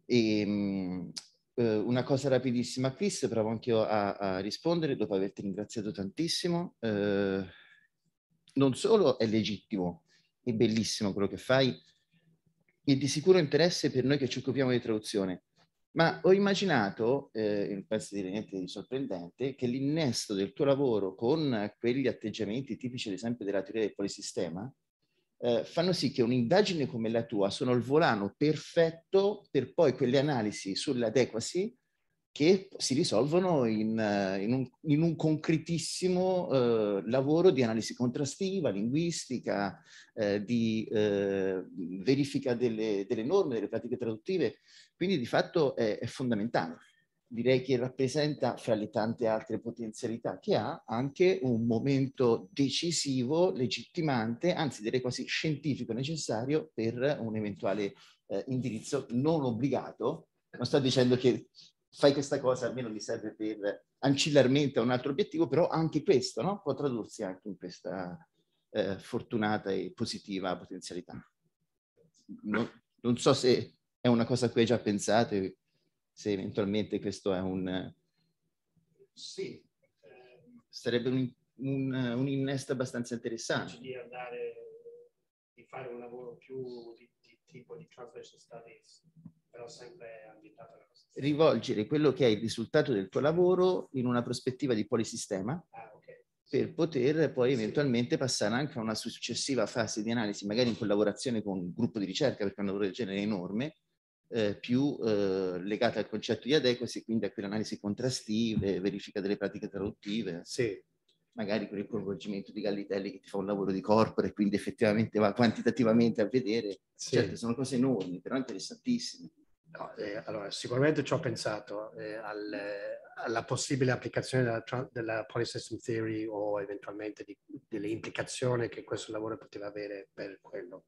E, ehm, mh, eh, una cosa rapidissima, Chris, provo anch'io a, a rispondere dopo averti ringraziato tantissimo. Eh, non solo è legittimo è bellissimo quello che fai, e di sicuro interesse per noi che ci occupiamo di traduzione, ma ho immaginato, eh, non penso di dire niente di sorprendente, che l'innesto del tuo lavoro con quegli atteggiamenti tipici, ad esempio, della teoria del polisistema, eh, fanno sì che un'indagine come la tua sono il volano perfetto per poi quelle analisi sull'adequacy che si risolvono in, eh, in, un, in un, concretissimo eh, lavoro di analisi contrastiva, linguistica, eh, di eh, verifica delle, delle, norme, delle pratiche traduttive, quindi di fatto è, è, fondamentale. Direi che rappresenta, fra le tante altre potenzialità che ha, anche un momento decisivo, legittimante, anzi direi quasi scientifico necessario per un eventuale eh, indirizzo non obbligato, non sto dicendo che fai questa cosa, almeno mi serve per ancillarmente a un altro obiettivo, però anche questo no? può tradursi anche in questa eh, fortunata e positiva potenzialità. Non, non, so se è una cosa a cui hai già pensato, se eventualmente questo è un... Sì. Sarebbe un, un, un innesto abbastanza interessante. Di andare, di fare un lavoro più di tipo di translation studies, però sempre ambientato alla cosa. Rivolgere quello che è il risultato del tuo lavoro in una prospettiva di polisistema. Ah, okay. Per poter poi eventualmente sì. passare anche a una successiva fase di analisi, magari in collaborazione con un gruppo di ricerca, perché è un lavoro del genere enorme, eh, più eh, legata al concetto di adequasi, quindi a quell'analisi contrastive, verifica delle pratiche traduttive. Sì, magari con il coinvolgimento di Gallitelli che ti fa un lavoro di corpo e quindi effettivamente va quantitativamente a vedere. Sì. Certo, sono cose enormi, però interessantissime. No, eh, allora, sicuramente ci ho pensato eh, al, alla possibile applicazione della, della polysystem theory o eventualmente di, delle implicazioni che questo lavoro poteva avere per quello.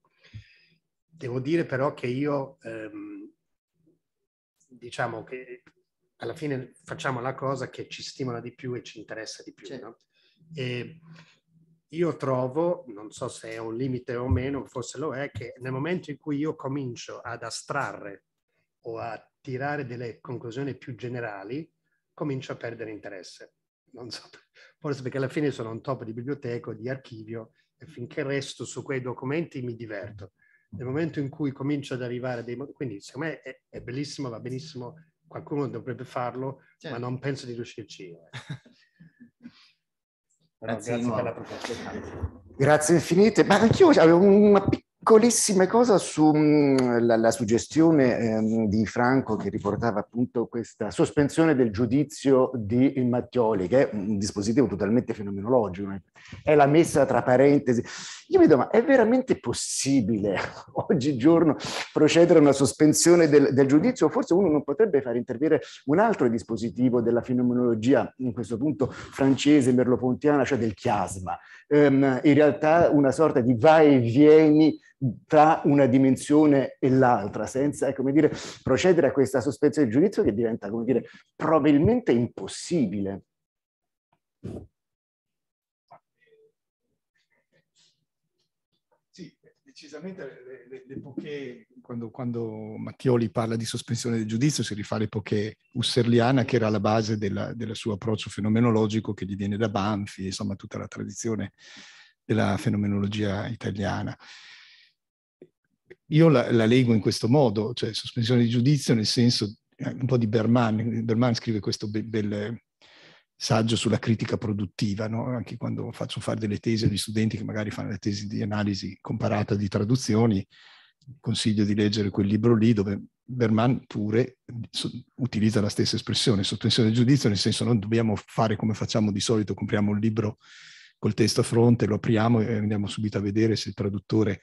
Devo dire però che io, ehm, diciamo che alla fine facciamo la cosa che ci stimola di più e ci interessa di più. Certo. No? E io trovo, non so se è un limite o meno, forse lo è, che nel momento in cui io comincio ad astrarre o a tirare delle conclusioni più generali, comincio a perdere interesse. Non so, forse perché alla fine sono un top di biblioteca, di archivio, e finché resto su quei documenti mi diverto. Nel momento in cui comincio ad arrivare a dei... Quindi secondo me è, è bellissimo, va benissimo, qualcuno dovrebbe farlo, certo. ma non penso di riuscirci io. Eh. Grazie, grazie per la proposta. Grazie infinite. Ma anch'io avevo una piccola piccolissima cosa sulla mm, suggestione ehm, di Franco che riportava appunto questa sospensione del giudizio di Mattioli, che è un dispositivo totalmente fenomenologico, eh. è la messa tra parentesi. Io mi domando, è veramente possibile oggigiorno procedere a una sospensione del, del giudizio? Forse uno non potrebbe far intervenire un altro dispositivo della fenomenologia, in questo punto francese, merlopontiana, cioè del chiasma, ehm, in realtà una sorta di va e vieni tra una dimensione e l'altra, senza come dire, procedere a questa sospensione di giudizio che diventa come dire, probabilmente impossibile. precisamente l'epoche, quando, quando, Mattioli parla di sospensione del giudizio, si rifà all'epoche usserliana che era la base della, del suo approccio fenomenologico che gli viene da Banfi, insomma tutta la tradizione della fenomenologia italiana. Io la, la leggo in questo modo, cioè sospensione di giudizio nel senso eh, un po' di Berman, Berman scrive questo bel, bel saggio sulla critica produttiva, no? anche quando faccio fare delle tesi agli studenti che magari fanno le tesi di analisi comparata di traduzioni, consiglio di leggere quel libro lì dove Berman pure eh, utilizza la stessa espressione, sottensione del giudizio, nel senso non dobbiamo fare come facciamo di solito, compriamo un libro col testo a fronte, lo apriamo e andiamo subito a vedere se il traduttore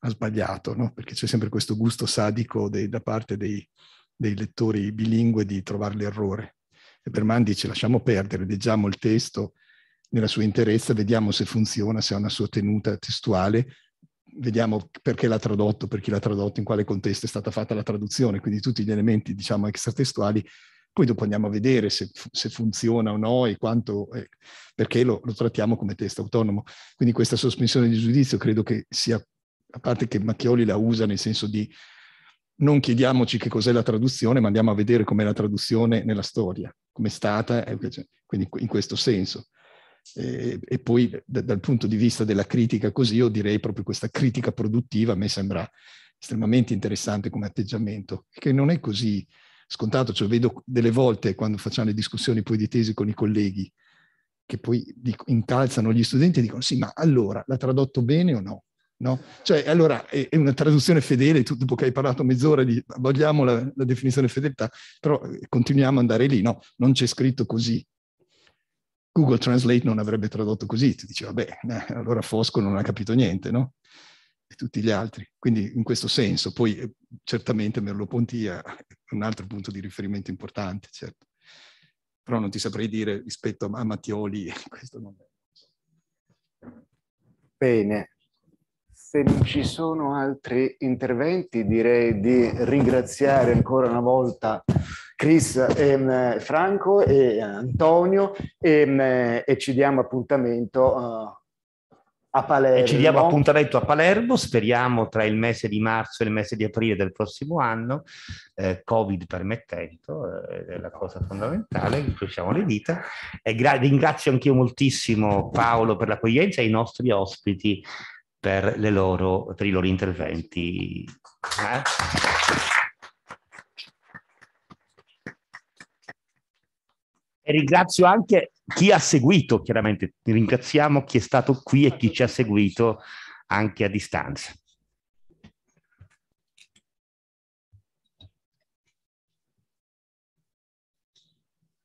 ha sbagliato, no? perché c'è sempre questo gusto sadico dei, da parte dei, dei lettori bilingue di trovare l'errore. Berman dice lasciamo perdere, leggiamo il testo nella sua interezza, vediamo se funziona, se ha una sua tenuta testuale, vediamo perché l'ha tradotto, per chi l'ha tradotto, in quale contesto è stata fatta la traduzione, quindi tutti gli elementi diciamo extratestuali, poi dopo andiamo a vedere se, se funziona o no e quanto, eh, perché lo, lo, trattiamo come testo autonomo. Quindi questa sospensione di giudizio credo che sia, a parte che Macchioli la usa nel senso di non chiediamoci che cos'è la traduzione, ma andiamo a vedere com'è la traduzione nella storia, com'è stata, eh, cioè, quindi in questo senso. E, e poi d- dal punto di vista della critica così, io direi proprio questa critica produttiva a me sembra estremamente interessante come atteggiamento, che non è così scontato, cioè vedo delle volte quando facciamo le discussioni poi di tesi con i colleghi, che poi dic- incalzano gli studenti e dicono sì, ma allora l'ha tradotto bene o no? No? Cioè, allora, è, è, una traduzione fedele, tu, dopo che hai parlato mezz'ora di vogliamo la, la definizione fedeltà, però eh, continuiamo ad andare lì, no? Non c'è scritto così, Google Translate non avrebbe tradotto così, tu dici vabbè, eh, allora Fosco non ha capito niente, no? E tutti gli altri. Quindi in questo senso, poi eh, certamente Merleau-Pontia è un altro punto di riferimento importante, certo. Però non ti saprei dire rispetto a, a Mattioli, questo non è. Bene, se non ci sono altri interventi, direi di ringraziare ancora una volta Chris, ehm, Franco e Antonio ehm, e ci diamo appuntamento uh, a Palermo. E ci diamo appuntamento a Palermo, speriamo tra il mese di marzo e il mese di aprile del prossimo anno, eh, Covid permettendo, eh, è la cosa fondamentale, incrociamo le dita. E gra- ringrazio anch'io moltissimo Paolo per l'accoglienza e i nostri ospiti per, loro, per i loro interventi. Eh? E ringrazio anche chi ha seguito, chiaramente ringraziamo chi è stato qui e chi ci ha seguito anche a distanza.